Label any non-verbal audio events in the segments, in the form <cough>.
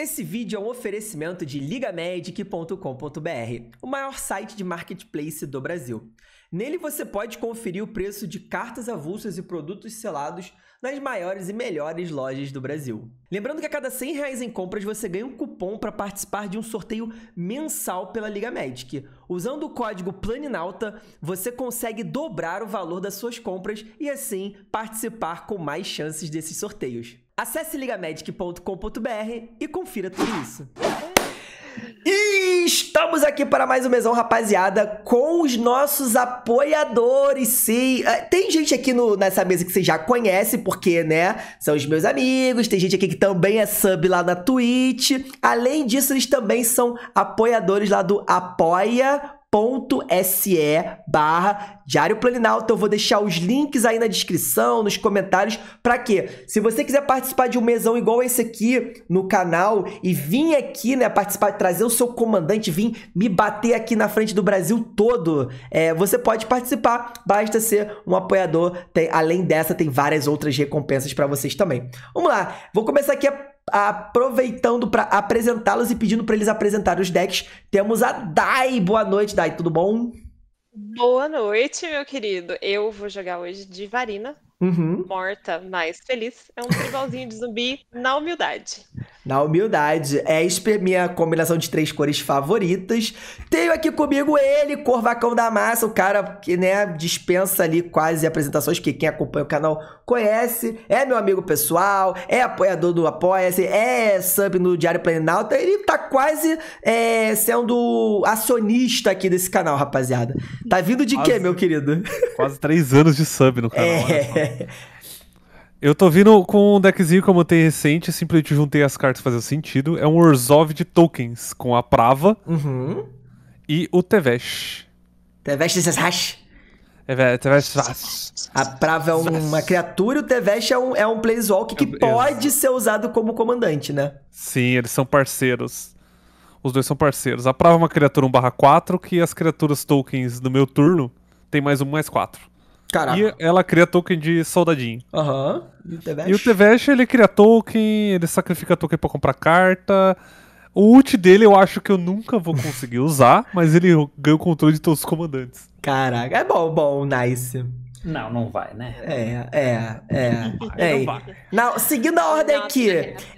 Esse vídeo é um oferecimento de ligamedic.com.br, o maior site de marketplace do Brasil. Nele você pode conferir o preço de cartas avulsas e produtos selados nas maiores e melhores lojas do Brasil. Lembrando que a cada R$ 100 reais em compras você ganha um cupom para participar de um sorteio mensal pela Liga Magic. Usando o código PLANINAUTA, você consegue dobrar o valor das suas compras e assim participar com mais chances desses sorteios. Acesse ligamedic.com.br e confira tudo isso. E estamos aqui para mais um mesão, rapaziada, com os nossos apoiadores. Sim, é, tem gente aqui no, nessa mesa que você já conhece, porque, né, são os meus amigos. Tem gente aqui que também é sub lá na Twitch. Além disso, eles também são apoiadores lá do Apoia .se barra Diário Planinalto. Então, eu vou deixar os links aí na descrição, nos comentários, para quê? Se você quiser participar de um mesão igual esse aqui no canal e vir aqui, né, participar, trazer o seu comandante, vir me bater aqui na frente do Brasil todo, é, você pode participar, basta ser um apoiador. Tem, além dessa, tem várias outras recompensas para vocês também. Vamos lá, vou começar aqui a aproveitando para apresentá-los e pedindo para eles apresentarem os decks, temos a Dai. Boa noite, Dai, tudo bom? Boa noite, meu querido. Eu vou jogar hoje de Varina, uhum. morta, mas feliz. É um tribalzinho de zumbi na humildade. Na humildade, é minha combinação de três cores favoritas. Tenho aqui comigo ele, Corvacão da Massa, o cara que, né, dispensa ali quase apresentações, que quem acompanha o canal conhece. É meu amigo pessoal, é apoiador do Apoia-se, é sub no Diário Planalto. Ele tá quase é, sendo acionista aqui desse canal, rapaziada. Tá vindo de quê, meu querido? Quase três anos de sub no canal. É. Né, eu tô vindo com um deckzinho que eu montei recente, simplesmente juntei as cartas fazendo sentido. É um Orzhov de tokens com a Prava uhum. e o Tevesh. Tevesh desses hash. É, é, a Prava é uma criatura e o Tevesh é um, é um Planeswalk que é, pode ser usado como comandante, né? Sim, eles são parceiros. Os dois são parceiros. A Prava é uma criatura 1/4 que as criaturas tokens do meu turno tem mais um mais quatro. Caraca. E ela cria token de soldadinho. Aham. Uhum. E o Tevesh, ele cria token, ele sacrifica token pra comprar carta. O ult dele eu acho que eu nunca vou conseguir usar, <laughs> mas ele ganha o controle de todos os comandantes. Caraca, é bom, bom, nice. Não, não vai, né? É, é, é. é. Não seguindo a ordem aqui,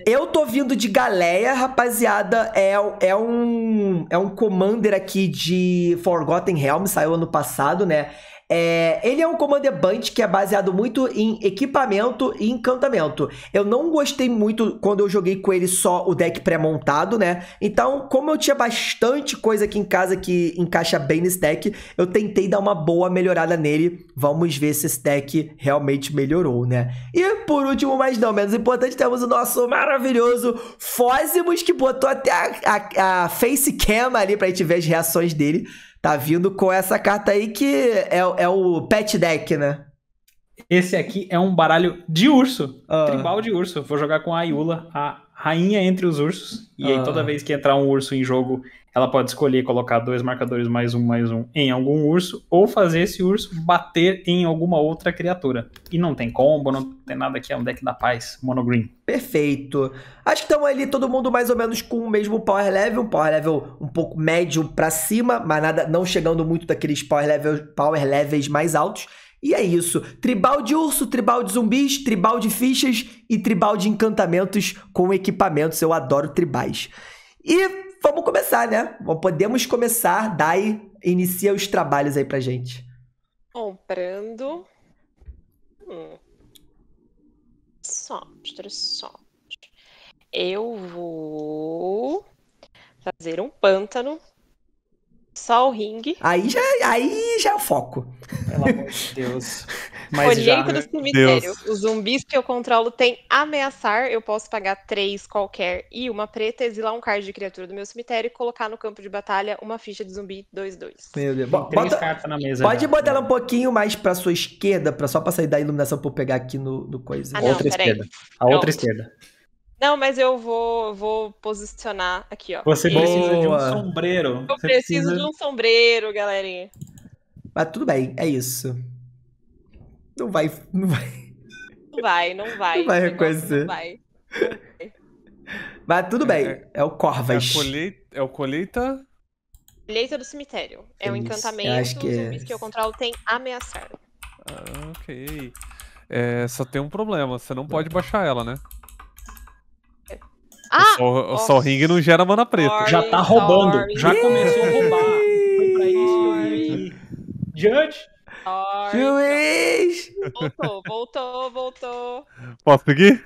eu tô vindo de Galeia, rapaziada. É, é, um, é um commander aqui de Forgotten Realms, saiu ano passado, né? É, ele é um Commander Bunch que é baseado muito em equipamento e encantamento. Eu não gostei muito quando eu joguei com ele só o deck pré-montado, né? Então, como eu tinha bastante coisa aqui em casa que encaixa bem nesse deck, eu tentei dar uma boa melhorada nele. Vamos ver se esse deck realmente melhorou, né? E por último, mas não menos importante, temos o nosso maravilhoso Fósimos, que botou até a, a, a face cam ali pra gente ver as reações dele. Tá vindo com essa carta aí que é, é o pet deck, né? Esse aqui é um baralho de urso. Ah. Tribal de urso. Vou jogar com a Iula, a rainha entre os ursos. E aí ah. toda vez que entrar um urso em jogo ela pode escolher colocar dois marcadores mais um, mais um em algum urso, ou fazer esse urso bater em alguma outra criatura. E não tem combo, não tem nada aqui, é um deck da paz, monogreen. Perfeito. Acho que estamos ali todo mundo mais ou menos com o mesmo power level, um power level um pouco médio para cima, mas nada, não chegando muito daqueles power, level, power levels mais altos. E é isso. Tribal de urso, tribal de zumbis, tribal de fichas e tribal de encantamentos com equipamentos. Eu adoro tribais. E Vamos começar, né? Podemos começar. Dai, inicia os trabalhos aí pra gente. Comprando. Hum. Soft, só. Eu vou fazer um pântano. Só o ringue. Aí já, aí já é o foco. Pelo amor de Deus. <laughs> Mas Olhei para né? cemitério. Deus. Os zumbis que eu controlo têm ameaçar. Eu posso pagar três qualquer e uma preta, exilar um card de criatura do meu cemitério e colocar no campo de batalha uma ficha de zumbi 2-2. Meu Deus. Bom, bota, cartas na mesa. Pode já. botar ela um pouquinho mais para sua esquerda, pra, só para sair da iluminação para eu pegar aqui no, no coisa. Ah, não, outra esquerda. A outra esquerda. Não, mas eu vou, vou posicionar aqui, ó. Você precisa de um sombreiro. Eu preciso precisa... de um sombreiro, galerinha. Mas tudo bem, é isso não vai. Não vai. Não vai, não vai. Não vai reconhecer. Não vai. Mas tudo bem, é, é o Corvas. É, colheita, é o Colheita. Colheita do Cemitério. É o um encantamento, que é zumbis que eu controlo tem ameaçar. Ah, ok. É, só tem um problema, você não pode baixar ela, né? Ah! Só, só o ringue não gera mana preta. Sorry, já tá roubando. Sorry. Já começou a roubar. Foi pra isso que eu Judge, Sorry. Juiz! Voltou, voltou, voltou. Posso seguir?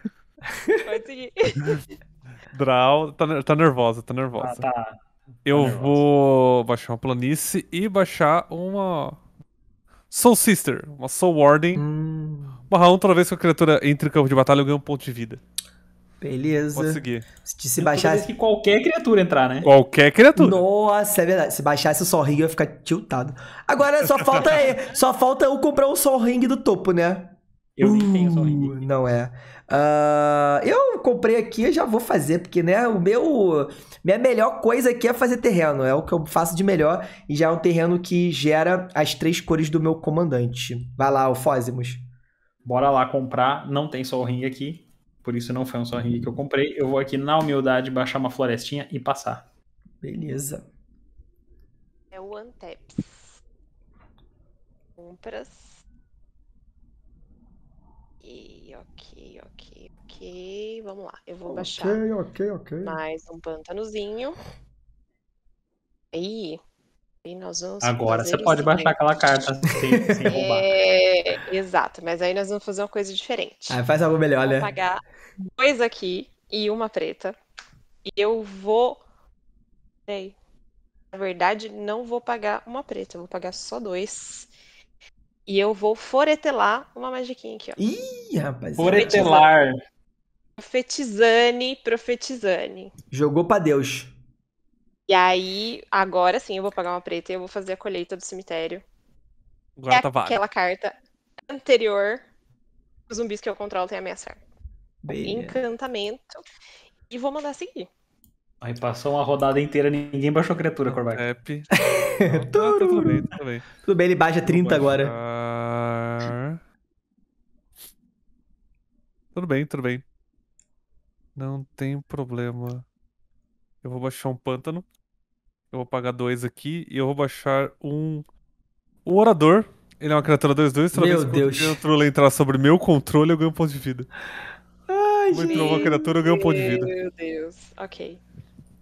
Pode seguir. Draw tá, tá, nervosa, tá ah, nervosa. Ah, tá. Eu tá vou nervosa. baixar uma planície e baixar uma. Soul Sister, uma Soul Warden. Hum. Barra toda vez que a criatura entra em campo de batalha, eu ganho um ponto de vida. Beleza. Pode seguir. Se, se baixasse. que qualquer criatura entrar, né? Qualquer criatura. Nossa, é verdade. Se baixasse o Sol eu ia ficar tiltado. Agora só falta <laughs> só falta eu comprar o Ring do topo, né? Eu uh, nem tenho uh, Ring. Não é. Uh, eu comprei aqui, eu já vou fazer, porque, né, o meu. Minha melhor coisa aqui é fazer terreno. É o que eu faço de melhor. E já é um terreno que gera as três cores do meu comandante. Vai lá, o Fósimos. Bora lá comprar. Não tem Ring aqui. Por isso não foi um só ringue que eu comprei. Eu vou aqui na humildade baixar uma florestinha e passar. Beleza. É o Anteps. Compras. E ok, ok, ok. Vamos lá. Eu vou okay, baixar. Ok, ok, ok. Mais um pântanozinho. E Agora você pode baixar né? aquela carta sem, sem <laughs> roubar. É, exato, mas aí nós vamos fazer uma coisa diferente. Ah, faz algo melhor, vamos né? Pagar dois aqui e uma preta. E eu vou. Peraí. Na verdade, não vou pagar uma preta, eu vou pagar só dois. E eu vou foretelar uma magiquinha aqui, ó. Ih, rapaz. Foretelar. Profetizane, profetizane. Jogou pra Deus. E aí, agora sim, eu vou pagar uma preta e eu vou fazer a colheita do cemitério. Agora é tá vaga. Aquela carta anterior, os zumbis que eu controlo têm ameaçar. Beleza. Encantamento. E vou mandar seguir. Aí passou uma rodada inteira, ninguém baixou criatura, Corvac. Rap. <laughs> tudo bem, tudo bem. Tudo bem, ele baixa 30 agora. Tudo bem, tudo bem. Não tem problema. Eu vou baixar um pântano. Eu vou pagar dois aqui. E eu vou baixar um. O orador. Ele é uma criatura 2-2. Toda meu vez que Deus. eu entrar sobre meu controle, eu ganho um ponto de vida. Ai, Muito uma criatura ganhou um ponto de vida. Meu Deus, ok.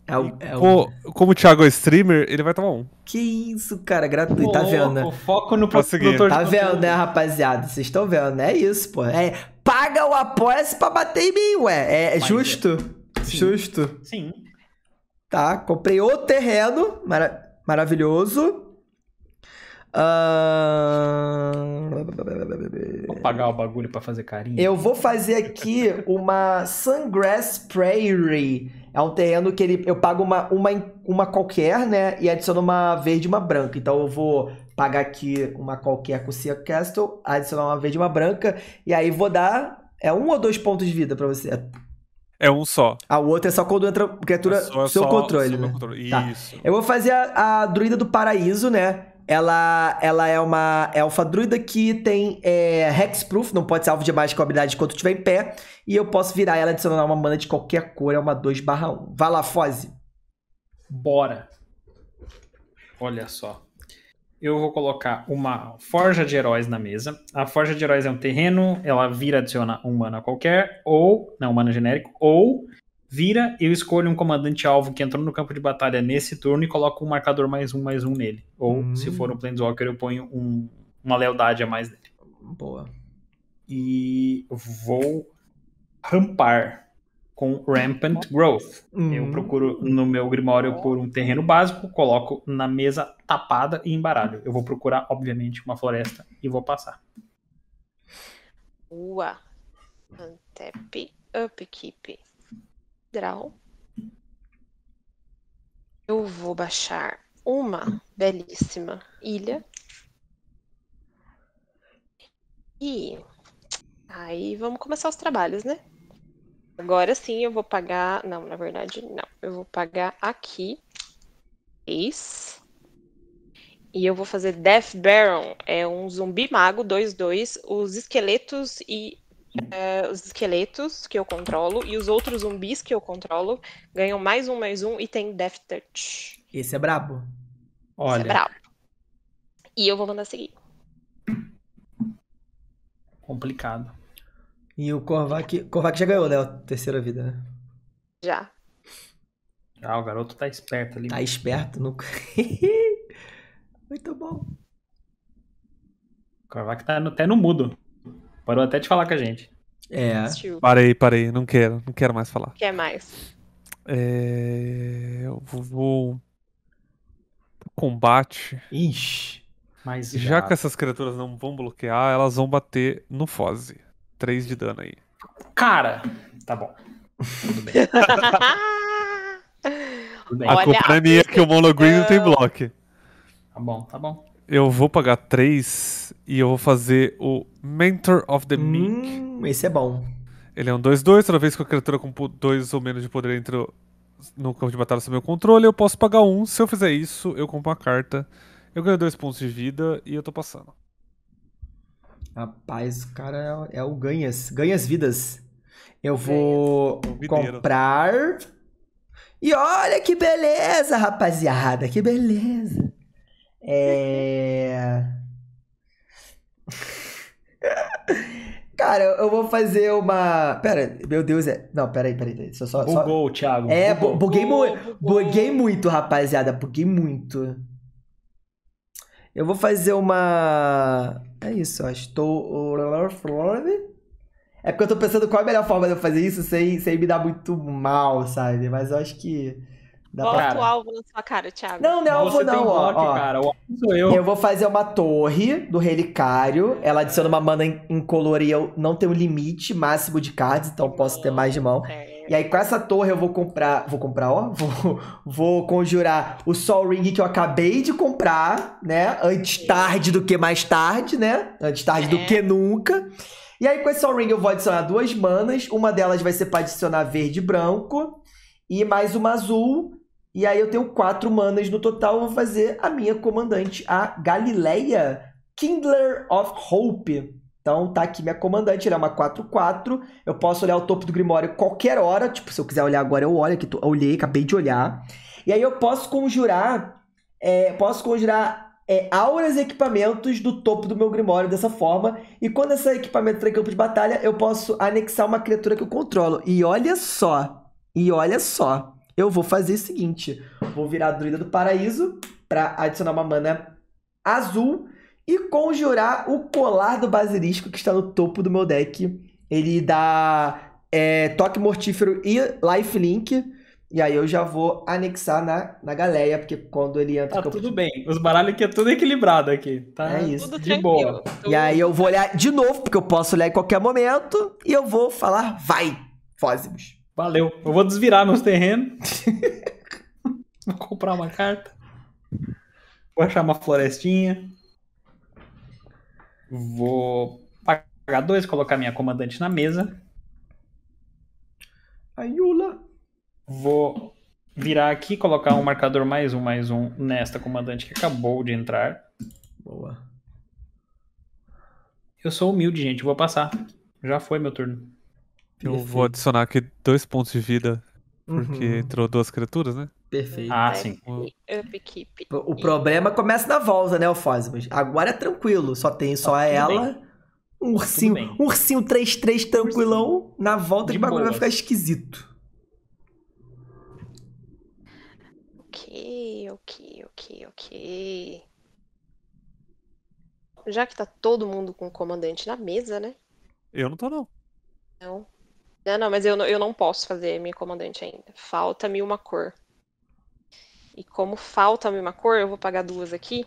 É o, é Pô, como o Thiago é streamer, ele vai tomar um. Que isso, cara, gratuito, tá vendo? Né? Foco no é produtor. Tá vendo, né, rapaziada? Vocês estão vendo, É isso, pô. É, paga o apoia-se pra bater em mim, ué. É, é justo? Sim. Justo? Sim. Tá, comprei o terreno, mara maravilhoso. Vou ah. pagar o bagulho para fazer carinho. Eu vou fazer aqui uma Sungrass Prairie. É um terreno que ele, eu pago uma, uma, uma qualquer, né? E adiciono uma verde e uma branca. Então eu vou pagar aqui uma qualquer com Sea Castle, adicionar uma verde e uma branca. E aí vou dar. É um ou dois pontos de vida para você? É um só. A ah, outra é só quando entra criatura é só, seu é só, controle. né? Tá. Eu vou fazer a, a druida do paraíso, né? ela, ela é uma elfa druida que tem é, hexproof, não pode ser alvo de mágica com habilidade enquanto estiver em pé. E eu posso virar ela adicionando uma mana de qualquer cor, é uma 2 barra 1. Vai lá, Foze. Bora. Olha só. Eu vou colocar uma Forja de Heróis na mesa. A Forja de Heróis é um terreno, ela vira adiciona um mana qualquer, ou. Não, um mana genérico, ou vira, eu escolho um comandante-alvo que entrou no campo de batalha nesse turno e coloco um marcador mais um, mais um nele. Ou, hum. se for um hum. Planeswalker, eu ponho um, uma lealdade a mais nele. Boa. E vou rampar com Rampant hum. Growth. Hum. Eu procuro no meu Grimório por um terreno básico, coloco na mesa tapada e embaralho. Eu vou procurar, obviamente, uma floresta e vou passar. Ua. Untap. Upkeep. Draw. Eu vou baixar uma belíssima ilha. E aí vamos começar os trabalhos, né? Agora sim eu vou pagar. Não, na verdade, não. Eu vou pagar aqui. Ace. E eu vou fazer Death Baron. É um zumbi mago 2-2. Os esqueletos e é, os esqueletos que eu controlo e os outros zumbis que eu controlo ganham mais um, mais um e tem Death Touch. Esse é brabo. Olha. Esse é brabo. E eu vou mandar seguir. Complicado. E o Korvac, Korvac já ganhou, né? A terceira vida, né? Já. Ah, o garoto tá esperto ali. Tá esperto no. <laughs> Muito bom. Korvac tá até no mudo. Parou até de falar com a gente. É. Assistiu. Parei, parei. Não quero. Não quero mais falar. Quer mais? É... Eu vou... vou... Combate. Ixi. mais. já que essas criaturas não vão bloquear, elas vão bater no Fozzy. 3 de dano aí. Cara, tá bom. Tudo bem. <laughs> Tudo bem. A Olha culpa a é minha que o Monogreen não tem bloco. Tá bom, tá bom eu vou pagar 3 e eu vou fazer o Mentor of the Mink. Hum, esse é bom. Ele é um 2-2, toda vez que a criatura com 2 ou menos de poder entra no campo de batalha sob meu controle, eu posso pagar 1. Um. Se eu fizer isso, eu compro uma carta, eu ganho 2 pontos de vida e eu tô passando. Rapaz, o cara é o é ganhas, ganhas vidas. Eu vou comprar. E olha que beleza, rapaziada, que beleza. É. Cara, eu vou fazer uma. Pera, meu Deus, é. Não, peraí, peraí, aí Só, só, bugou, só... Thiago. É, bugou. buguei muito. Buguei muito, rapaziada. Buguei muito. Eu vou fazer uma. É isso, ó. Estou. É porque eu tô pensando qual é a melhor forma de eu fazer isso sem, sem me dar muito mal, sabe? Mas eu acho que. Dá Bota pra... o alvo na sua cara, Thiago. Não, não é alvo, Você não. Ó, morte, ó, cara. O alvo sou eu. Eu vou fazer uma torre do relicário. Ela adiciona uma mana incolor e eu não tenho limite máximo de cards, então posso ter mais de mão. E aí, com essa torre, eu vou comprar. Vou comprar, ó. Vou, vou conjurar o Sol Ring que eu acabei de comprar, né? Antes tarde do que mais tarde, né? Antes tarde é. do que nunca. E aí, com esse Sol Ring, eu vou adicionar duas manas. Uma delas vai ser pra adicionar verde e branco. E mais uma azul e aí eu tenho quatro manas no total, vou fazer a minha comandante, a Galileia Kindler of Hope. Então tá aqui minha comandante, ela é uma 4-4. Eu posso olhar o topo do Grimório qualquer hora. Tipo, se eu quiser olhar agora, eu olho aqui. Eu olhei, acabei de olhar. E aí eu posso conjurar. É, posso conjurar é, auras e equipamentos do topo do meu Grimório dessa forma. E quando esse equipamento entra tá em campo de batalha, eu posso anexar uma criatura que eu controlo. E olha só! E olha só! eu vou fazer o seguinte: vou virar a druida do paraíso para adicionar uma mana azul e conjurar o colar do basilisco que está no topo do meu deck. Ele dá é, toque mortífero e lifelink. E aí eu já vou anexar na, na galeia, porque quando ele entra... Tá campo... tudo bem, os baralhos aqui é tudo equilibrado aqui, tá? É isso. Tudo de boa. E aí eu vou olhar de novo, porque eu posso olhar em qualquer momento, e eu vou falar, vai, Fósimos. Valeu. Eu vou desvirar meus terrenos. <laughs> vou comprar uma carta. Vou achar uma florestinha. Vou pagar dois, colocar minha comandante na mesa. A Ula Vou virar aqui, colocar um marcador mais um, mais um nesta comandante que acabou de entrar. Boa. Eu sou humilde, gente. Vou passar. Já foi meu turno. Eu vou adicionar aqui dois pontos de vida, porque uhum. entrou duas criaturas, né? Perfeito. Ah, sim. Então, Upkeep. O, o problema começa na volta, né, Alfósimos? Agora é tranquilo, só tem só tá ela. Bem. Um tá, ursinho, um ursinho 3-3 tranquilão. Ursinho. Na volta de que bagulho boa. vai ficar esquisito. Ok, ok, ok, ok. Já que tá todo mundo com o comandante na mesa, né? Eu não tô, não. Não. Não, é, não, mas eu, eu não posso fazer minha comandante ainda. Falta-me uma cor. E como falta-me uma cor, eu vou pagar duas aqui.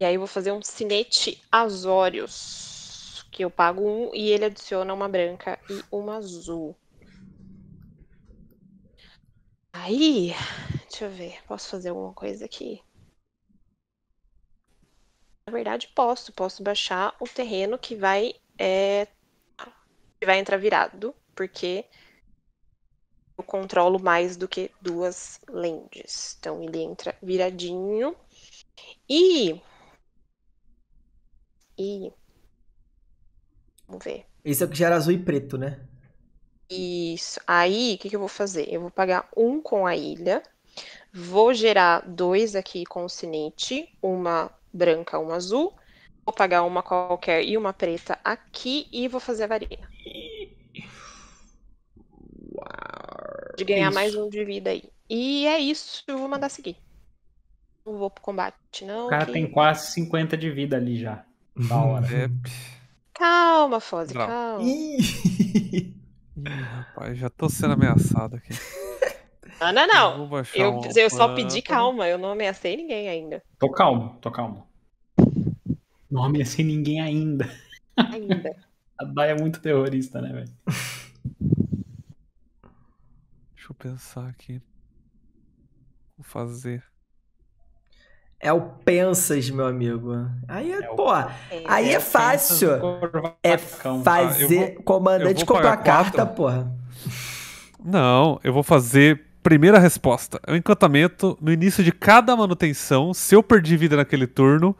E aí eu vou fazer um cinete azórios Que eu pago um e ele adiciona uma branca e uma azul. Aí, deixa eu ver, posso fazer alguma coisa aqui? Na verdade, posso. Posso baixar o terreno que vai, é, que vai entrar virado porque eu controlo mais do que duas lentes. Então ele entra viradinho. E. E. Vamos ver. Esse é o que gera azul e preto, né? Isso. Aí, o que, que eu vou fazer? Eu vou pagar um com a ilha. Vou gerar dois aqui com o sinete, uma branca, uma azul. Vou pagar uma qualquer e uma preta aqui e vou fazer a varinha. <laughs> De ganhar isso. mais um de vida aí. E é isso, eu vou mandar seguir. Não vou pro combate, não. O cara que... tem quase 50 de vida ali já. Da uhum. hora. É... Calma, Fozzi, calma. Ih, rapaz, já tô sendo ameaçado aqui. Não, não, não. Eu, eu, eu só pedi calma, eu não ameacei ninguém ainda. Tô calmo, tô calmo. Não ameacei ninguém ainda. Ainda. <laughs> A Dai é muito terrorista, né, velho? Deixa eu pensar aqui. Vou fazer. É o Pensas, meu amigo. Aí, é, é pô, aí é, é fácil. É fazer vou, comandante a carta, porra. Não, eu vou fazer primeira resposta. É um encantamento no início de cada manutenção. Se eu perdi vida naquele turno,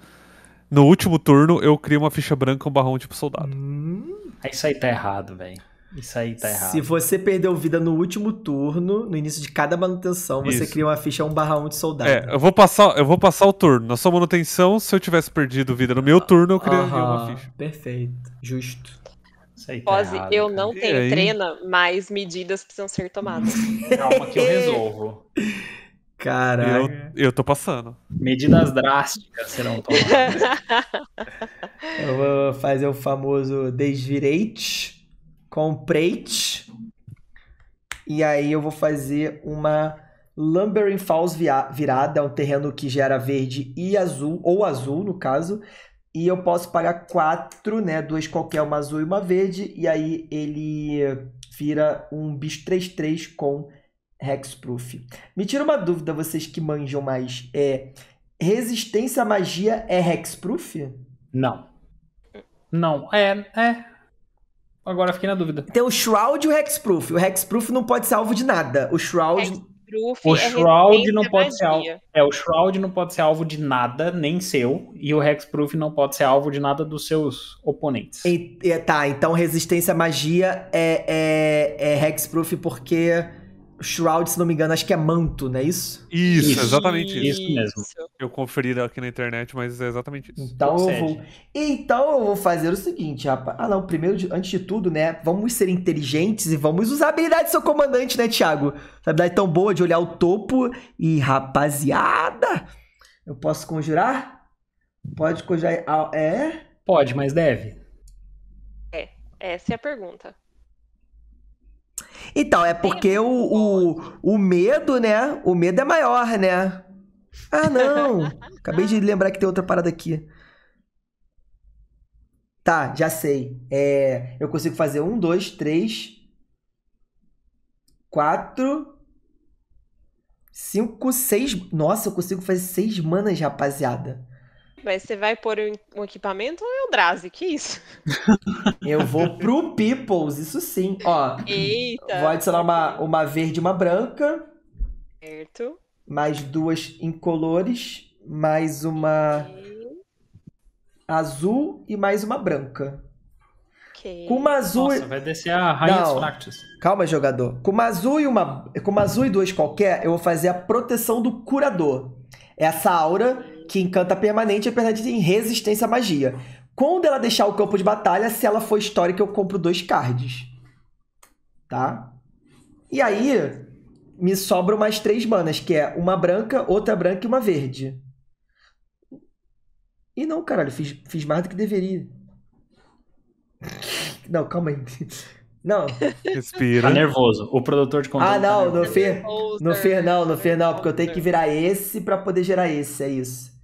no último turno eu crio uma ficha branca, um barrão tipo soldado. Hum. Isso aí tá errado, velho. Isso aí tá errado. Se você perdeu vida no último turno, no início de cada manutenção, você Isso. cria uma ficha 1/1 de soldado. É, eu vou passar, eu vou passar o turno. Na sua manutenção, se eu tivesse perdido vida no meu ah, turno, eu criaria uma ficha. Perfeito. Justo. Isso aí tá Pose, errado, eu cara. não tenho aí? mas medidas precisam ser tomadas. <laughs> Calma que eu resolvo. Caraca. Eu, eu tô passando. Medidas drásticas serão tomadas. <laughs> eu vou fazer o famoso desvirate Complete. E aí eu vou fazer uma Lumbering Falls virada, um terreno que gera verde e azul, ou azul no caso. E eu posso pagar quatro, né? duas qualquer, uma azul e uma verde. E aí ele vira um bicho 3-3 com Hexproof. Me tira uma dúvida, vocês que manjam mais. É, resistência à magia é Hexproof? Não. Não, é, é. Agora fiquei na dúvida. Tem o Shroud e o Hexproof. O Hexproof não pode ser alvo de nada. O Shroud. Hexproof o é Shroud não pode magia. ser alvo. É, o Shroud não pode ser alvo de nada, nem seu. E o Hexproof não pode ser alvo de nada dos seus oponentes. E, tá, então resistência à magia é, é, é Hexproof porque Shroud, se não me engano, acho que é manto, não é isso? Isso, isso. exatamente isso. Isso mesmo. Eu conferi aqui na internet, mas é exatamente isso. Então eu, vou. Então eu vou fazer o seguinte, rapaz. Ah, não, primeiro, antes de tudo, né? Vamos ser inteligentes e vamos usar a habilidade do seu comandante, né, Thiago? Essa habilidade tão boa de olhar o topo e, rapaziada, eu posso conjurar? Pode conjurar. Ah, é? Pode, mas deve. É, essa é a pergunta. Então, é porque é o, o, o medo, né? O medo é maior, né? Ah, não! <laughs> Acabei de lembrar que tem outra parada aqui. Tá, já sei. É, eu consigo fazer um, dois, três, quatro, cinco, seis. Nossa, eu consigo fazer seis manas, rapaziada. Mas você vai pôr um equipamento ou é o Drazi? Que isso? <laughs> eu vou pro Peoples, isso sim. Ó, Eita. vou adicionar uma, uma verde e uma branca. Certo. Mais duas incolores, mais uma okay. azul e mais uma branca. Okay. Com uma azul. Nossa, vai descer a rainha Não. Calma, jogador. Com uma azul e uma. Com uma azul e duas qualquer, eu vou fazer a proteção do curador. Essa aura que encanta permanente é permanente em resistência à magia. Quando ela deixar o campo de batalha, se ela for histórica, eu compro dois cards. Tá? E aí, me sobram mais três manas, que é uma branca, outra branca e uma verde. E não, caralho, fiz, fiz mais do que deveria. Não, calma aí. Não. Respira. Tá nervoso. O produtor de conteúdo. Ah, tá não, tá no Fer. No Fer não, no Fer não, porque eu tenho que virar esse para poder gerar esse, é isso.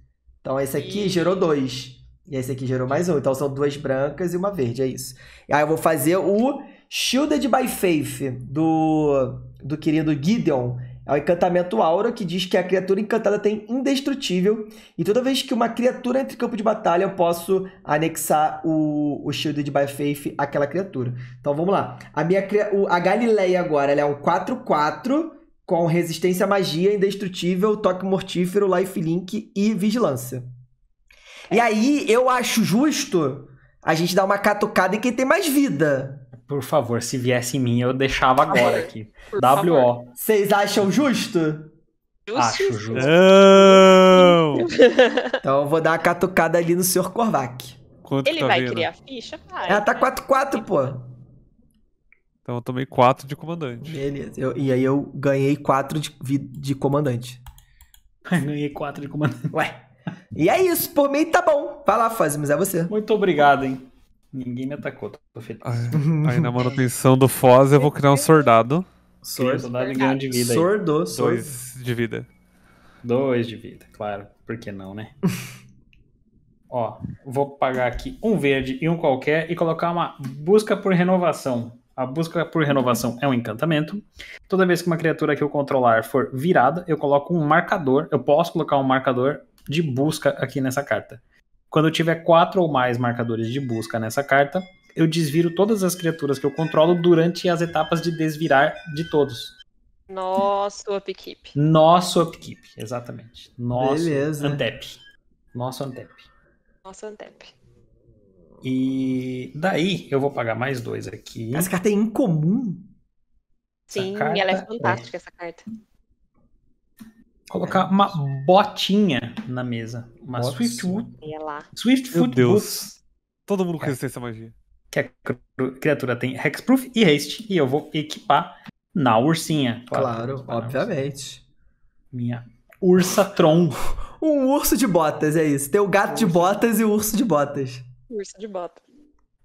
Então esse aqui gerou dois. E esse aqui gerou mais um. Então são duas brancas e uma verde, é isso. E aí eu vou fazer o Shielded by Faith do, do querido Gideon. É o encantamento aura que diz que a criatura encantada tem indestrutível. E toda vez que uma criatura entre campo de batalha, eu posso anexar o, o Shielded by Faith àquela criatura. Então vamos lá. A minha a Galileia agora ela é um 4-4 com resistência à magia, indestrutível, toque mortífero, lifelink e vigilância. E é. aí eu acho justo a gente dar uma catucada em quem tem mais vida. Por favor, se viesse em mim, eu deixava agora aqui. <laughs> W.O. Vocês acham justo? Acho justo. Não. <laughs> Então eu vou dar uma catucada ali no Sr. Korvac. Quanto Ele tá vai vendo? criar ficha? Ela tá 4-4, pô. Então eu tomei 4 de comandante. Beleza. Eu, e aí eu ganhei 4 de, de comandante. <laughs> ganhei 4 de comandante. Ué. E é isso, por mim tá bom. Vai lá, faz, mas é você. Muito obrigado, hein? Ninguém me atacou, tô feliz. Aí, aí na manutenção do Foz eu vou criar um sordado. Sordado, soldado ganhou de vida. Sordou, sordo. Dois de vida. Dois de vida, claro. Por que não, né? <laughs> Ó, vou pagar aqui um verde e um qualquer e colocar uma busca por renovação. A busca por renovação é um encantamento. Toda vez que uma criatura que eu controlar for virada, eu coloco um marcador. Eu posso colocar um marcador de busca aqui nessa carta. Quando eu tiver quatro ou mais marcadores de busca nessa carta, eu desviro todas as criaturas que eu controlo durante as etapas de desvirar de todos. Nosso upkeep. Nosso upkeep, exatamente. Nosso Beleza. Antep. Nosso Antep. Nosso Antep. E daí eu vou pagar mais dois aqui. Essa carta é incomum. Sim, carta, ela é, é fantástica, é. essa carta. Colocar uma botinha na mesa. Uma Bota Swiftwood. Swiftfoot Deus. Todo mundo é. resistência essa magia. Que a criatura tem Hexproof e Haste. E eu vou equipar na ursinha. Claro, claro obviamente. Minha ursa tron. <laughs> um urso de botas, é isso. Tem o gato de botas e o urso de botas. Urso de bota.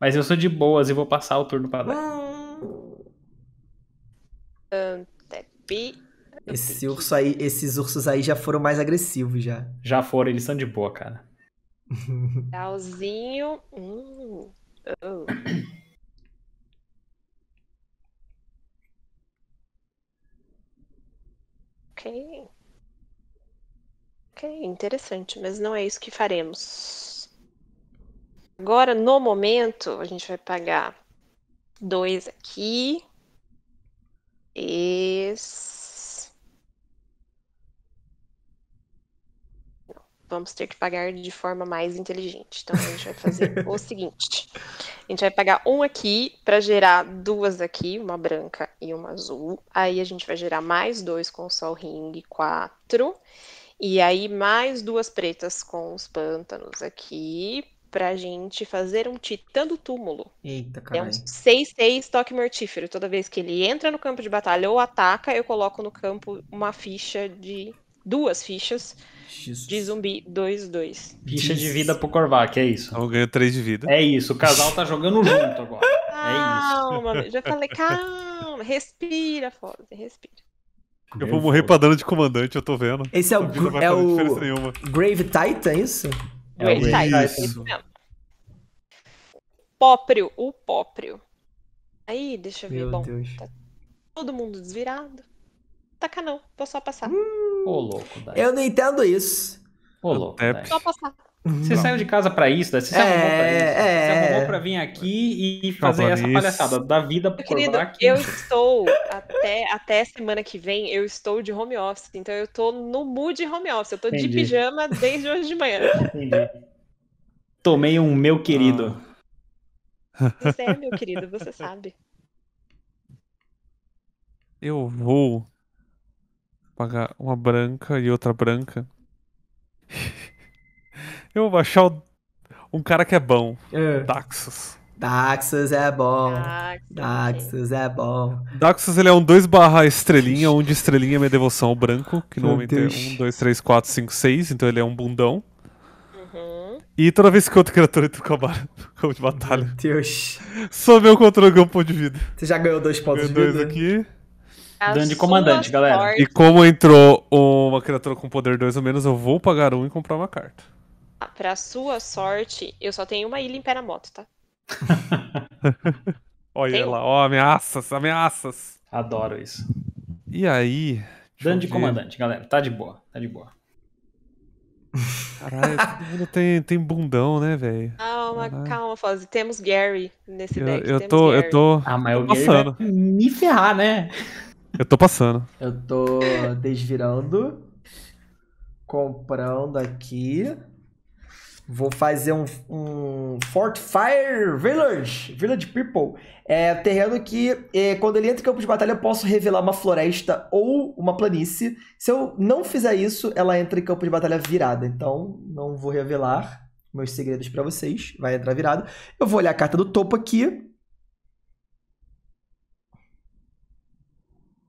Mas eu sou de boas e vou passar o turno pra lá. Esse urso aí, esses ursos aí já foram mais agressivos já. Já foram, eles são de boa, cara. <laughs> Tchauzinho. Hum. Oh. ok. Ok, interessante, mas não é isso que faremos. Agora, no momento, a gente vai pagar dois aqui. Esse... Não, vamos ter que pagar de forma mais inteligente. Então, a gente vai fazer <laughs> o seguinte: a gente vai pagar um aqui para gerar duas aqui, uma branca e uma azul. Aí, a gente vai gerar mais dois com o Sol Ring, quatro. E aí, mais duas pretas com os pântanos aqui, pra gente fazer um titã do túmulo. Eita, caralho. É um 6-6 toque mortífero. Toda vez que ele entra no campo de batalha ou ataca, eu coloco no campo uma ficha de. duas fichas. Jesus. De zumbi 2-2. Ficha de vida pro Korvac, é isso. Eu ganho 3 de vida. É isso, o casal tá jogando junto agora. Calma, é isso. já falei, calma, respira, foda respira. Eu vou morrer pra dano de comandante, eu tô vendo. Esse é o, é o Grave Titan, é isso? É o Tyson. Tá, então é isso mesmo. Póprio, o Póprio. Aí, deixa eu ver. Meu Bom, Deus. tá todo mundo desvirado. Taca tá não, vou só passar. Hum. Ô, louco, Eu não entendo isso. Ô, louco, Só passar. Você não. saiu de casa para isso, né? Você é, se arrumou pra é, isso. É, você arrumou pra vir aqui e fazer essa isso. palhaçada da vida por Querido, lá. Eu estou, até, até semana que vem, eu estou de home office. Então eu tô no mood home office. Eu tô Entendi. de pijama desde hoje de manhã. Entendi. Tomei um meu querido. Ah. Você é meu querido, você sabe. Eu vou pagar uma branca e outra branca. Eu vou achar um cara que é bom. É. Daxus. Daxus é bom. Daxus é bom. Daxus ele é um 2 barra estrelinha, onde estrelinha é minha devoção branco, que no momento é 1, 2, 3, 4, 5, 6, então ele é um bundão. Uhum. E toda vez que outra criatura entra no campo de batalha. <laughs> Meu Deus. Só meu controle ganhou um ponto de vida. Você já ganhou dois pontos ganhou de dois vida. aqui. A é Dando de comandante, galera. Sorte. E como entrou uma criatura com poder 2 ou menos, eu vou pagar um e comprar uma carta. Ah, pra sua sorte, eu só tenho uma ilha em pé na moto, tá? <laughs> Olha ela, lá, ó, ameaças, ameaças. Adoro isso. E aí? Dando de comandante, galera. Tá de boa, tá de boa. Caralho, todo mundo tem, tem bundão, né, velho? Calma, Caralho. calma, Fozzi. Temos Gary nesse eu, deck. Eu tô, Gary. eu tô. Ah, mas o Gary vai me ferrar, né? Eu tô passando. Eu tô desvirando. Comprando aqui. Vou fazer um, um, Fort Fire Village, Village People. É terreno que, é, quando ele entra em campo de batalha, eu posso revelar uma floresta ou uma planície. Se eu não fizer isso, ela entra em campo de batalha virada. Então, não vou revelar meus segredos para vocês. Vai entrar virada. Eu vou olhar a carta do topo aqui.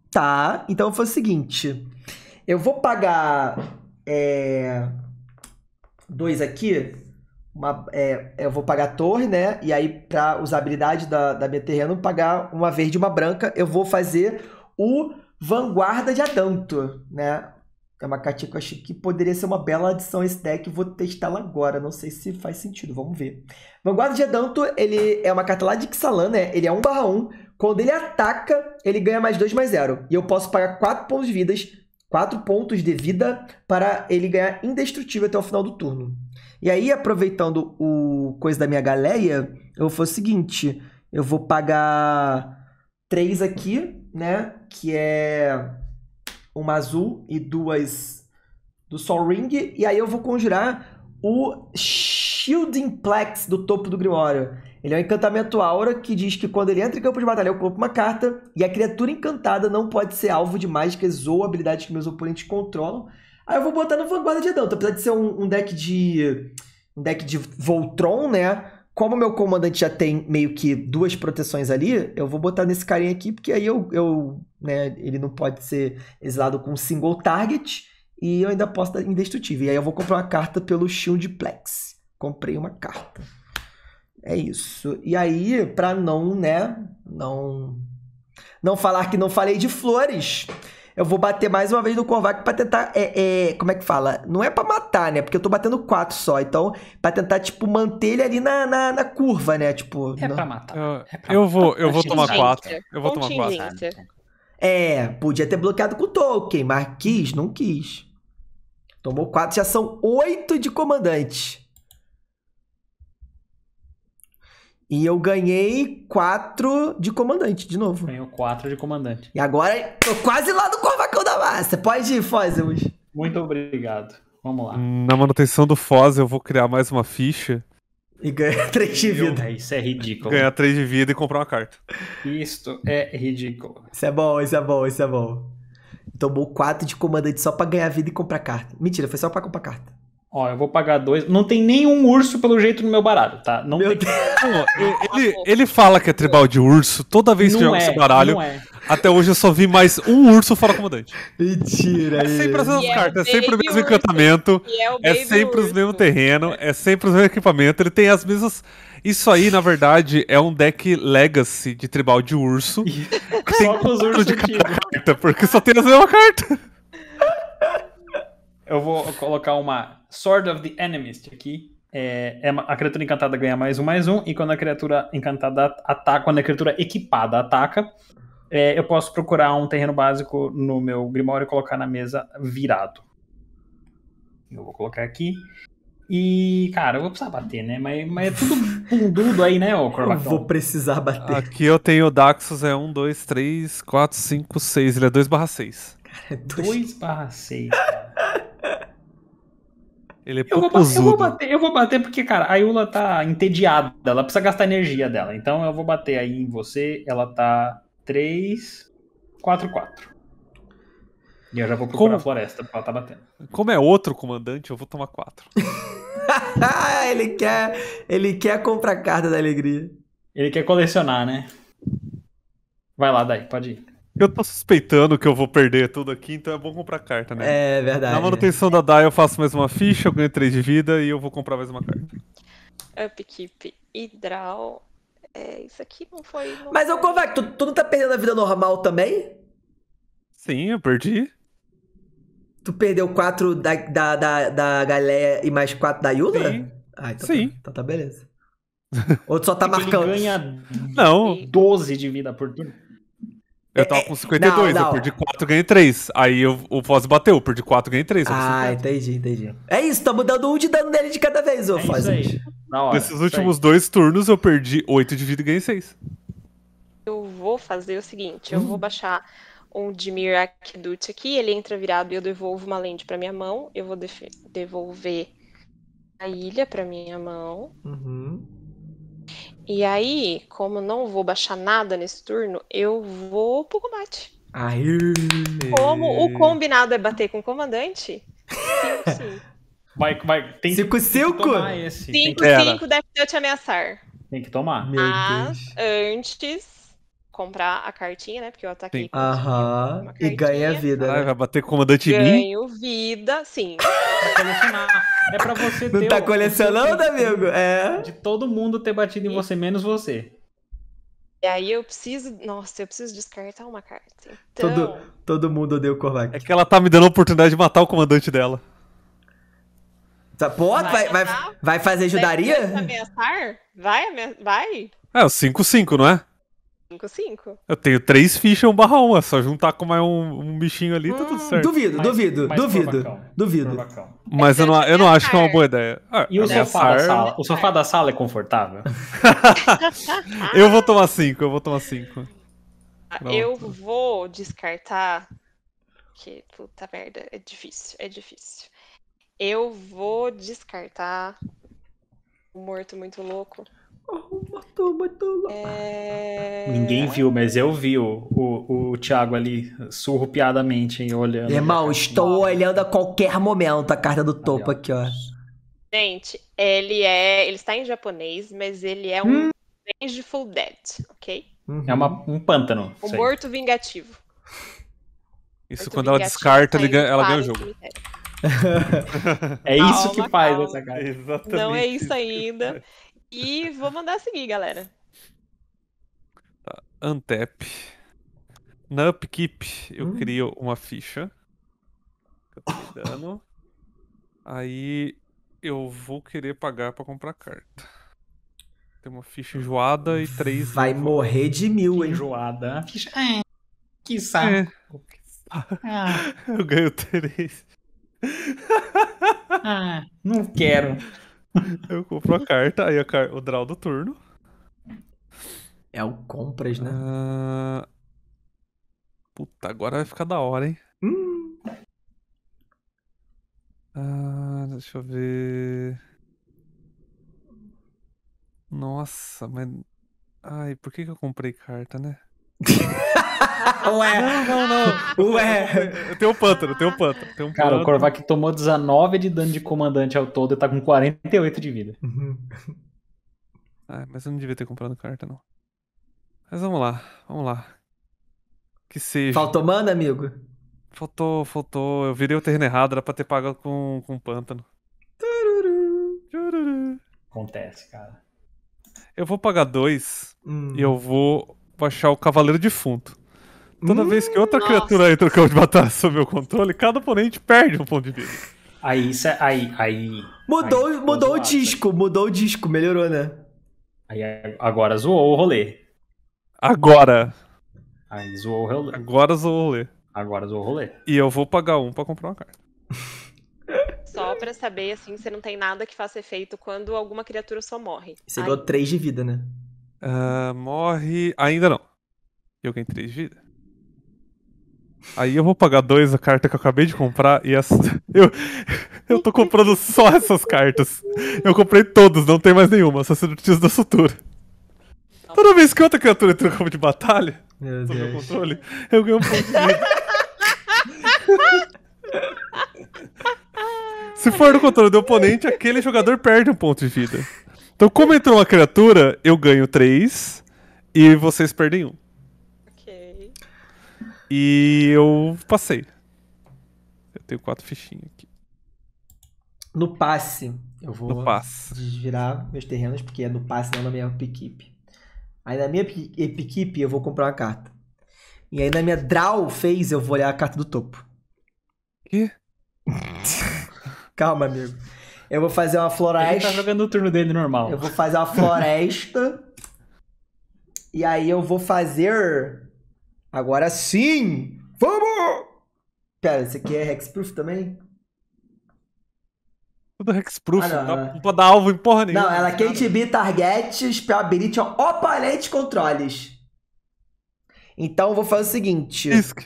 Tá, então vou fazer o seguinte. Eu vou pagar... É 2 aqui, uma, é, eu vou pagar a torre, né? E aí, para habilidade da, da minha terreno, pagar uma verde e uma branca, eu vou fazer o Vanguarda de Adanto, né? É uma cartinha que eu achei que poderia ser uma bela adição a esse deck. Vou testá-la agora. Não sei se faz sentido. Vamos ver. Vanguarda de Adanto, ele é uma carta lá de Xalan, né? Ele é 1 barra 1. Quando ele ataca, ele ganha mais 2, mais 0. E eu posso pagar 4 pontos de vidas 4 pontos de vida para ele ganhar indestrutível até o final do turno. E aí, aproveitando o coisa da minha galeia, eu vou fazer o seguinte: eu vou pagar 3 aqui, né? Que é uma azul e duas do Sol Ring. E aí eu vou conjurar o Shielding Plex do topo do Grimório. Ele é um encantamento aura que diz que quando ele entra em campo de batalha, eu compro uma carta e a criatura encantada não pode ser alvo de mágicas ou habilidades que meus oponentes controlam. Aí eu vou botar no Vanguarda de Adão. Apesar de ser um, um deck de. um deck de Voltron, né? Como meu comandante já tem meio que duas proteções ali, eu vou botar nesse carinha aqui, porque aí eu, eu né, ele não pode ser exilado com single target e eu ainda posso dar indestrutível. E aí eu vou comprar uma carta pelo Shield Plex. Comprei uma carta. É isso. E aí, para não, né, não não falar que não falei de flores, eu vou bater mais uma vez no Korvac para tentar. É, é, como é que fala? Não é para matar, né? Porque eu tô batendo quatro só. Então, para tentar, tipo, manter ele ali na, na, na curva, né? Tipo. É não... pra matar. Eu, é pra eu matar. vou, eu vou tomar quatro. Eu vou tomar quatro. É, podia ter bloqueado com o Tolkien, mas quis, não quis. Tomou quatro, já são oito de comandante. E eu ganhei 4 de comandante de novo. Ganhou 4 de comandante. E agora tô quase lá no Corvacão da Massa. Pode ir, Fozemus. Muito obrigado. Vamos lá. Na manutenção do Foz, eu vou criar mais uma ficha. E ganhar 3 <laughs> de vida. Isso é ridículo. Ganhar 3 de vida e comprar uma carta. Isso é ridículo. Isso é bom, isso é bom, isso é bom. Tomou 4 de comandante só pra ganhar vida e comprar carta. Mentira, foi só pra comprar carta. Ó, eu vou pagar dois. Não tem nenhum urso pelo jeito no meu baralho, tá? Não meu tem. <laughs> ele, ele fala que é tribal de urso toda vez que joga é, esse baralho. Não é. Até hoje eu só vi mais um urso fora comandante. Mentira. É sempre as mesmas cartas, é, é, sempre o mesmo encantamento, é, é sempre os mesmos terreno, é sempre os mesmos equipamento, ele tem as mesmas. Isso aí, na verdade, é um deck Legacy de tribal de urso. que tem <laughs> só com os ursos de cada carta, porque só tem as mesmas cartas. Eu vou colocar uma Sword of the Animist aqui. É, é a criatura encantada ganha mais um, mais um, e quando a criatura encantada ataca, quando a criatura equipada ataca, é, eu posso procurar um terreno básico no meu Grimório e colocar na mesa virado. Eu vou colocar aqui. E, cara, eu vou precisar bater, né? Mas, mas é tudo bundudo aí, né, ô Corbatão? Vou precisar bater. Aqui eu tenho o Daxus, é 1, 2, 3, 4, 5, 6. Ele é 2 barra 6. Cara, é 2 barra 6, cara. <laughs> Ele é eu vou, bater, eu vou bater, eu vou bater porque, cara, a Yula tá entediada, ela precisa gastar energia dela. Então eu vou bater aí em você, ela tá 3, 4, 4. E eu já vou procurar Como... a floresta pra ela tá batendo. Como é outro comandante, eu vou tomar 4. <laughs> ele quer, ele quer comprar carta da alegria. Ele quer colecionar, né? Vai lá, daí, pode ir. Eu tô suspeitando que eu vou perder tudo aqui, então é bom comprar carta, né? É verdade. Na manutenção da DAI eu faço mais uma ficha, eu ganho 3 de vida e eu vou comprar mais uma carta. Upkeep, Hidral. É, isso aqui não foi. Não Mas, ô Kovac, tu, tu não tá perdendo a vida normal também? Sim, eu perdi. Tu perdeu 4 da, da, da, da e mais 4 da Yula? Sim. Ah, então tá Sim. Tá, então tá beleza. Ou tu só tá tipo, marcando. Ele ganha não. 12 de vida por turno. Eu tava é, com 52, é, não, não. eu perdi 4, ganhei 3. Aí eu, o Foz bateu, eu perdi 4, ganhei 3. Ah, entendi, entendi. É isso, tamo dando um de dano nele de cada vez, ô é Foz. Hora, Nesses últimos aí. dois turnos eu perdi 8 de vida e ganhei 6. Eu vou fazer o seguinte, eu hum. vou baixar um Dimir Akdut aqui, ele entra virado e eu devolvo uma lente pra minha mão. Eu vou devolver a ilha pra minha mão. Uhum. E aí, como não vou baixar nada nesse turno, eu vou pro combate. Aí. Como o combinado é bater com o comandante, 5, 5. <laughs> Vai, vai, tem cinco, que, cinco? Tem que 5, 5 Death te ameaçar. Tem que tomar. Meu Mas Deus. antes comprar a cartinha, né? Porque eu ataquei com Aham. E ganha vida. Ah, né? vai bater com o comandante Ganho Ganho vida, sim. pra colecionar. É pra você Não ter. Não tá o... colecionando, amigo? É. De todo mundo ter batido em você, menos você. E aí eu preciso. Nossa, eu preciso descartar uma carta. Então... Todo, todo mundo odeia o Korvac. É que ela tá me dando a oportunidade de matar o comandante dela. Pô, tá vai, vai, vai, vai fazer judaria? Vai ameaçar? Vai? Vai? É, 5-5, não é? Eu tenho três fichas, um barra 1. É só juntar com mais um, um bichinho ali, hum, tá tudo hum, certo. Duvido, duvido, duvido. Bacão, duvido. Mas eu não, eu não acho que é uma boa ideia. Ah, e o sofá, sala, o sofá da sala é confortável? <laughs> eu vou tomar cinco, eu vou tomar cinco. Ah, eu vou descartar. Que puta merda, é difícil, é difícil. Eu vou descartar o morto muito louco matou, matou. É... Ninguém viu, mas eu vi o, o, o Thiago ali surrupiadamente hein, olhando. Irmão, estou olhando a qualquer momento a carta do topo aqui, ó. Gente, ele é. Ele está em japonês, mas ele é um hum. Vengeful Dead, ok? Uhum. É uma, um pântano. Um morto vingativo. Isso morto quando vingativo, ela descarta, ela ganha o jogo. <laughs> <laughs> É isso Calma, que faz calma. essa cara. Exatamente. Não é isso ainda. E vou mandar seguir, galera. Tá, Antep. Na Upkeep, eu hum. crio uma ficha. Que dando. Aí eu vou querer pagar para comprar carta. Tem uma ficha enjoada e três. Vai morrer de mil, hein? Enjoada. Ficha... É. Que saco. É. Ah. <laughs> Eu ganho três. Ah, não quero. Eu compro a carta, aí a car... o draw do turno. É o compras, né? Ah, puta, agora vai ficar da hora, hein? Hum. Ah, deixa eu ver. Nossa, mas. Ai, por que, que eu comprei carta, né? <laughs> Ué. Não, não, não. Ué. Tem um pântano, tem um pântano. Tem um Cara, pântano. o Korvac tomou 19 de dano de comandante ao todo e tá com 48 de vida. Uhum. Ah, mas eu não devia ter comprado carta, não. Mas vamos lá, vamos lá. Que seja. Faltou mana, amigo? Faltou, faltou. Eu virei o terreno errado, era pra ter pago com, com pântano. Tururu, tururu. Acontece, cara. Eu vou pagar dois hum. e eu vou pra achar o Cavaleiro Defunto. Toda hum, vez que outra nossa. criatura entra no campo de batalha <laughs> sob meu controle, cada oponente perde um ponto de vida. Aí, é, aí, aí. Mudou, aí, mudou o disco, mudou o disco, melhorou, né? Aí agora zoou o rolê. Agora. Aí zoou o rolê. Agora zoou o rolê. Agora zoou o rolê. E eu vou pagar um pra comprar uma carta. <laughs> Só pra saber, assim, você não tem nada que faça efeito quando alguma criatura só morre. Você Ai. ganhou 3 de vida, né? Uh, morre. Ainda não. Eu ganhei 3 de vida. Aí eu vou pagar dois a carta que eu acabei de comprar e essa. <laughs> Eu, eu tô comprando só essas cartas. Eu comprei todas, não tem mais nenhuma. Sacerdotisa da Sutura. Toda vez que outra criatura entra no campo de batalha, sob meu controle, eu ganho um ponto de vida. <laughs> Se for no controle do oponente, aquele jogador perde um ponto de vida. Então, como entrou uma criatura, eu ganho 3 e vocês perdem 1. Um. Ok. E eu passei. Eu tenho quatro fichinhas aqui. No passe, eu vou passe. desvirar meus terrenos, porque é no passe, não na minha equipe. Aí na minha equipe eu vou comprar uma carta. E aí na minha draw phase eu vou olhar a carta do topo. Que? <laughs> Calma, amigo. Eu vou fazer uma floresta. Ele tá jogando o turno dele normal. Eu vou fazer uma floresta. e aí eu vou fazer. Agora sim! Vamos! Pera, esse aqui é Hexproof também? Tudo Hexproof, ah, não, não, dá pra dar alvo em porra nenhuma. Não, ela é KTB, Target, Spell Ability, Opalente Controles. Então eu vou fazer o seguinte. Fisk.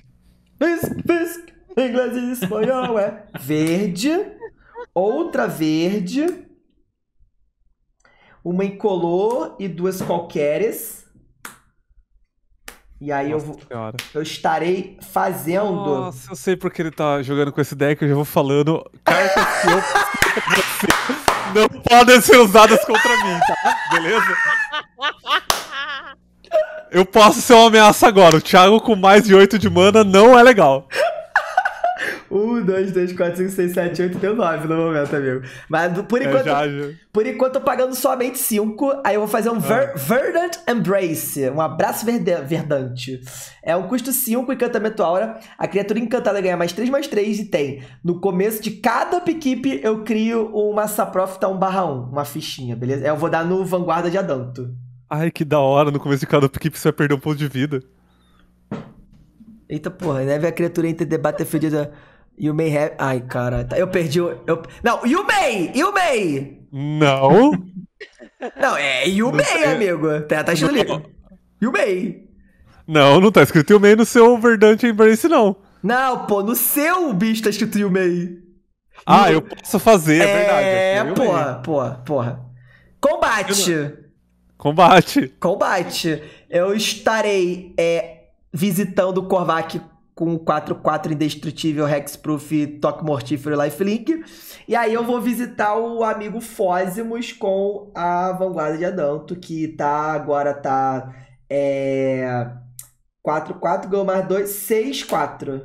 Fisk, Fisk. Em inglês e espanhol é verde outra verde, uma incolor e duas qualqueres. E aí Nossa eu vou, eu estarei fazendo. Nossa, eu sei porque ele tá jogando com esse deck, eu já vou falando. Carta que eu <laughs> não podem ser usadas contra mim, tá? Beleza? Eu posso ser uma ameaça agora. O Thiago com mais de 8 de mana não é legal. 1, 2, 3, 4, 5, 6, 7, 8, deu 9 no momento, amigo. Mas por é enquanto. É, já. Por enquanto, eu tô pagando somente 5. Aí eu vou fazer um ver, ah. Verdant Embrace. Um abraço verde, verdante. É um custo 5, encantamento aura. A criatura encantada ganha mais 3, mais 3. E tem. No começo de cada upkeep, eu crio uma Saprofita tá, 1 barra 1. Uma fichinha, beleza? Eu vou dar no Vanguarda de Adanto. Ai, que da hora. No começo de cada upkeep, você vai perder um ponto de vida. Eita porra, né? A criatura entra em debate é fedida. You may have. Ai, cara, tá, eu perdi o. Eu... Não, o may! o may! Não! <laughs> Não, é e o may, amigo. Tá, tá escrito ali. o may. Não, não tá escrito o may no seu verdante Embrace, não. Não, pô, no seu bicho tá escrito o may. Ah, eu posso fazer, é, é verdade. É, porra, porra, porra. Combate! Combate! Combate! Eu estarei é, visitando o Korvac com 4-4 indestrutível, Hexproof, Toque Mortífero e Lifelink. E aí eu vou visitar o amigo Fósimos com a Vanguarda de Adanto, que tá agora tá. É... 4-4, ganhou mais 2, 6-4.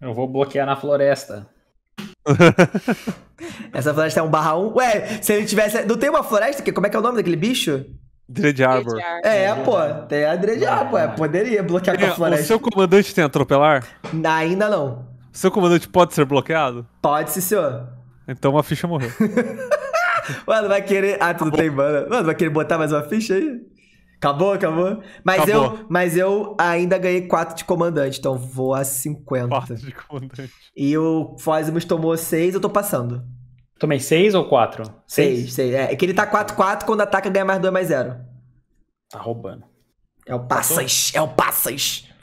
Eu vou bloquear na floresta. <laughs> Essa floresta é um barra 1. Ué, se ele tivesse. Não tem uma floresta? Como é que é o nome daquele bicho? Dread Arbor. É, é, pô, tem a Dread Arbor, é, é, poderia bloquear tem, com a floresta. O seu comandante tem atropelar? Não, ainda não. seu comandante pode ser bloqueado? Pode, sim, senhor. Então uma ficha morreu. <laughs> Mano, vai querer. Ah, tu não tem mana. Mano, vai querer botar mais uma ficha aí? Acabou, acabou. Mas, acabou. Eu, mas eu ainda ganhei 4 de comandante, então vou a 50. 4 de comandante. E o Fosmos tomou 6, eu tô passando. Tomei 6 ou 4? 6, 6. É que ele tá 4-4, quando ataca ganha mais 2 mais 0. Tá roubando. É o Passas, é o Passas. <laughs>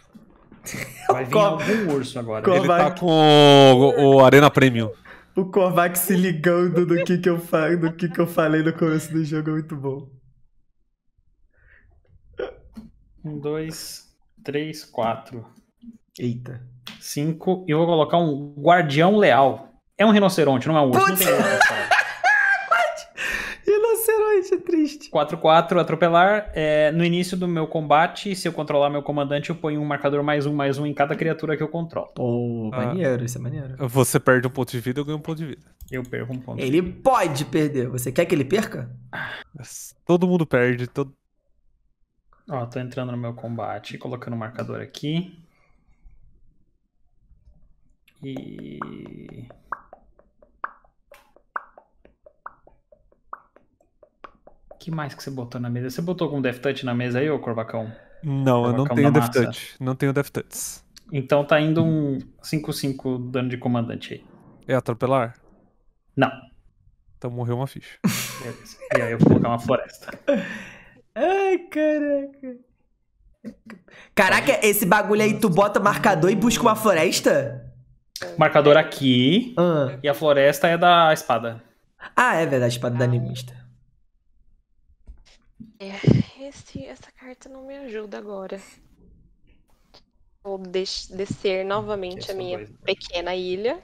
É Vai vir Cor... algum urso agora. Corvac... Ele tá com o, o Arena Premium. O Korvac se ligando do que, que eu fa... do que, que eu falei no começo do jogo é muito bom. 1, 2, 3, 4. Eita. 5, e Eu vou colocar um Guardião Leal. É um rinoceronte, não é um urso. Putz. Não tem urso, né, <laughs> Rinoceronte, é triste. 4-4, atropelar. É, no início do meu combate, se eu controlar meu comandante, eu ponho um marcador mais um, mais um em cada criatura que eu controlo. Oh, ah. maneiro, isso é maneiro. Você perde um ponto de vida, eu ganho um ponto de vida. Eu perco um ponto. Ele pode perder. Você quer que ele perca? Todo mundo perde. Todo... Ó, tô entrando no meu combate, colocando o marcador aqui. E. que mais que você botou na mesa? Você botou algum Death Touch na mesa aí, ô Corvacão? Não, Corvacão eu não tenho Death Touch. Não tenho Death Touch. Então tá indo um 5-5 dano de comandante aí. É atropelar? Não. Então morreu uma ficha. Beleza. E aí eu vou colocar uma floresta. <laughs> Ai, caraca. Caraca, esse bagulho aí tu bota marcador e busca uma floresta? Marcador aqui. Ah. E a floresta é da espada. Ah, é verdade, a espada da ah. animista. É, esse, essa carta não me ajuda agora. Vou des descer novamente essa a minha coisa. Né? pequena ilha.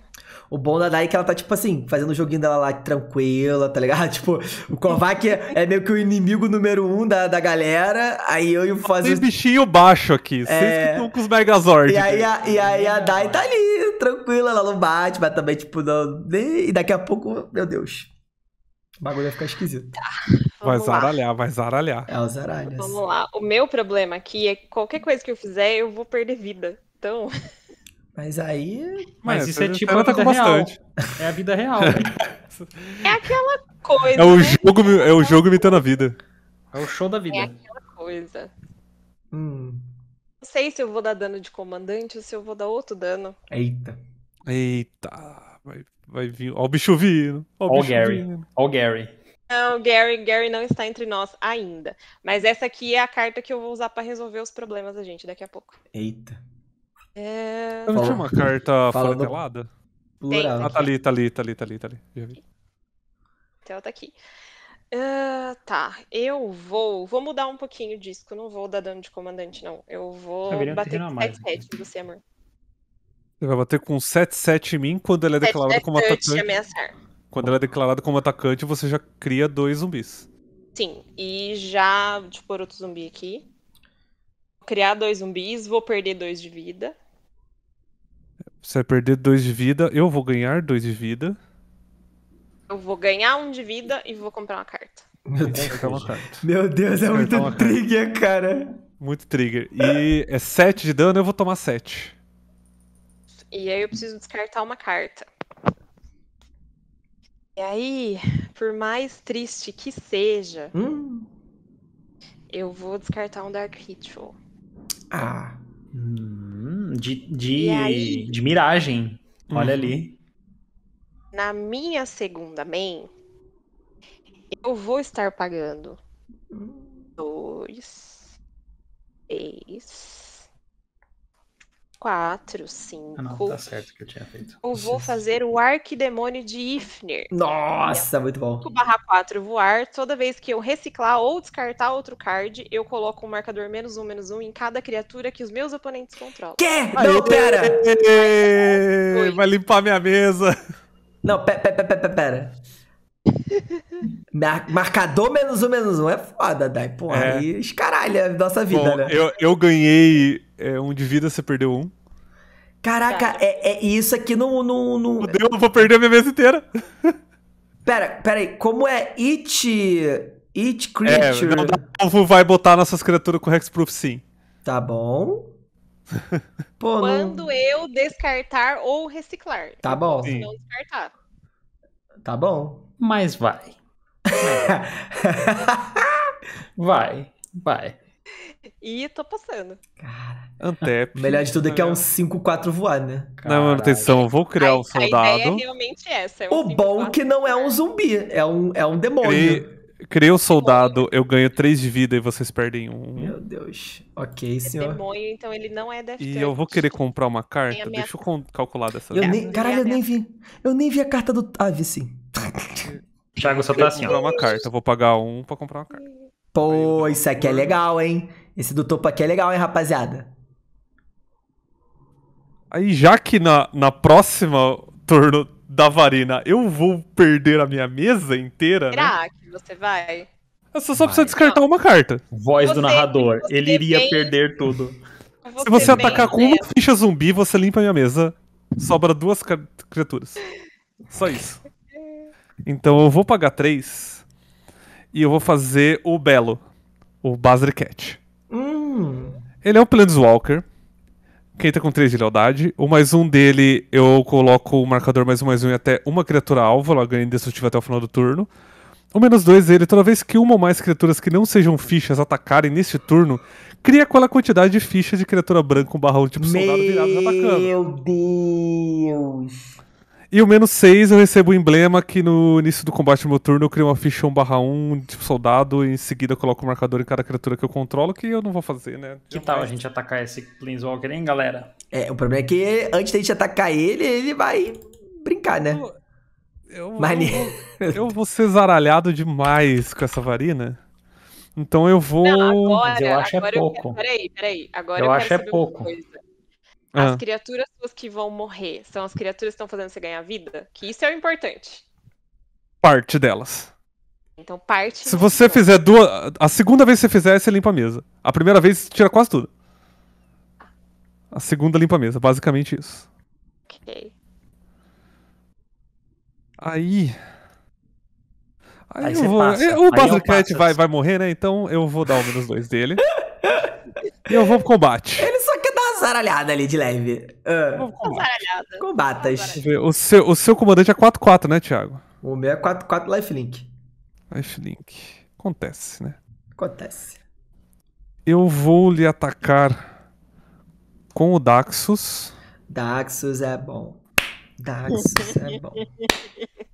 O bom da Dai é que ela tá, tipo assim, fazendo o joguinho dela lá tranquila, tá ligado? <laughs> Tipo, o Kovac é, é meio que o inimigo número um da, da galera. Aí eu e o Tem bichinho baixo aqui. Vocês é. que estão com os Megazords E aí, né? a, e aí a Dai tá ali, tranquila, ela não bate, mas também, tipo, não... e daqui a pouco, meu Deus. O bagulho vai ficar esquisito. Tá. <laughs> Vai zaralhar, vai zaralhar. É o zaralha. Vamos assim. lá. O meu problema aqui é que qualquer coisa que eu fizer, eu vou perder vida. Então. <laughs> Mas aí. Mas, Mas isso é tipo tá a vida real. Bastante. É a vida real. <laughs> é aquela coisa. É o, né? jogo, é o jogo imitando a vida. É o show da é vida. É aquela coisa. Hum. Não sei se eu vou dar dano de comandante ou se eu vou dar outro dano. Eita. Eita. Vai vai vir. Ó, o bicho vindo. Ó, o, Gary. Ó, o Gary. Não, Gary, Gary não está entre nós ainda. Mas essa aqui é a carta que eu vou usar para resolver os problemas da gente daqui a pouco. Eita. É... Eu não tinha uma carta flanelada? Plural. Ah, tá ali, tá ali, tá ali, tá ali, tá ali. Já vi. Então tá aqui. Uh, tá, eu vou. Vou mudar um pouquinho o disco. Não vou dar dano de comandante, não. Eu vou bater 7-7 você amor ele vai bater com 7-7 em mim quando ela é declarada como atacante. Ameaçar. Quando ela é declarada como atacante, você já cria dois zumbis. Sim, e já. Deixa tipo, eu pôr outro zumbi aqui. Vou criar dois zumbis, vou perder dois de vida. Você vai perder dois de vida, eu vou ganhar dois de vida. Eu vou ganhar um de vida e vou comprar uma carta. Meu Deus, uma carta. Meu Deus é muito trigger, cara. Muito trigger. E é 7 de dano, eu vou tomar 7. E aí eu preciso descartar uma carta. E aí, por mais triste que seja, hum. eu vou descartar um Dark Ritual. Ah. Hum, de, de, aí, de miragem. Olha uhum. ali. Na minha segunda main, eu vou estar pagando. Hum. Dois. Três quatro, cinco. Ah, não, tá certo que eu tinha feito. Eu vou fazer o Arquidemônio de Ifnir. Nossa, muito bom. 5 barra 4 voar. Toda vez que eu reciclar ou descartar outro card, eu coloco um marcador menos um, menos um em cada criatura que os meus oponentes controlam. Quê? Não, pera! Vai limpar minha mesa. Não, pera, pera, pera, pera. Marcador menos um, menos um é foda, Dai. Pô, é. aí escaralha a nossa vida, Bom, né? Eu, eu ganhei é, um de vida, você perdeu um. Caraca, é, é isso aqui no. no, no... Fudeu, eu vou perder a minha mesa inteira. <laughs> Pera, pera aí, como é It. It é, Creature? É, não, o povo vai botar nossas criaturas com Hexproof, sim. Tá bom. <laughs> Pô, Quando não... eu descartar ou reciclar. Tá bom. Se não descartar. Tá bom. Mas vai. <laughs> vai, vai. E tô passando. Cara. Antep. Melhor de tudo é que é um 5-4 voar, né? Na manutenção, vou criar a, um soldado. A ideia é realmente essa. É um o bom que não é um zumbi, é um, é um demônio. Cri... Criei um soldado, eu ganho 3 de vida e vocês perdem um. Meu Deus. Ok, é senhor. demônio, então ele não é death E eu vou querer comprar uma carta. Deixa eu calcular dessa eu vez. Nem... Caralho, é eu nem vi. Eu nem vi a carta do. Ah, <laughs> sim. Thiago só tá assim, ó. uma carta, eu vou pagar um pra comprar uma carta. Pô, isso aqui é legal, hein? Esse do topo aqui é legal, hein, rapaziada? Aí, já que na, na próxima turno da Varina eu vou perder a minha mesa inteira. Né? Será né? que você vai? Você só vai. precisa descartar uma carta. Voz você, do narrador. Ele iria bem... perder tudo. Se você atacar com uma ficha zumbi, você limpa a minha mesa. Sobra duas criaturas. Só isso. Então eu vou pagar 3 e eu vou fazer o Belo, o Basricat. Hum. Ele é um Planeswalker. Quem entra com 3 de lealdade. O mais um dele, eu coloco o marcador mais um mais um e até uma criatura alvo, ela ganha indestrutível até o final do turno. O menos 2 dele, toda vez que uma ou mais criaturas que não sejam fichas atacarem neste turno, cria aquela quantidade de fichas de criatura branca com barrão tipo Meu soldado virado atacando. Meu Deus! E o menos 6 eu recebo o emblema que no início do combate do meu turno eu crio uma ficha 1 barra 1 de tipo, soldado e em seguida coloco o um marcador em cada criatura que eu controlo, que eu não vou fazer, né? Que Jamais. tal a gente atacar esse Planeswalker, hein, galera? É, o problema é que antes da gente atacar ele, ele vai brincar, né? Eu, eu, Mas... eu, eu vou ser zaralhado demais com essa varina. Então eu vou. Não, é agora, eu acho agora é pouco. Quero, peraí, peraí. Agora eu, eu acho é pouco. Coisa. As ah. criaturas que vão morrer são as criaturas que estão fazendo você ganhar vida? Que isso é o importante. Parte delas. Então, parte. Se você fizer duas. A segunda vez que você fizer, você limpa a mesa. A primeira vez, tira quase tudo. A segunda limpa a mesa, basicamente isso. Ok. Aí. Aí, aí eu vou, passa. Eu, o Bazookat vai, vai morrer, né? Então eu vou dar o menos dois dele. e eu vou pro combate. Ele só quer dar uma zaralhada ali de leve. Uh, zaralhada. Combatas. O seu, o seu comandante é 4-4, né, Thiago? O meu é 4-4 lifelink. Lifelink. Acontece, né? Acontece. Eu vou lhe atacar com o Daxus. Daxus é bom. Daxus é bom. <laughs>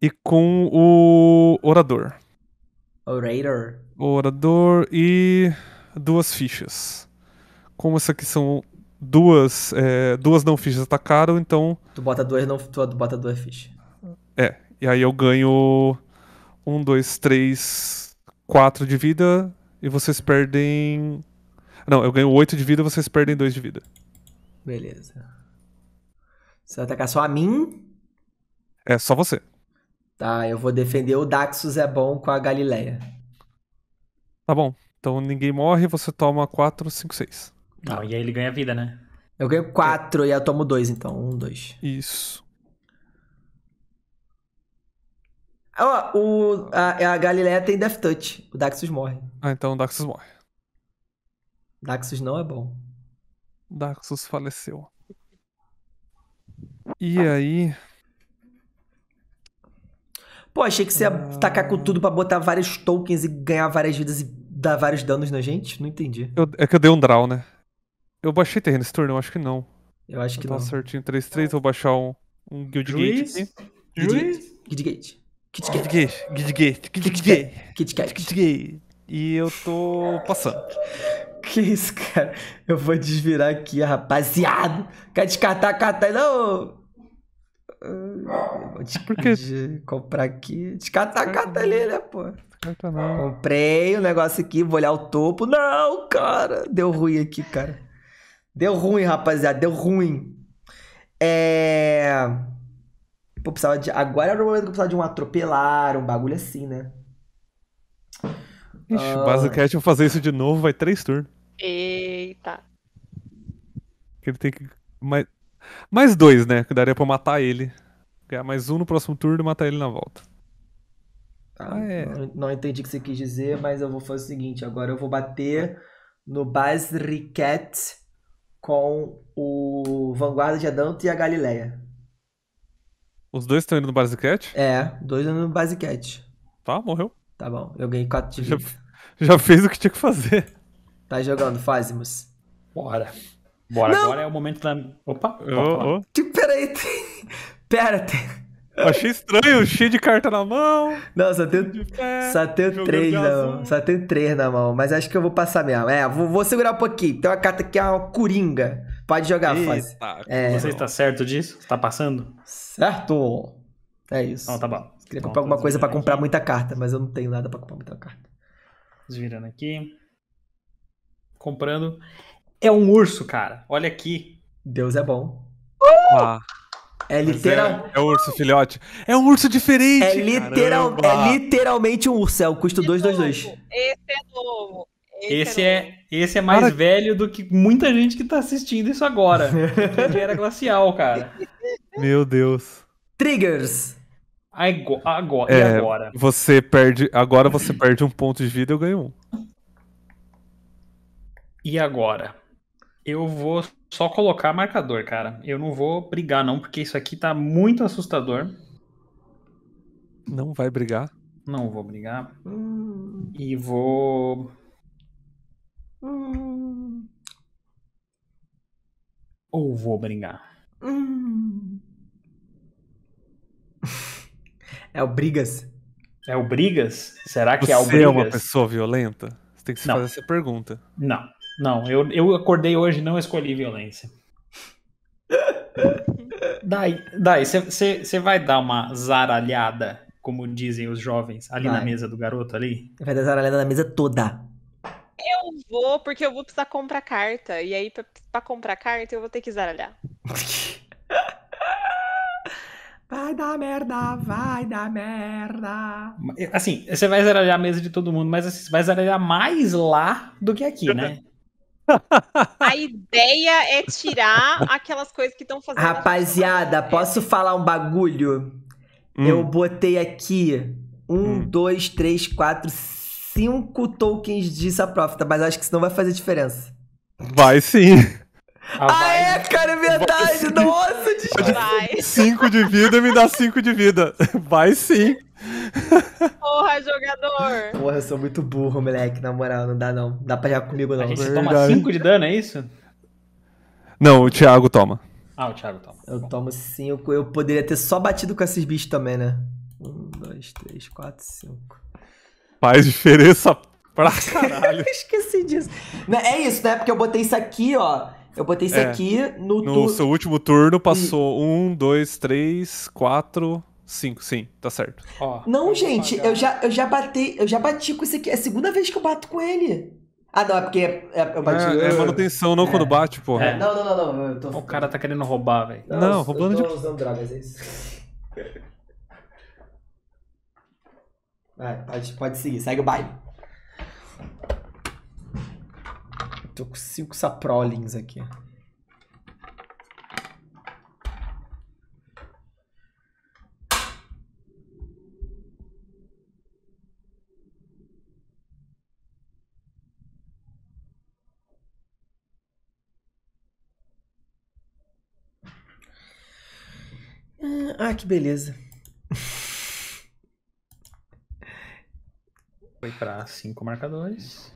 e com o Orador. Orator. Orador e duas fichas. Como essa aqui são duas, é, duas não fichas atacaram, então. Tu bota duas não, tu bota duas fichas. É, e aí eu ganho um, dois, três, quatro de vida e vocês perdem. Não, eu ganho oito de vida, vocês perdem dois de vida. Beleza. Você vai atacar só a mim? É, só você. Tá, eu vou defender o Daxus é bom com a Galileia. Tá bom. Então ninguém morre, você toma 4, 5, 6. Não, e aí ele ganha vida, né? Eu ganho 4 e eu tomo 2, então. 1, 2. Isso. Ah, o, a, a Galileia tem Death Touch. O Daxus morre. Ah, então o Daxus morre. Daxus não é bom. Daxus faleceu. E aí. Pô, achei que você ia ah. tacar com tudo pra botar vários tokens e ganhar várias vidas e dar vários danos na gente? Não entendi. Eu, é que eu dei um draw, né? Eu baixei terreno esse turno, eu acho que não. Eu acho eu que não. Tá certinho, 3-3, vou baixar um, um Guild Guildgate. Gate aqui. Juiz? Guild Gate. Gate. Guild Gate. Guild Gate. Gate. Gate. E eu tô passando. Que isso, cara? Eu vou desvirar aqui, rapaziada. Quer descartar a aí? Não! De, ah, Por de comprar aqui. De cata ali, né, pô? Descata não. Comprei o um negócio aqui, vou olhar o topo. Não, cara. Deu ruim aqui, cara. Deu ruim, rapaziada. Deu ruim. É. Pô, precisava de. Agora era o momento que eu precisava de um atropelar, um bagulho assim, né? Ixi, ah. Basicamente, eu fazer isso de novo vai três turnos. Eita. Que ele tem que. Mas mais dois, né? Que daria pra matar ele. Ganhar mais um no próximo turno e matar ele na volta. Tá, ah, é. não, não, entendi o que você quis dizer, mas eu vou fazer o seguinte: agora eu vou bater no Basriquet com o Vanguarda de Adanto e a Galileia. Os dois estão indo no Basriquet? É, dois indo no Basriquet. Tá, morreu. Tá bom, eu ganhei 4 de vida. Já, <laughs> já fez o que tinha que fazer. Tá jogando, Fásimos. Bora. Bora, não. agora é o momento da. Opa! Oh, oh. Peraí, <laughs> pera, tem... Achei estranho, cheio de carta na mão. Não, só tenho, pé, só tenho três na mão. Só tenho três na mão, mas acho que eu vou passar mesmo. É, vou, vou segurar um pouquinho. Tem uma carta que é uma coringa. Pode jogar, faz. É, Você está certo disso? Está passando? Certo! É isso. Então, tá bom. Queria então, comprar alguma coisa para comprar aqui. muita carta, mas eu não tenho nada para comprar muita carta. Desvirando aqui. Comprando. É um urso, cara. Olha aqui. Deus é bom. Uh! Ah. É, é literal. É, é, um urso filhote. É um urso diferente. É, literal, é literalmente um urso. É o custo 222. Esse é novo. Esse, é esse é, esse é mais cara... velho do que muita gente que tá assistindo isso agora. de <laughs> era glacial, cara. Meu Deus. Triggers. Agora, agora, é, agora. Você perde. Agora você perde um ponto de vida e eu ganho um. E agora? Eu vou só colocar marcador, cara. Eu não vou brigar, não, porque isso aqui tá muito assustador. Não vai brigar? Não vou brigar. Hum. E vou. Hum. Ou vou brigar? Hum. <laughs> é o Brigas. É o Brigas? Será que Você é o Brigas? Você é uma pessoa violenta? Você tem que se não. fazer essa pergunta. Não. Não, eu, eu acordei hoje e não escolhi violência. Daí, <laughs> dai, você vai dar uma zaralhada, como dizem os jovens, ali vai. na mesa do garoto ali? Vai dar zaralhada na mesa toda. Eu vou, porque eu vou precisar comprar carta. E aí, pra, pra comprar carta, eu vou ter que zaralhar. <laughs> Vai dar merda, vai dar merda. Assim, você vai zaralhar a mesa de todo mundo, mas assim, você vai zaralhar mais lá do que aqui, né? A ideia é tirar aquelas coisas que estão fazendo. Rapaziada, né? posso falar um bagulho? Hum. Eu botei aqui um, hum. dois, três, quatro, cinco tokens de Saprofita, mas acho que isso não vai fazer diferença. Vai sim. Ah, ah é, cara, é verdade. Vai Nossa, desculpa. 5 de vida me dá 5 de vida. <laughs> Vai sim. Porra, jogador. Porra, eu sou muito burro, moleque. Na moral, não dá não. Dá pra jogar comigo não. A gente verdade. toma 5 de dano, é isso? Não, o Thiago toma. Ah, o Thiago toma. Eu tá tomo 5. Eu poderia ter só batido com esses bichos também, né? 1, 2, 3, 4, 5. Faz diferença pra <laughs> caralho. Esqueci disso. Né, é isso, né? Porque eu botei isso aqui, ó. Eu botei isso é, aqui no... No tu... seu último turno passou e... um, dois, três, quatro... cinco sim, tá certo. Oh, não, gente, eu já, eu já bati, eu já bati com esse aqui. É a segunda vez que eu bato com ele. Ah, não, é porque é, é, eu bati. É, é manutenção, não é. quando bate, porra. É. Não, não, não, não. Tô... O cara tá querendo roubar, velho. Não, não, roubando eu tô de. usando drogas, é isso. <laughs> É, pode, pode seguir, segue o baile. Tô com cinco saprolins aqui. Ah, ah que beleza. Foi para cinco marcadores.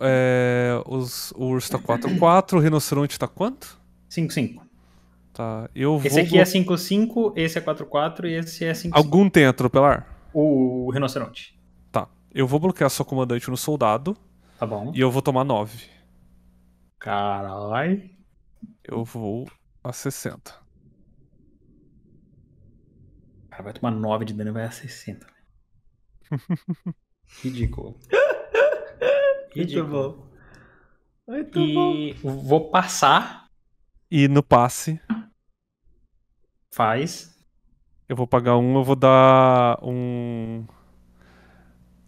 É, os, o urso tá 4-4, o rinoceronte tá quanto? 5-5. Tá, eu vou... Esse aqui é 5-5, esse é 4-4 e esse é 5-5. Algum tem atropelar? O rinoceronte. Tá, eu vou bloquear sua comandante no soldado. Tá bom. E eu vou tomar 9. Caralho. Eu vou a 60. Cara, vai tomar 9 de dano e vai a 60. <laughs> Ridículo. Ridículo. Muito bom. Muito e bom. vou passar. E no passe. Faz. Eu vou pagar um, eu vou dar um.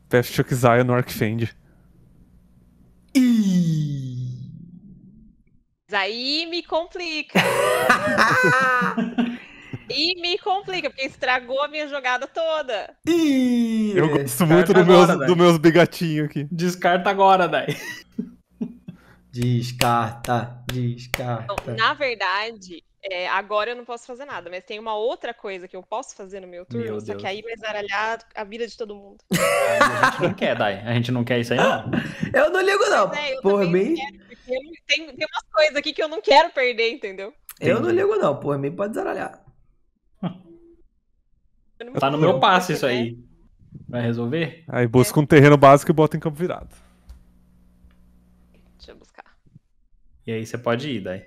Path Chuck no Arkfend. E Aí me complica. <laughs> E me complica, porque estragou a minha jogada toda. eu gosto muito dos meus, do meus bigatinhos aqui. Descarta agora, Dai. Descarta, descarta. Então, na verdade, é, agora eu não posso fazer nada, mas tem uma outra coisa que eu posso fazer no meu turno, meu só que aí vai zaralhar a vida de todo mundo. É, a gente não quer, Dai. A gente não quer isso aí, não. <laughs> eu não ligo, não. Mas, é, por mim. Quero, tem, tem umas coisas aqui que eu não quero perder, entendeu? Eu não ligo, não. Por mim, pode zaralhar. Tá no meu passe isso aí. Né? Vai resolver? Aí busca um terreno básico e bota em campo virado. Deixa eu buscar. E aí você pode ir, daí.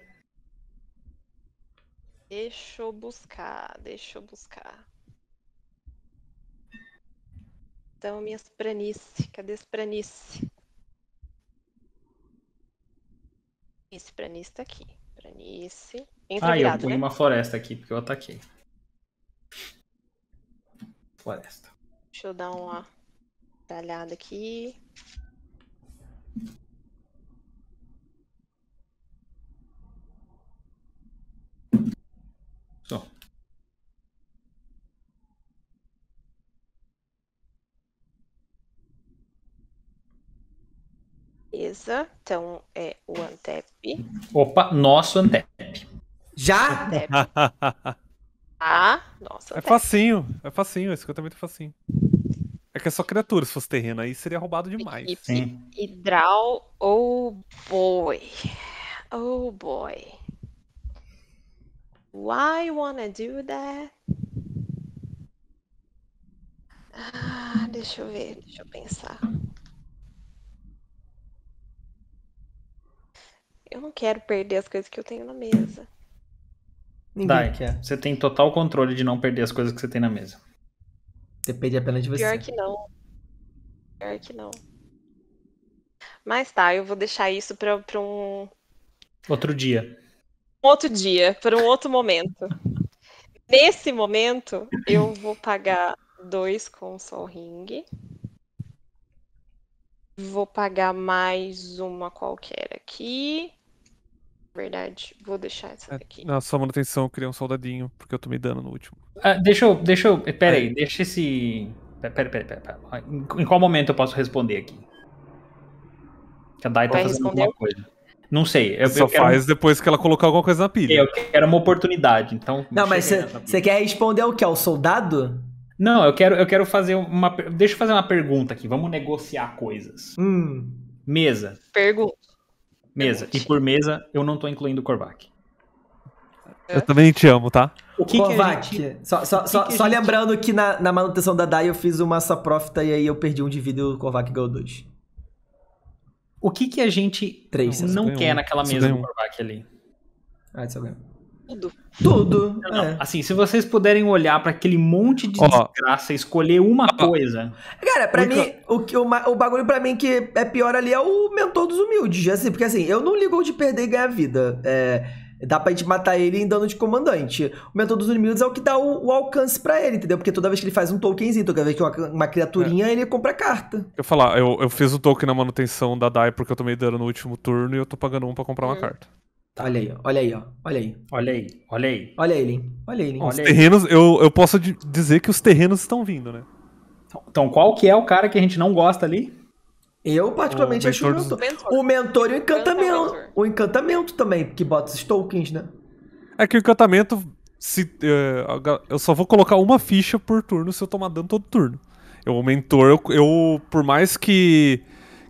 Deixa eu buscar, deixa eu buscar. Então, minhas pranice, cadê as pranice? Esse pranice tá aqui. Pranice. Entra ah, virado, eu pus né? uma floresta aqui, porque eu ataquei floresta. Deixa eu dar uma talhada aqui. Só. Beleza. Então é o Antep. Opa, nosso Antep. Já? Antep. <laughs> Ah, nossa. É até. facinho, é facinho, esse também é facinho. É que é só criatura, se fosse terreno, aí seria roubado demais. Equipe Sim. Hidral, oh boy. Oh boy. Why wanna do that? Ah, deixa eu ver, deixa eu pensar. Eu não quero perder as coisas que eu tenho na mesa. Ninguém Dai, quer. Você tem total controle de não perder as coisas que você tem na mesa. Depende apenas de você. Pior que não. Pior que não. Mas tá, eu vou deixar isso pra, pra um. Outro dia. Um outro dia, para um outro momento. Nesse momento, eu vou pagar dois com Sol Ring. Vou pagar mais uma qualquer aqui verdade. Vou deixar essa é, daqui. Na sua manutenção, eu criei um soldadinho, porque eu tomei dano no último. Ah, deixa eu. Deixa eu. Eh, pera aí, deixa esse. Pera, pera, pera, pera. Em, em qual momento eu posso responder aqui? Que a Dai tá fazendo alguma coisa. Não sei. Eu, Só eu quero... faz depois que ela colocar alguma coisa na pilha. Eu quero uma oportunidade, então. Não, mas você quer responder o que? o soldado? Não, eu quero, eu quero fazer uma. Deixa eu fazer uma pergunta aqui. Vamos negociar coisas. Hum. Mesa. Pergunta. É mesa. E por mesa, eu não tô incluindo o Korvac. Eu também te amo, tá? O que Kovac. Que gente... Só, só, que só, que só gente... lembrando que na, na, manutenção da DAI eu fiz uma saprófita e aí eu perdi um de vida e o Korvac ganhou dois. O que que a gente Três, não, não quer um. naquela mesa do Korvac ali? Ah, só ganho. Tudo. Tudo. Não, é. Assim, se vocês puderem olhar para aquele monte de oh. desgraça e escolher uma oh. coisa. Cara, para mim, o, que, o, o bagulho para mim que é pior ali é o mentor dos humildes. Assim, porque assim, eu não ligo de perder e ganhar vida. É, dá pra gente matar ele em dano de comandante. O mentor dos humildes é o que dá o, o alcance para ele, entendeu? Porque toda vez que ele faz um tokenzinho, toda vez que uma, uma criaturinha, é. ele compra carta. Eu falar, eu, eu fiz o token na manutenção da DAI porque eu tomei dano no último turno e eu tô pagando um para comprar uma hum. carta. Tá. Olha aí, olha aí, olha aí. Olha aí, olha aí. Olha ele, hein? Olha ele, hein? Os terrenos, eu, eu posso dizer que os terrenos estão vindo, né? Então, então, qual que é o cara que a gente não gosta ali? Eu, particularmente, o acho o mentor. O mentor e o encantamento. O encantamento também, que bota os tokens, né? É que o encantamento, se, eh, eu só vou colocar uma ficha por turno se eu tomar dano todo turno. Eu, o mentor, eu, eu por mais que,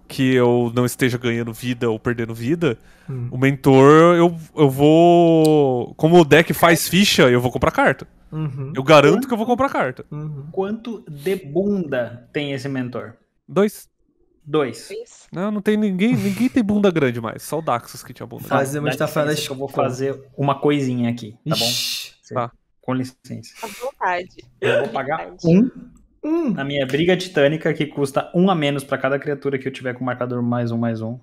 que eu não esteja ganhando vida ou perdendo vida, Hum. O mentor, eu, eu vou. Como o deck faz ficha, eu vou comprar carta. Uhum. Eu garanto Quanto... que eu vou comprar carta. Uhum. Quanto de bunda tem esse mentor? Dois. Dois. Não, não tem ninguém. Ninguém tem bunda grande mais. Só o Daxus que tinha bunda grande. Fazemos tá falando que eu vou fazer uma coisinha aqui, tá Ixi, bom? Tá. Com licença. À vontade. Eu vou pagar um na minha briga titânica, que custa um a menos para cada criatura que eu tiver com marcador mais um, mais um.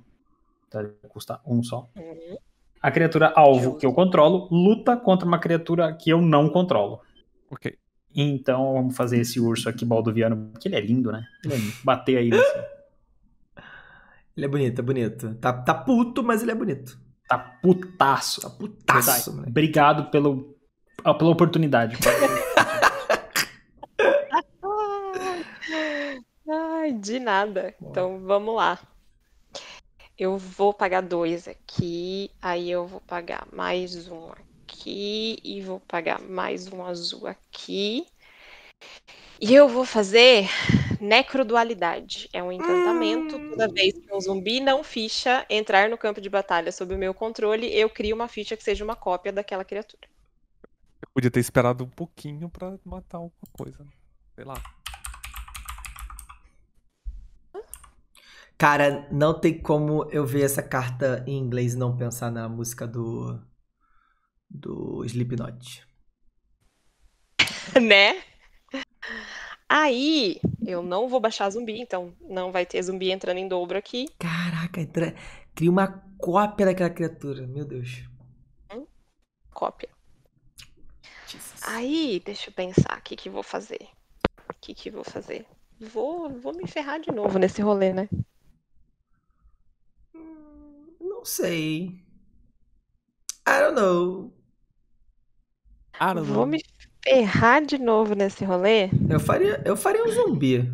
Tá? Custa um só. Uhum. A criatura alvo que eu controlo luta contra uma criatura que eu não controlo. Ok. Então vamos fazer esse urso aqui baldoviano, porque ele é lindo, né? Ele é lindo. Bater aí. Assim. Ele é bonito, é bonito. Tá, tá puto, mas ele é bonito. Tá putaço. Tá putaço. Tá, obrigado pelo, ah, pela oportunidade. <laughs> <laughs> Ai, de nada. Então vamos lá eu vou pagar dois aqui, aí eu vou pagar mais um aqui e vou pagar mais um azul aqui. E eu vou fazer necrodualidade. É um encantamento. Hum. Toda vez que um zumbi não ficha entrar no campo de batalha sob o meu controle, eu crio uma ficha que seja uma cópia daquela criatura. Eu podia ter esperado um pouquinho para matar alguma coisa. Né? Sei lá. Cara, não tem como eu ver essa carta em inglês e não pensar na música do. do Slipknot. <laughs> né? Aí, eu não vou baixar zumbi, então não vai ter zumbi entrando em dobro aqui. Caraca, entra... cria uma cópia daquela criatura, meu Deus. Hum? Cópia. Jesus. Aí, deixa eu pensar, o que que vou fazer? O que que vou fazer? Vou, vou me ferrar de novo nesse rolê, né? Não sei. I don't know. I don't know. Vou me ferrar de novo nesse rolê? Eu faria, eu faria um zumbi.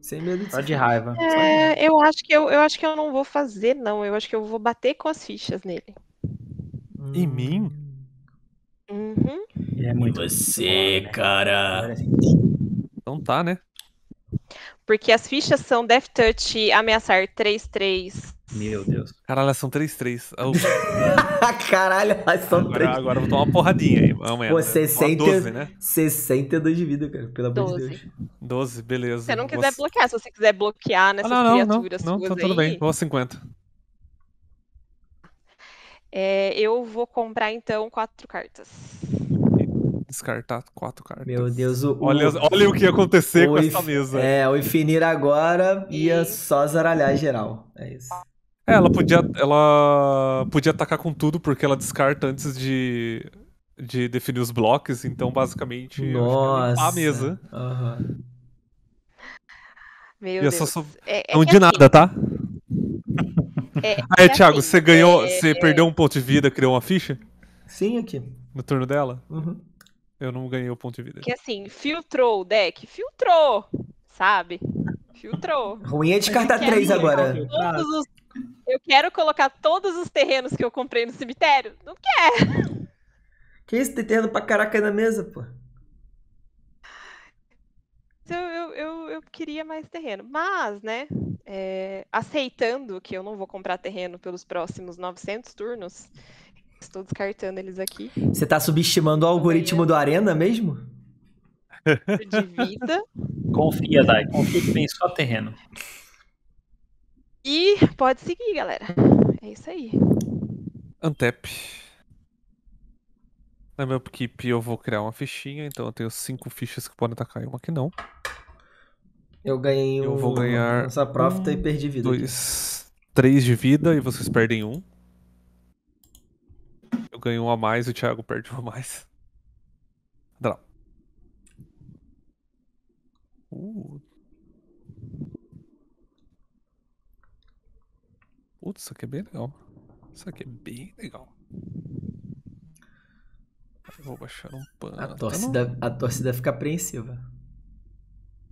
Sem medo de Só é, de raiva. É, eu acho que eu, eu acho que eu não vou fazer, não. Eu acho que eu vou bater com as fichas nele. Hum. Em mim? Uhum. É muito você, bom, né? cara. Então tá, né? Porque as fichas são Death Touch, ameaçar 3-3, meu Deus. Caralho, são 3-3. Oh. <laughs> Caralho, são 3. Agora eu vou tomar uma porradinha aí amanhã. Pô, 60, 12, né? 62 de vida, cara, pelo amor de Deus. 12, beleza. Se você não quiser você... bloquear, se você quiser bloquear nessas ah, não, criaturas não, não, não, tá tudo bem, vou 50. É, eu vou comprar, então, 4 cartas descartar quatro cartas. Meu Deus, o, olha, o, olha o que ia acontecer com if, essa mesa. É, o Infinir agora ia só zaralhar geral. É isso. É, ela podia, ela podia atacar com tudo, porque ela descarta antes de, de definir os blocos, então basicamente Nossa. a mesa. Uhum. Meu Deus. Só... É, é não de assim... nada, tá? É, é Aí, é Thiago, assim, você ganhou. É, você perdeu um ponto de vida, criou uma ficha? Sim, aqui. No turno dela? Uhum. Eu não ganhei o ponto de vida. Que assim, filtrou o deck, filtrou, sabe? Filtrou. Ruim é descartar é três assim, agora. Todos os eu quero colocar todos os terrenos que eu comprei no cemitério? Não quer? Que isso? Tem terreno pra caraca na mesa, pô. Eu, então, eu, eu, eu queria mais terreno. Mas, né, é, aceitando que eu não vou comprar terreno pelos próximos 900 turnos, estou descartando eles aqui. Você tá subestimando o algoritmo do Arena mesmo? De vida. Confia, Dai. Confia que tem só terreno. E pode seguir, galera. É isso aí. Antep. Na minha equipe eu vou criar uma fichinha, então eu tenho cinco fichas que podem atacar e uma que não. Eu ganhei um. Eu vou ganhar. Essa profita um, e perdi vida. Dois. Aqui. Três de vida e vocês perdem um. Eu ganho um a mais e o Thiago perde um a mais. Dá lá. Uh, Putz, isso aqui é bem legal. Isso aqui é bem legal. Eu vou baixar um pano. A torcida, a torcida fica apreensiva.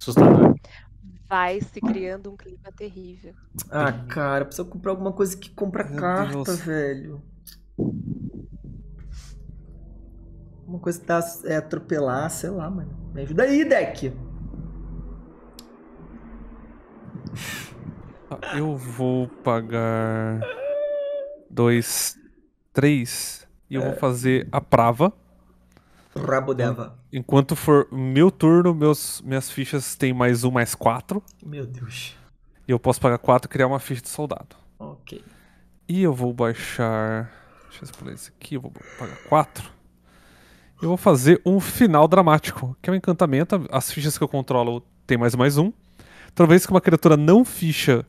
Assustador. Vai se criando um clima terrível. Ah, cara, precisa comprar alguma coisa que compra Meu carta, Deus. velho. Uma coisa que tá é, atropelar, sei lá, mano. Me ajuda aí, deck. Eu vou pagar. Dois. Três. E eu é. vou fazer a prava. Rabo Deva. Enquanto for meu turno, meus, minhas fichas têm mais um, mais quatro. Meu Deus. E eu posso pagar quatro e criar uma ficha de soldado. Ok. E eu vou baixar. Deixa eu escolher esse aqui, eu vou pagar quatro. Eu vou fazer um final dramático, que é um encantamento. As fichas que eu controlo tem mais mais um. Toda vez que uma criatura não ficha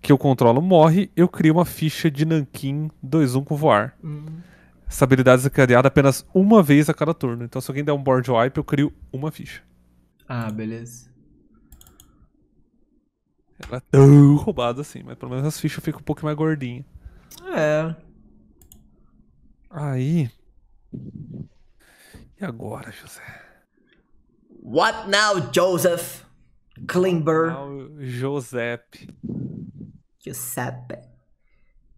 que eu controlo morre, eu crio uma ficha de Nankin 2-1 com voar. Hum. Essa habilidade é criada apenas uma vez a cada turno. Então, se alguém der um board wipe, eu crio uma ficha. Ah, beleza. Ela é tão roubada assim, mas pelo menos as fichas ficam um pouco mais gordinha. É. Aí. E agora, José? What now, Joseph? Klimber. Joseph. Que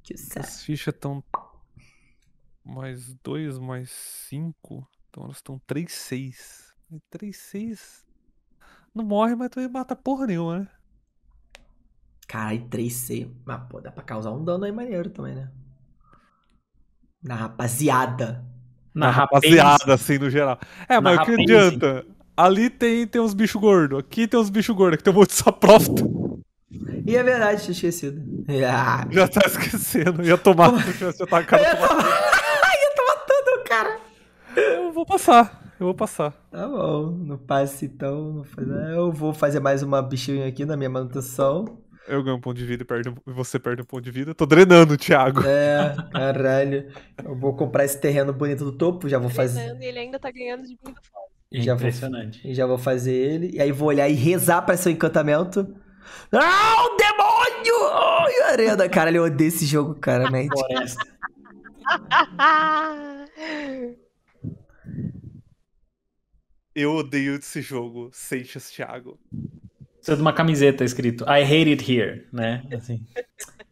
Que As fichas estão. Mais 2, mais 5. Então elas estão 3, 6. 3, 6. Não morre, mas tu mata porra nenhuma, né? Caralho, 3C. Mas, pô, dá pra causar um dano aí maneiro também, né? Na rapaziada. Na, Na rapaziada, assim, no geral. É, Na mas o que adianta? Ali tem, tem uns bichos gordos, aqui tem uns bichos gordos, aqui tem um monte de saprofita. E é verdade, tinha esquecido. Ah, já tá esquecendo. Ia tomar tudo que você tá cara. Eu ia tomar, ia <laughs> tudo, cara. Eu vou passar. Eu vou passar. Tá bom. Não passe então. Eu vou fazer mais uma bichinha aqui na minha manutenção. Eu ganho um ponto de vida e perdo, você perde um ponto de vida. tô drenando, Thiago. É, caralho. Eu vou comprar esse terreno bonito do topo, já vou fazer. ele ainda tá ganhando de mim já é impressionante. Vou, já vou fazer ele. E aí vou olhar e rezar para seu encantamento. Ah, o demônio! Ai, oh, Arena, cara, eu odeio esse jogo, cara, mente. <laughs> Eu odeio esse jogo, Seixas Thiago. Precisa de uma camiseta escrito I hate it here, né? Assim.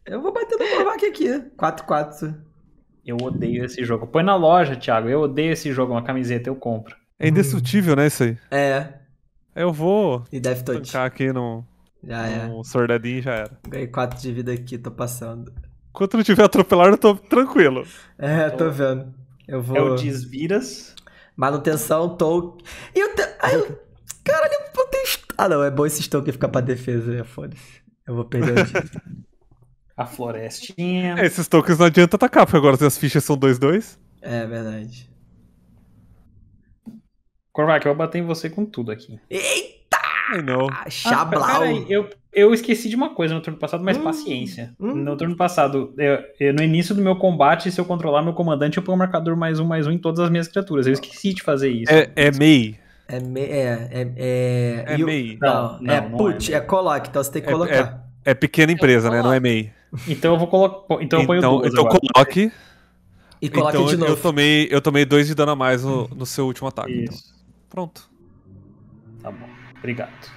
Eu vou bater no Kovac aqui. 4-4. Eu odeio esse jogo. Põe na loja, Thiago. Eu odeio esse jogo, uma camiseta, eu compro. É indestrutível, né, isso aí? É. Eu vou e deve tocar aqui no, já é. Um sordadinho já era. Ganhei 4 de vida aqui, tô passando. Enquanto não tiver atropelado, eu tô tranquilo. É, tô então, vendo. Eu vou. É o desviras. Manutenção, token. E eu. Te... Ai, caralho, eu tenho. Ah, não, é bom esse toque ficar pra defesa, né? Foda-se. Eu vou perder o <laughs> A florestinha. É, esses tokens não adianta atacar, porque agora as fichas são 2-2. É, verdade. Corvac, eu vou bater em você com tudo aqui. Eita! I know. Chablau. Ah, ah eu, eu esqueci de uma coisa no turno passado, mas hum, paciência. Hum. No turno passado, eu, eu, no início do meu combate, se eu controlar meu comandante, eu ponho um marcador mais um, mais um em todas as minhas criaturas. Eu esqueci de fazer isso. É, é MEI. É MEI. É, é, é, é MEI. Não, não, não, é, é put, é, é coloque, então você tem que é, colocar. É, é pequena empresa, né? Não é MEI. Então eu vou colocar. Então eu ponho o então, put. Então agora. coloque. E coloque então, de novo. Eu tomei, eu tomei dois de dano a mais no, no seu último ataque. Então. Isso. Então. Pronto. Obrigado.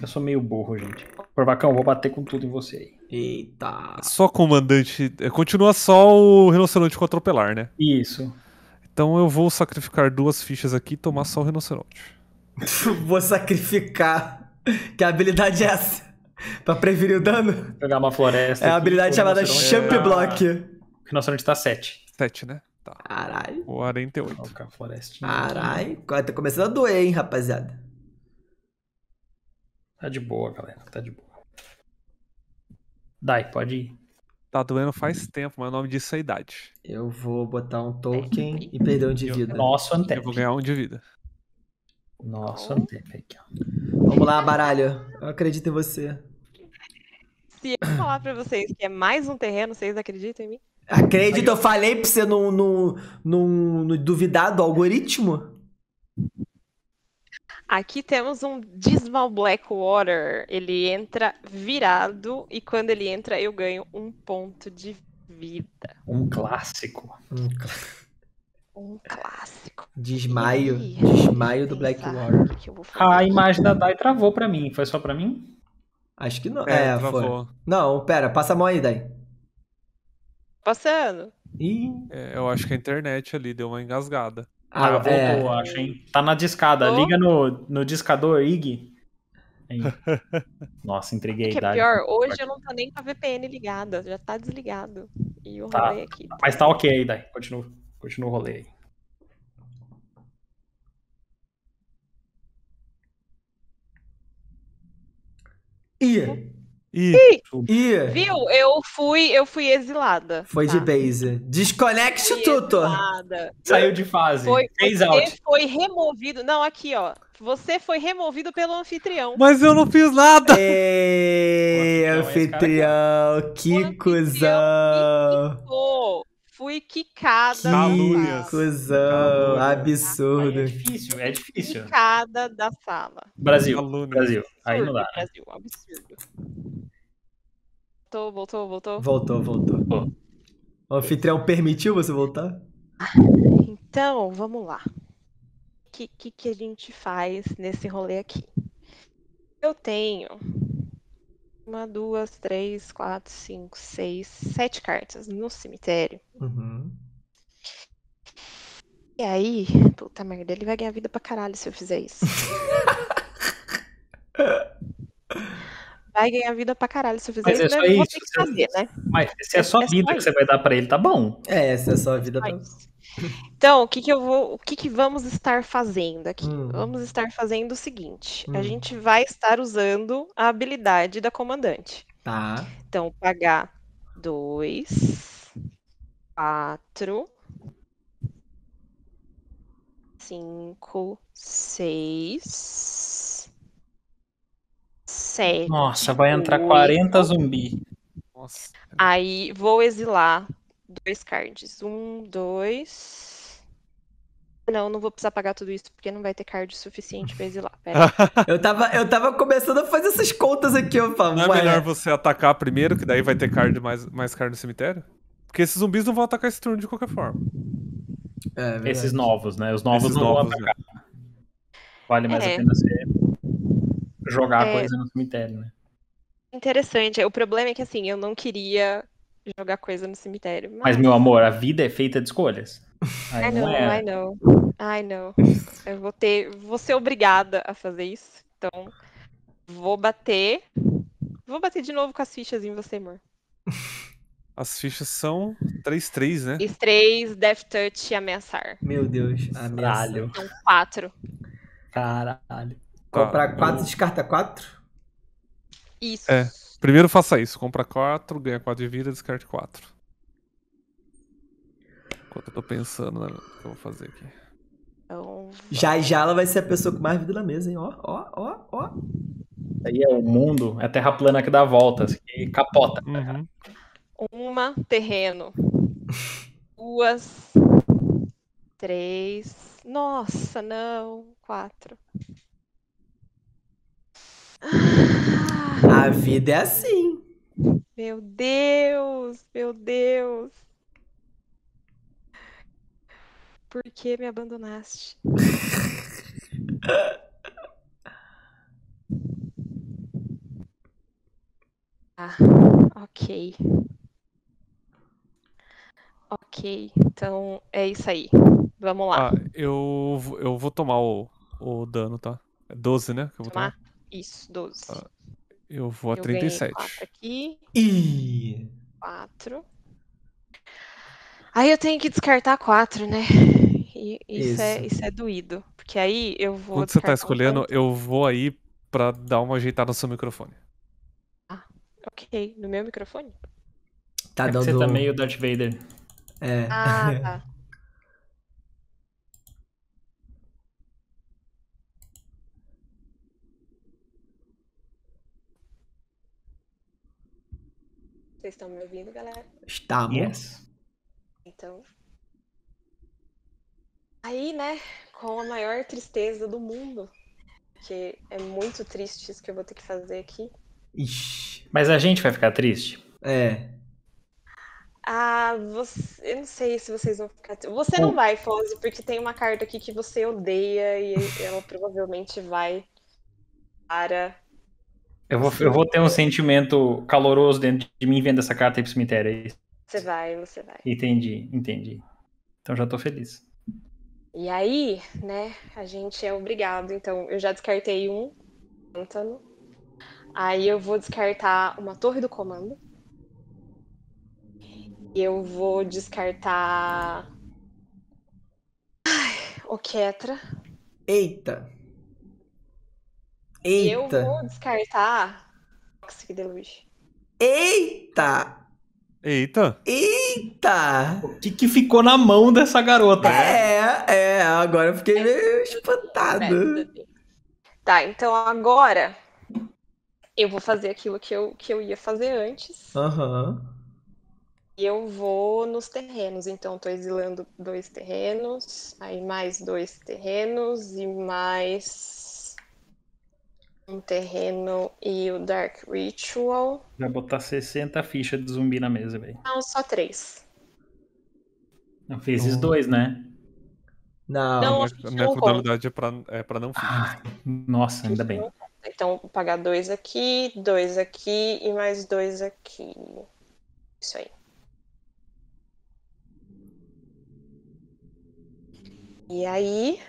Eu sou meio burro, gente. Corvacão, vou bater com tudo em você aí. Eita. Só comandante. É, continua só o rinoceronte com atropelar, né? Isso. Então eu vou sacrificar duas fichas aqui e tomar só o rinoceronte. <laughs> vou sacrificar. Que habilidade é essa? pra prevenir o dano? Pegar uma floresta. É a habilidade chamada Champ é... Block. O rinoceronte tá 7. 7, né? Tá. Caralho. 48. a Caralho. Tá começando a doer, hein, rapaziada. Tá de boa, galera. Tá de boa. Dai, pode ir. Tá doendo faz tempo, mas o nome disso é idade. Eu vou botar um token e perder um de vida. Nosso Antep. Eu vou ganhar um de vida. Nosso Antep aqui, ó. Vamos lá, baralho. Eu acredito em você. Se eu falar pra vocês que é mais um terreno, vocês acreditam em mim? Acredito, eu falei pra você não, não, não duvidar do algoritmo. Aqui temos um Dismal Blackwater. Ele entra virado e quando ele entra eu ganho um ponto de vida. Um clássico. Um, cl... um clássico. Desmaio. E... Desmaio do Blackwater. A imagem da Dai travou pra mim. Foi só pra mim? Acho que não. É, é travou. Foi. Não, pera. Passa a mão aí, Dai. Passando. É, eu acho que a internet ali deu uma engasgada. Ah, é. voltou, é... acho, hein? Tá na discada. Oh. Liga no, no discador IG. <laughs> Nossa, entreguei a que é idade. É pior, hoje eu não tô nem com a VPN ligada, já tá desligado. E o tá. rolê aqui. Mas tá ok aí, Dai. Continua, continua o rolê aí. Ian, Ih, Ih. Viu? Eu fui, eu fui exilada. Foi tá. de base. Desconecte tudo. Saiu de fase. Foi, Phase você foi removido. Não, aqui, ó. Você foi removido pelo anfitrião. Mas eu não fiz nada. Ei, anfitrião, é anfitrião, que cuzão fui quicada. Que Calúnias. Cusão, absurdo. É difícil, é difícil. Quicada da sala. Brasil, Calúnias. Brasil. Aí não dá. Né? Brasil, absurdo. Voltou, voltou, voltou. Voltou, voltou. O anfitrião permitiu você voltar? Então, vamos lá. O que, que, que a gente faz nesse rolê aqui? Eu tenho uma, duas, três, quatro, cinco, seis, sete cartas no cemitério. Uhum. E aí, puta merda, ele vai ganhar vida pra caralho se eu fizer isso. <laughs> vai ganhar vida pra caralho se eu fizer Mas isso, é, é né? isso. Vou ter que fazer, né? Mas se é, é só a vida é que isso. você vai dar pra ele, tá bom. É, se é só a vida. Mas... Então, o que, que eu vou, o que, que vamos estar fazendo aqui? Hum. Vamos estar fazendo o seguinte: hum. a gente vai estar usando a habilidade da comandante. Tá. Então, pagar dois, quatro, cinco, seis, sete. Nossa, vai entrar 40 zumbi. Nossa. Aí vou exilar dois cards. Um, dois. Não, não vou precisar pagar tudo isso, porque não vai ter card suficiente pra exilar. Pera. <laughs> eu, tava, eu tava começando a fazer essas contas aqui, eu falo. Não é melhor você atacar primeiro, que daí vai ter card mais, mais card no cemitério? Porque esses zumbis não vão atacar esse turno de qualquer forma. É, é esses novos, né? Os novos esses não novos, vão atacar. Né? Vale mais é. a pena você jogar é... coisa no cemitério, né? Interessante. O problema é que assim, eu não queria jogar coisa no cemitério. Mas... mas, meu amor, a vida é feita de escolhas. <laughs> Aí I know, é... I know. I know. Eu vou ter. Vou ser obrigada a fazer isso. Então, vou bater. Vou bater de novo com as fichas em você, amor. As fichas são 3-3, né? 3, Death Touch e ameaçar. Meu Deus, ameaçar. São 4. Caralho. Comprar 4 descarta 4? Isso. É. Primeiro faça isso. Compra 4, ganha 4 de vida, descarte 4. Enquanto eu tô pensando né, o que eu vou fazer aqui. Então, já já ela vai ser a pessoa com mais vida na mesa, hein? Ó, ó, ó, ó. Aí é o mundo, é a terra plana que dá voltas, que capota. Uhum. Uma, terreno. <laughs> Duas. Três. Nossa, não. Quatro. Ah, a vida é assim. Meu Deus, meu Deus. Por que me abandonaste? <laughs> ah, ok. Ok, então é isso aí. Vamos lá. Ah, eu, eu vou tomar o, o dano, tá? É 12, né? Que eu vou tomar? tomar? Isso, 12. Ah, eu vou a eu 37. 4 aqui. E 4. Aí eu tenho que descartar 4, né? E isso, é, isso, É, isso é doído. Porque aí eu vou. Quando você tá escolhendo, um eu vou aí pra dar uma ajeitada no seu microfone. Ah, ok. No meu microfone? Tá é dando... Você tá meio Darth Vader. É. Ah, tá. <laughs> Vocês estão me ouvindo, galera? Estamos. Yes. Então. Aí, né, com a maior tristeza do mundo, que é muito triste isso que eu vou ter que fazer aqui. Ixi. Mas a gente vai ficar triste? É. Ah, você... eu não sei se vocês vão ficar. Você não oh. vai, Fozzi, porque tem uma carta aqui que você odeia e ela provavelmente vai para eu vou, eu vou ter um sentimento caloroso dentro de mim vendo essa carta aí pro cemitério. É você vai, você vai. Entendi, entendi. Então já tô feliz. E aí, né, a gente é obrigado. Então, eu já descartei um pântano. Aí eu vou descartar uma torre do comando. eu vou descartar. Ai, o Ketra. Eita! Eita. Eu vou descartar Toxic Deluge. Eita! Eita! Eita! O que, que ficou na mão dessa garota? Né? É, é, agora eu fiquei meio espantado. Tá, então agora eu vou fazer aquilo que eu, que eu ia fazer antes. Aham. Uhum. E eu vou nos terrenos, então tô exilando dois terrenos, aí mais dois terrenos e mais um terreno e o Dark Ritual. Vai botar 60 fichas de zumbi na mesa, velho. Não, só 3. Não, fez um... dois, né? Não, não minha, minha fidelidade é pra, é pra não fichas. nossa, ainda bem. Então, vou pagar dois aqui, dois aqui e mais dois aqui. Isso aí. E aí,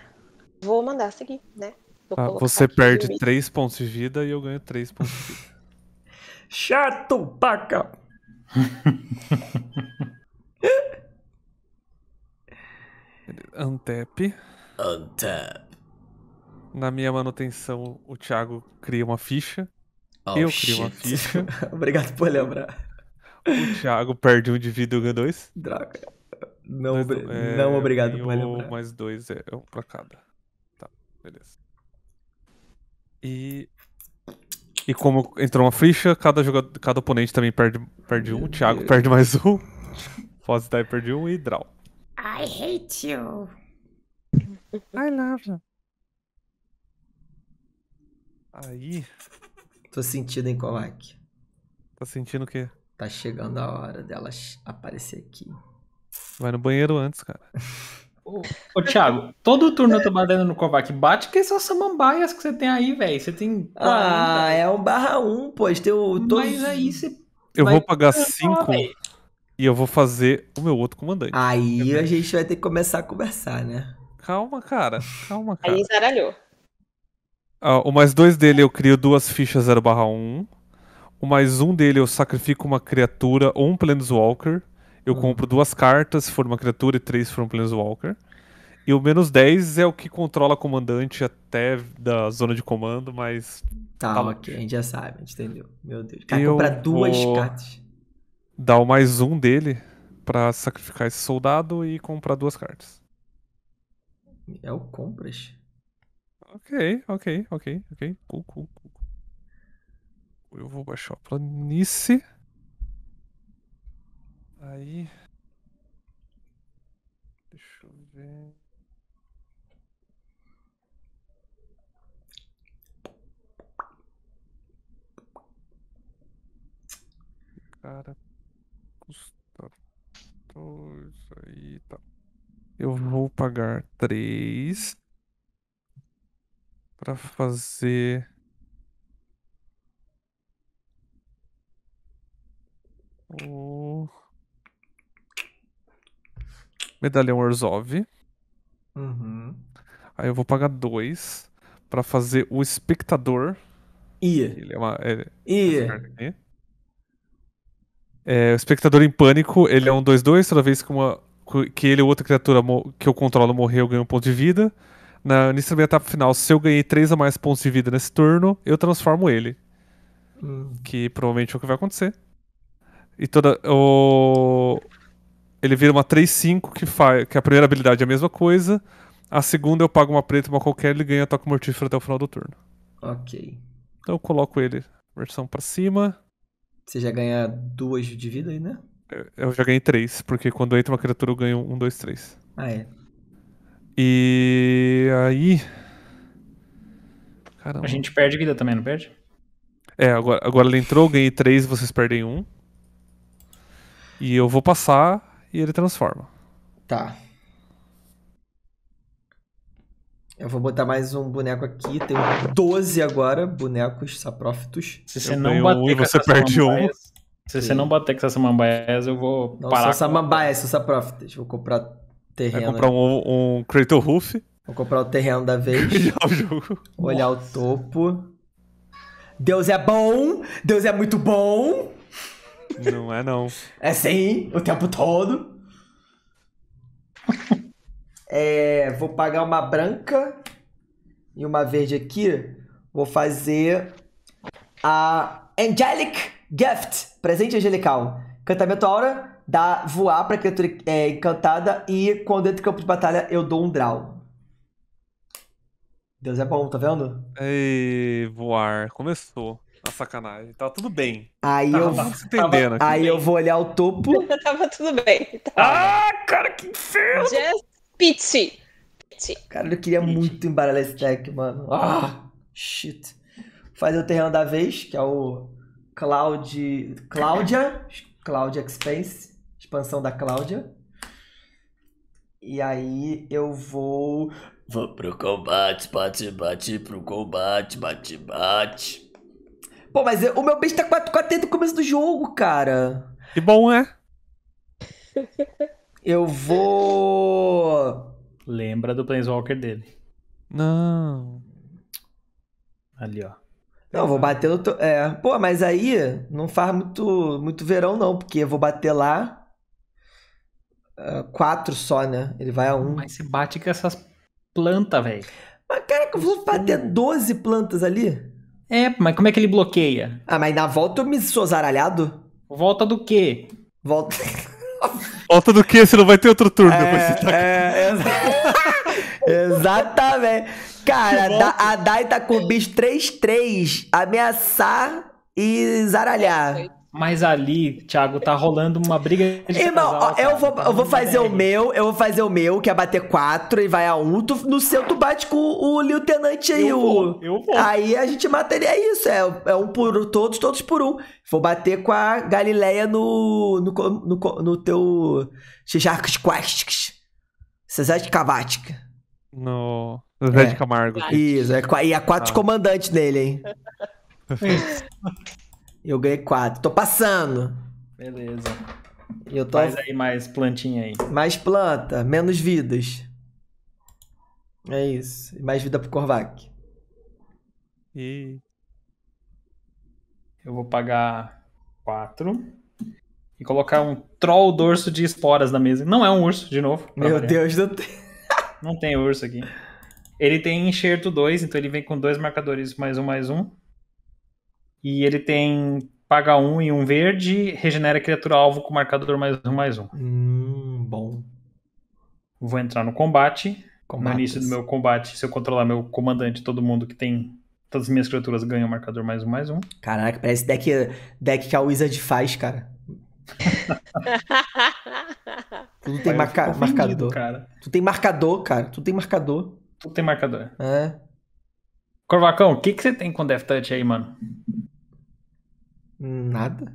vou mandar seguir, né? Ah, você perde 3 pontos de vida e eu ganho 3 pontos de vida. Chato, paca! <laughs> Antep. Antep. Na minha manutenção, o Thiago cria uma ficha. Oh, eu shit. crio uma ficha. <laughs> Obrigado por lembrar. O Thiago perde um de vida e ganha dois. Droga. Não, Mas, obri é, não obrigado por lembrar. Mais dois, é um pra cada. Tá, beleza. E. E como entrou uma ficha, cada, jogador, cada oponente também perde, perde um, Thiago perde mais um, <laughs> Foz daí perde um e Draw. I hate you. I love you. Aí. Tô sentindo, hein, Kovac? Tá sentindo o quê? Tá chegando a hora delas aparecer aqui. Vai no banheiro antes, cara. <laughs> Ô, ô Thiago, todo turno eu tô batendo no Kovac. Bate que são samambaias que você tem aí, velho. Você tem. 40. Ah, é um barra 1, pô. Tem o, todos... Mas aí você. Eu vai... vou pagar 5 e eu vou fazer o meu outro comandante. Aí é a gente vai ter que começar a conversar, né? Calma, cara. Calma, cara. Aí zaralhou. Ah, o mais dois dele eu crio duas fichas 0/1. O mais um dele eu sacrifico uma criatura ou um Planeswalker. Eu hum. compro duas cartas, se for uma criatura, e três se for um Planeswalker. E o menos 10 é o que controla comandante até da zona de comando, mas. Tá, tá ok, a gente já sabe, a gente entendeu. Meu Deus. Cara, comprar duas cartas. Dá o mais um dele para sacrificar esse soldado e comprar duas cartas. É o compras. Ok, ok, ok, ok. Cool, cool, cool. Eu vou baixar a planície. Aí. Deixa eu ver. Cara, custa dois aí, tá. Eu vou pagar três para fazer o medalhão Orzhov. Uhum. Aí eu vou pagar dois para fazer o espectador. Ia. Ele é uma. É, Ia. É, o espectador em pânico, ele é um 2-2, toda vez que, uma, que ele ou outra criatura que eu controlo morrer, eu ganho um ponto de vida. Na, nessa minha etapa final, se eu ganhei 3 a mais pontos de vida nesse turno, eu transformo ele. Hum. Que provavelmente é o que vai acontecer. E toda. O, ele vira uma 3-5, que, faz, que a primeira habilidade é a mesma coisa. A segunda eu pago uma preta e uma qualquer, ele ganha toque mortífero até o final do turno. Ok. Então eu coloco ele versão pra cima. Você já ganha duas de vida aí, né? Eu, eu já ganhei três, porque quando entra uma criatura eu ganho um, dois, três. Ah, é. E aí. Caramba. A gente perde vida também, não perde? É, agora, agora ele entrou, ganhei três, vocês perdem um. E eu vou passar e ele transforma. Tá. Eu vou botar mais um boneco aqui. Tenho 12 agora bonecos saprófitos. Se você eu não bater um você perde um. Se Sim. você não bater com essa samambaias, eu vou não parar. Não são samambaias, são Vou comprar terreno. Vou comprar um, um Crater Roof. Vou comprar o terreno da vez. <laughs> o jogo. Olhar Nossa. o topo. Deus é bom! Deus é muito bom! Não é não. É sim, o tempo todo. É, vou pagar uma branca e uma verde aqui. Vou fazer a Angelic Gift, presente angelical. Encantamento aura, dá voar pra criatura é, encantada e quando entra em campo de batalha eu dou um draw. Deus é bom, tá vendo? Ei, voar, começou na sacanagem. Tava tá tudo bem. Aí tava, tá eu. Tava se entendendo tava, aí eu vou olhar o topo. <laughs> tava tudo bem. Tava. Ah, cara, que inferno! Just pity. pity. Cara, eu queria muito embaralhar esse deck, mano. Ah, shit. Faz o terreno da vez, que é o Cloud. Cláudia. Cláudia Expense. Expansão da Cláudia. E aí eu vou. Vou pro combate, bate, bate, pro combate, bate, bate. Pô, mas eu, o meu peixe tá 4x4 desde o começo do jogo, cara. Que bom, é? <laughs> Eu vou. Lembra do Planeswalker dele. Não. Ali, ó. Não, vou bater no. To... É. Pô, mas aí não faz muito, muito verão, não, porque eu vou bater lá. Uh, quatro só, né? Ele vai a um. Mas você bate com essas plantas, velho. Mas, cara, eu vou bater 12 plantas ali? É, mas como é que ele bloqueia? Ah, mas na volta eu me sou zaralhado? Volta do quê? Volta. volta do quê? Você não vai ter outro turno é, depois tá... É, exa... <laughs> Exatamente. Cara, a Dai tá com o bicho 3-3. Ameaçar e zaralhar. Mas ali, Thiago, tá rolando uma briga de Irmão, casal, ó, eu, vou, tá eu vou fazer bem. o é. meu, eu vou fazer o meu, que é bater quatro e vai a Um, tu, no seu, tu bate com o, o lieutenante aí. Eu vou, eu vou. Aí a gente mata ele, é isso. É, é um por todos, todos por um. Vou bater com a Galileia no, no, no, no teu Xixarcos Quastics. Cesar de Cavatic. No... Zé é. de Camargo. Isso, é, e a é quatro ah. comandantes nele, hein? <laughs> <laughs> Eu ganhei quatro. Tô passando. Beleza. Eu tô... Faz aí mais plantinha aí. Mais planta, menos vidas. É isso. Mais vida pro Korvac. E. Eu vou pagar quatro. E colocar um troll dorso de esporas na mesa. Não é um urso, de novo. Meu variar. Deus do céu. Não tem urso aqui. Ele tem enxerto 2, então ele vem com dois marcadores mais um, mais um. E ele tem paga um e um verde, regenera criatura alvo com marcador mais um, mais um. Hum, bom. Vou entrar no combate. Combates. No início do meu combate, se eu controlar meu comandante, todo mundo que tem. Todas as minhas criaturas ganham marcador mais um, mais um. Caraca, parece deck, deck que a Wizard faz, cara. <laughs> tu tem marca marcador. Cara. Tu tem marcador, cara. Tu tem marcador. Tu tem marcador. É. Corvacão, o que, que você tem com Death Touch aí, mano? Nada.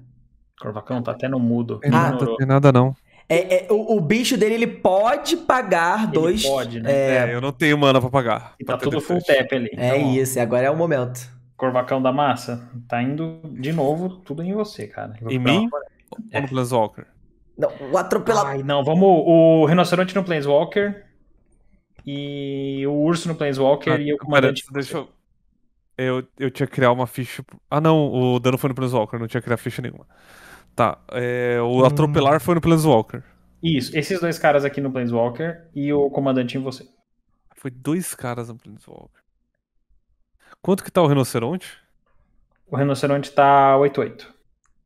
Corvacão tá até no mudo. nada ah, não tem nada não. É, é o, o, bicho dele ele pode pagar ele dois. Pode, né? É... é... eu não tenho mana pra pagar. E tá tudo full tap ali. É então, isso, agora é o momento. Corvacão da massa, tá indo de novo tudo em você, cara. Em mim? Ou no Planeswalker? Não, o atropelamento. Ai, não, vamos. O rinoceronte no Planeswalker. E o urso no Planeswalker ah, e o comandante. Pera, deixa eu eu, eu tinha que criar uma ficha. Ah, não, o dano foi no Planeswalker, não tinha que criar ficha nenhuma. Tá, é, o hum. atropelar foi no Planeswalker. Isso, esses dois caras aqui no Planeswalker e o comandante em você. Foi dois caras no Planeswalker. Quanto que tá o rinoceronte? O rinoceronte tá 88.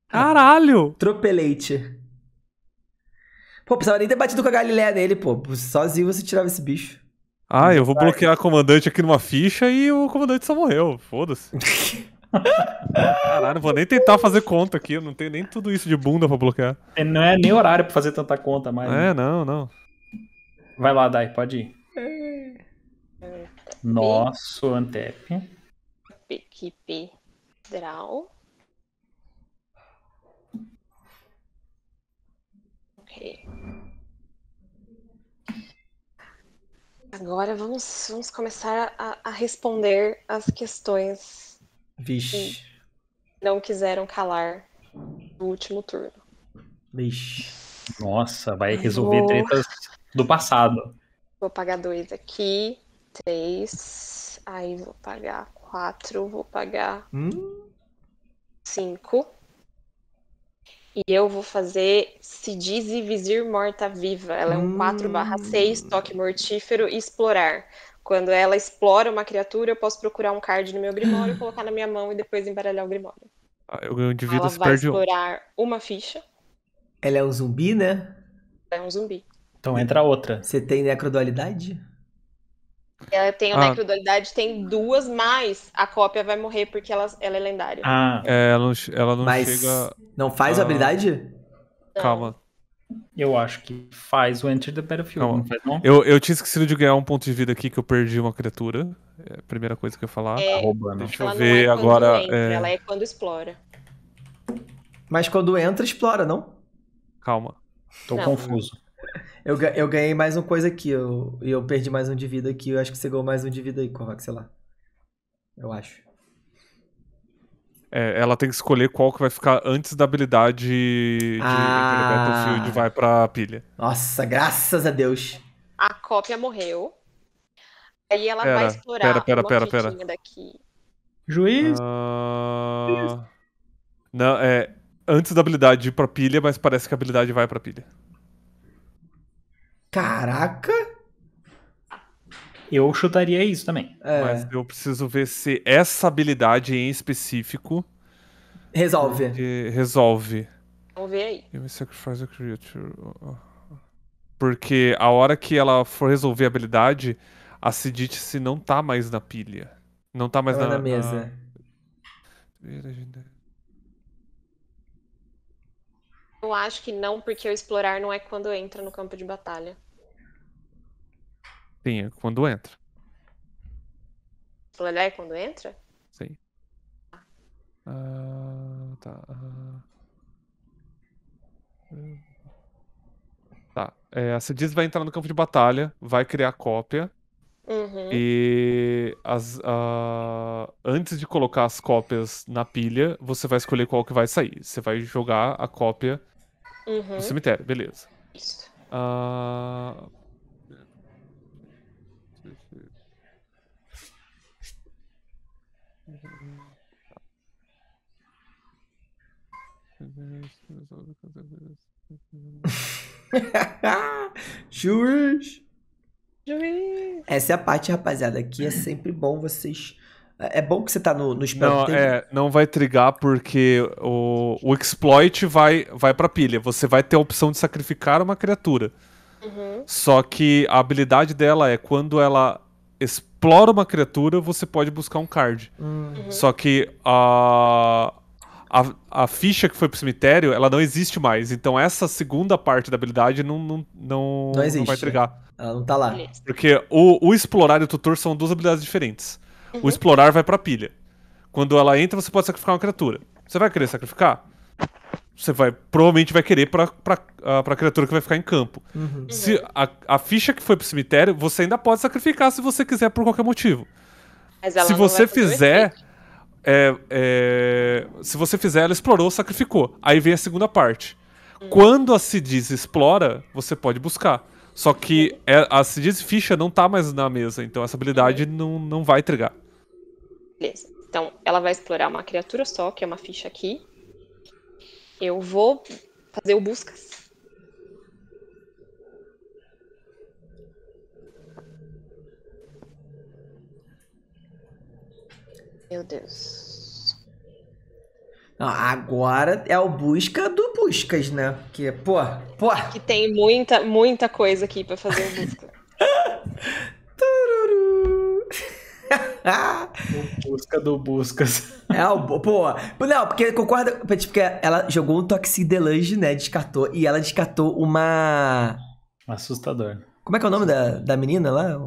Caralho! Tropeleite. Pô, precisava nem ter batido com a Galileia nele, pô. Sozinho você tirava esse bicho. Ah, eu vou bloquear a comandante aqui numa ficha e o comandante só morreu. Foda-se. <laughs> Caralho, não vou nem tentar fazer conta aqui. Eu não tenho nem tudo isso de bunda pra bloquear. É, não é nem horário pra fazer tanta conta mas. É, né? não, não. Vai lá, Dai, pode ir. Nosso Antep. Equipe Draw. Ok. Agora vamos, vamos começar a, a responder as questões. Vixe. Que não quiseram calar no último turno. Vixe. Nossa, vai resolver Vou... tretas do passado. Vou pagar dois aqui, três, aí vou pagar quatro, vou pagar hum? cinco. E eu vou fazer e Vizir Morta-Viva. Ela é um 4/6, hum. toque mortífero e explorar. Quando ela explora uma criatura, eu posso procurar um card no meu grimório, colocar na minha mão e depois embaralhar o grimório. O ah, indivíduo ela se vai explorar um. uma ficha. Ela é um zumbi, né? É um zumbi. Então entra outra. Você tem necrodualidade? Ela é, tem o ah. Necro Dualidade, tem duas, mas a cópia vai morrer porque ela, ela é lendária. Ah. É, ela, ela não mas chega. Não faz a habilidade? Calma. Eu acho que faz o Enter the Battlefield, calma não faz não? Eu, eu tinha esquecido de ganhar um ponto de vida aqui que eu perdi uma criatura. É a primeira coisa que eu ia falar. É, tá roubando. Deixa eu é ver é agora. Entra, é... Ela é quando explora. Mas quando entra, explora, não? Calma. Tô não. confuso. Eu, eu ganhei mais uma coisa aqui, eu, eu perdi mais um de vida aqui. Eu acho que você ganhou mais um de vida aí, Kovac, sei lá. Eu acho. É, ela tem que escolher qual que vai ficar antes da habilidade de ah. Battlefield vai pra pilha. Nossa, graças a Deus. A cópia morreu. Aí ela pera, vai explorar pera, pera, uma pera, pera. daqui. Juiz? Uh... Não, é. Antes da habilidade ir pra pilha, mas parece que a habilidade vai pra pilha. Caraca! Eu chutaria isso também. É. Mas eu preciso ver se essa habilidade em específico. Resolve. Resolve. Vamos ver aí. Porque a hora que ela for resolver a habilidade, a se não tá mais na pilha. Não tá mais é na, na, mesa. Na... Eu acho que não, porque o explorar não é quando entra no campo de batalha. Sim, é quando entra. Explorar é quando entra? Sim. Ah, tá. Ah. Tá. É, a Cediz vai entrar no campo de batalha, vai criar cópia. Uhum. E as, uh, antes de colocar as cópias na pilha, você vai escolher qual que vai sair. Você vai jogar a cópia Uhum. No cemitério, beleza. Isso. Uh... <laughs> Juiz! Juiz! Essa é a parte, rapaziada, que é sempre bom vocês é bom que você tá no, no Não, tem... é, não vai trigar porque o, o exploit vai, vai pra pilha. Você vai ter a opção de sacrificar uma criatura. Uhum. Só que a habilidade dela é quando ela explora uma criatura, você pode buscar um card. Hum. Uhum. Só que a, a, a ficha que foi pro cemitério, ela não existe mais. Então essa segunda parte da habilidade não, não, não, não, existe, não vai trigar. Ela não tá lá. Porque o, o explorar e o tutor são duas habilidades diferentes. O explorar vai pra pilha. Quando ela entra, você pode sacrificar uma criatura. Você vai querer sacrificar? Você vai, provavelmente vai querer pra, pra, ah, pra criatura que vai ficar em campo. Uhum. Se a, a, ficha que foi pro cemitério, você ainda pode sacrificar se você quiser por qualquer motivo. se você fizer. É, é, se você fizer, ela explorou, sacrificou. Aí vem a segunda parte. Uhum. Quando a Cidiz explora, você pode buscar. Só que é, a Cidiz ficha não tá mais na mesa, então essa habilidade uhum. não, não vai entregar. Beleza. Então, ela vai explorar uma criatura só, que é uma ficha aqui. Eu vou fazer o buscas. Meu Deus. agora é o busca do buscas, né? Porque, pô, pô. Que tem muita, muita coisa aqui para fazer o busca. <laughs> Tururu o <laughs> busca do Buscas. É, o, pô. Não, porque concorda. Tipo, porque ela jogou um Toxic Delange, né? Descartou. E ela descartou uma. Assustador. Como é que é o nome da, da menina lá?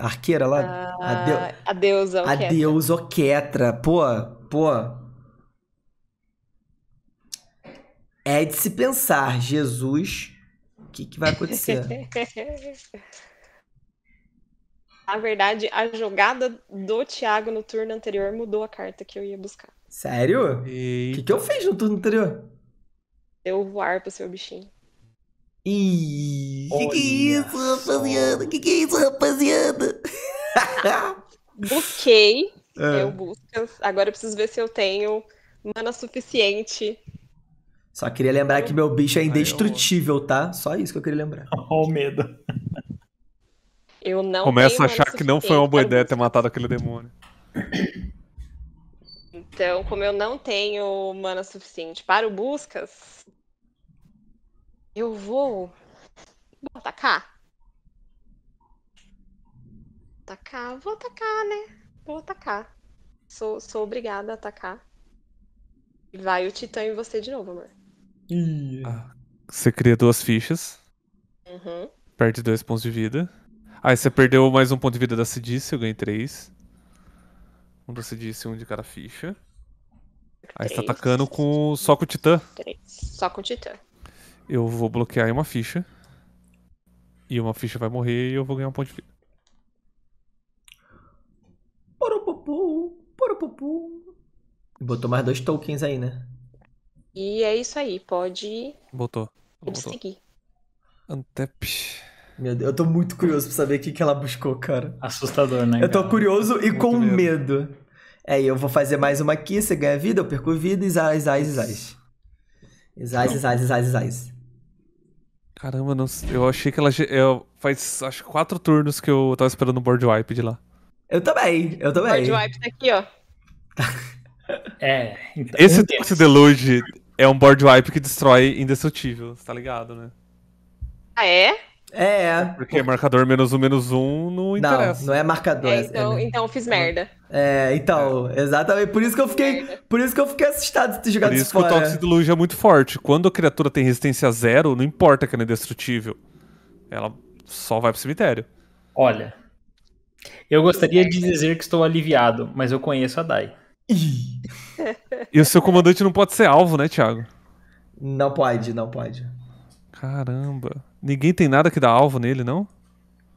A arqueira lá? Ah, a, a deusa Oquetra. A deusa Oquetra. Pô, pô. É de se pensar, Jesus. O que, que vai acontecer? <laughs> Na verdade, a jogada do Thiago no turno anterior mudou a carta que eu ia buscar. Sério? O que, que eu fiz no turno anterior? Deu voar pro seu bichinho. Ih, é que que é isso, rapaziada? Que que é isso, rapaziada? Busquei. É. Ah. Eu busco. Agora eu preciso ver se eu tenho mana suficiente. Só queria lembrar que meu bicho é indestrutível, tá? Só isso que eu queria lembrar. <laughs> Olha o medo. Eu não Começa a achar que não foi uma boa ideia ter matado aquele demônio. Então, como eu não tenho mana suficiente para o buscas, eu vou. Vou atacar. Atacar, vou atacar, né? Vou atacar. Sou, sou obrigada a atacar. Vai o Titã e você de novo, amor. Yeah. você cria duas fichas. Uhum. Perde dois pontos de vida. Aí você perdeu mais um ponto de vida da Cidice, eu ganhei três. Um da Cidice um de cada ficha. Aí você tá atacando com, só com o Titã. Três. Só com o Titã. Eu vou bloquear aí uma ficha. E uma ficha vai morrer e eu vou ganhar um ponto de vida. Porupupu, porupupu. Botou mais dois tokens aí, né? E é isso aí, pode. Botou. Botou. seguir. Antep. Meu Deus, eu tô muito curioso pra saber o que, que ela buscou, cara. Assustador, né? Eu tô cara? curioso e com medo. medo. É, eu vou fazer mais uma aqui, você ganha vida, eu perco vida, isais, isais, isais. Isais, isais, isais, isais. Caramba, não, eu achei que ela. Eu, faz acho quatro turnos que eu tava esperando o board wipe de lá. Eu também, eu também. O board wipe tá aqui, ó. <laughs> é. Então, Esse Deluge é um board wipe que destrói indestrutível, tá ligado, né? Ah, é? É, é. Porque por... marcador menos um, menos um não interessa. Não, não é marcador. É, então, é... então, então fiz merda. É, então, é. exatamente. Por isso que eu fiquei. Por isso que eu fiquei assustado de ter jogado Por isso fora. que o Toxic luz Luge é muito forte. Quando a criatura tem resistência zero, não importa que ela é indestrutível. Ela só vai pro cemitério. Olha. Eu gostaria de é. dizer que estou aliviado, mas eu conheço a Dai. e o seu comandante não pode ser alvo, né, Thiago? Não pode, não pode. Caramba. Ninguém tem nada que dá alvo nele, não?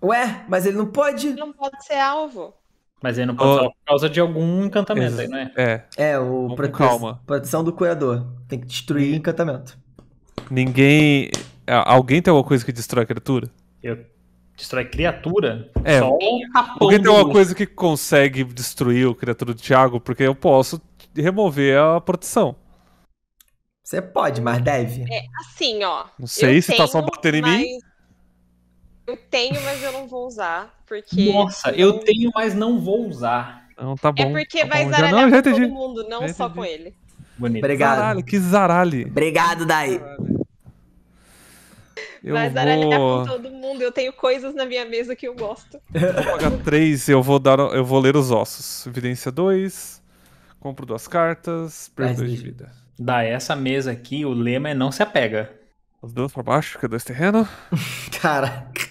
Ué, mas ele não pode. Ele não pode ser alvo. Mas ele não pode oh. ser por causa de algum encantamento, aí, não é? É. É, o prote... calma. proteção do curador. Tem que destruir Sim. encantamento. Ninguém. Alguém tem alguma coisa que destrói a criatura? Eu destrói criatura. É. Só Alguém tá tem alguma coisa que consegue destruir o criatura do Thiago, porque eu posso remover a proteção. Você pode, mas deve. É, assim, ó. Não sei se tá só batendo em mim. Eu tenho, mas eu não vou usar, porque... Nossa, eu, tenho, mas não vou usar. Não, tá é bom. É porque tá vai bom. zaralhar não, todo mundo, não só com ele. Bonito. Obrigado. Zaralho, que zaralhe. Obrigado, Dai. Eu vai zaralhar vou... com todo mundo, eu tenho coisas na minha mesa que eu gosto. H3, <laughs> eu vou dar, eu vou ler os ossos. Evidência 2, compro duas cartas, perco dois de vida. Da essa mesa aqui, o lema é não se apega. Os dois pra baixo, que é dois terrenos. <laughs> Caraca.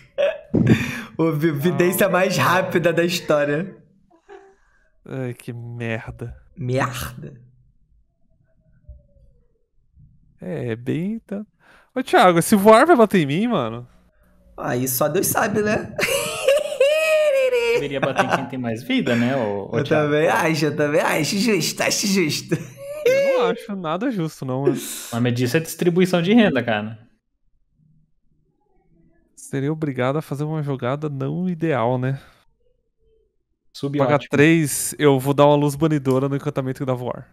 <laughs> Ovidência mais rápida da história. Ai, que merda. Merda. É, bem. Tá. Ô, Thiago, esse voar vai bater em mim, mano. Aí só Deus sabe, né? Deveria bater em quem tem mais vida, né? Ô, ô eu Thiago? também acho, eu também acho. Justo, acho justo não acho nada justo, não. a medida nome é distribuição de renda, cara. Seria obrigado a fazer uma jogada não ideal, né? Subótimo. pagar 3, eu vou dar uma luz banidora no encantamento que dá voar.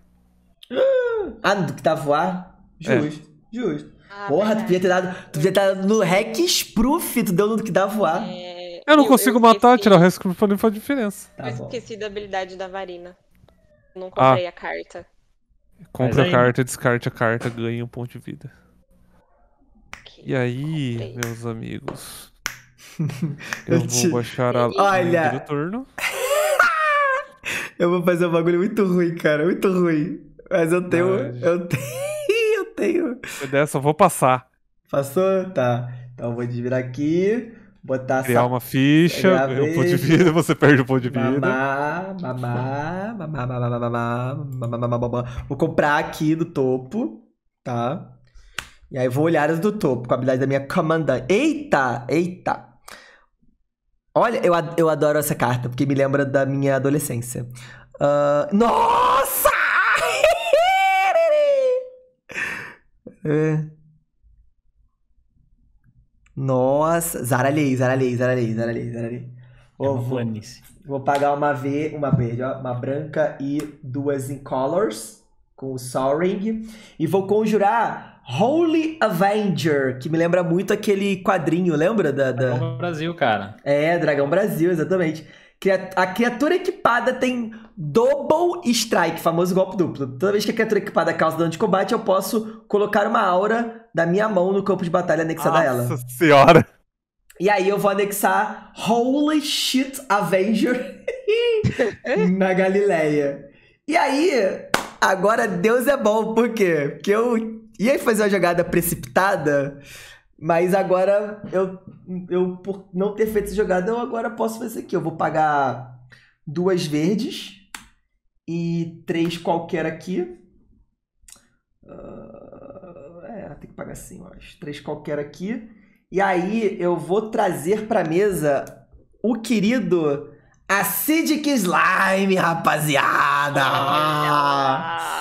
<gasps> Ah, do que dá voar? É. Justo, é. justo. Ah, Porra, tu podia ter dado. Tu podia ter dado no hack proof tu deu no que dá voar. É, eu não eu, consigo eu matar, tirar o hack sproof pra mim faz diferença. Tá eu bom. esqueci da habilidade da varina. Não ah. comprei ah. a carta. Compre a carta, descarte a carta, ganha um ponto de vida. Que e aí, comprei. meus amigos, <laughs> eu vou baixar a Olha... do turno. eu vou fazer um bagulho muito ruim, cara, muito ruim. Mas eu tenho, Mas... eu tenho, <laughs> eu tenho. dessa, eu vou passar. Passou? Tá. Então eu vou desvirar aqui botar Criar uma ficha, um ponto de vida, você perde o ponto de vida. Mamá, mamá, mamá, mamá, mamá, mamá, mamá, mamá. Vou comprar aqui do topo, tá? E aí vou olhar as do topo com a habilidade da minha comandante. Eita, eita. Olha, eu, eu adoro essa carta, porque me lembra da minha adolescência. Uh, nossa! <laughs> é. Nossa, zaralhei, zaralhei, zaralhei, zaralhei, zaralhei. É uma vou, vou pagar uma V, uma verde, uma branca e duas in colors com o Sol Ring. E vou conjurar Holy Avenger, que me lembra muito aquele quadrinho, lembra? Da, da... Dragão Brasil, cara. É, Dragão Brasil, exatamente. A criatura equipada tem double strike, famoso golpe duplo. Toda vez que a criatura equipada causa dano de combate, eu posso colocar uma aura da minha mão no campo de batalha anexada Nossa a ela. Nossa senhora! E aí eu vou anexar Holy Shit Avenger <laughs> na Galileia. E aí, agora Deus é bom, por quê? Porque eu ia fazer uma jogada precipitada mas agora, eu, eu por não ter feito essa jogada, eu agora posso fazer isso aqui. Eu vou pagar duas verdes e três qualquer aqui. Uh, é, tem que pagar assim, ó. Três qualquer aqui. E aí eu vou trazer pra mesa o querido Acidic Slime, rapaziada! Ah.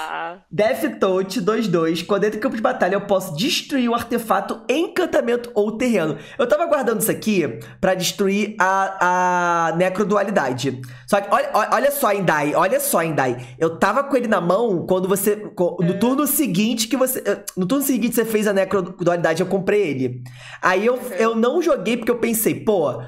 Touch 2-2. Quando entra em campo de batalha, eu posso destruir o um artefato, encantamento ou terreno. Eu tava guardando isso aqui pra destruir a, a necrodualidade. Só que, olha, olha só, Indai, olha só, Indai. Eu tava com ele na mão quando você... É. Eh, no turno seguinte que você... No turno seguinte você fez a necrodualidade, eu comprei ele. Aí eu, eu não joguei porque eu pensei, pô...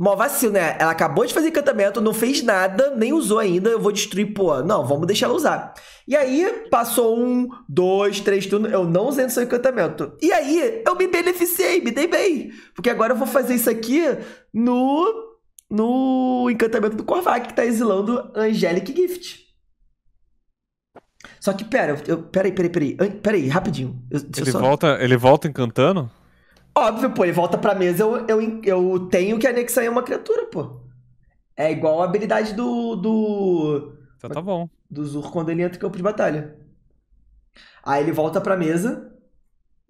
Mó vacilo, né? Ela acabou de fazer encantamento, não fez nada, nem usou ainda, eu vou destruir, pô. Não, vamos deixar ela usar. E aí, passou um, dois, três turnos, eu não usei no seu encantamento. E aí, eu me beneficiei, me dei bem. Porque agora eu vou fazer isso aqui no, no encantamento do Korvac, que tá exilando Angelic Gift. Só que, pera, eu, eu, peraí, peraí, peraí, peraí, rapidinho. Eu, ele, só... volta, ele volta encantando? Óbvio, pô, ele volta pra mesa, eu, eu, eu tenho que anexar em uma criatura, pô. É igual a habilidade do. do então tá bom. Do Zur quando ele entra em campo de batalha. Aí ele volta pra mesa.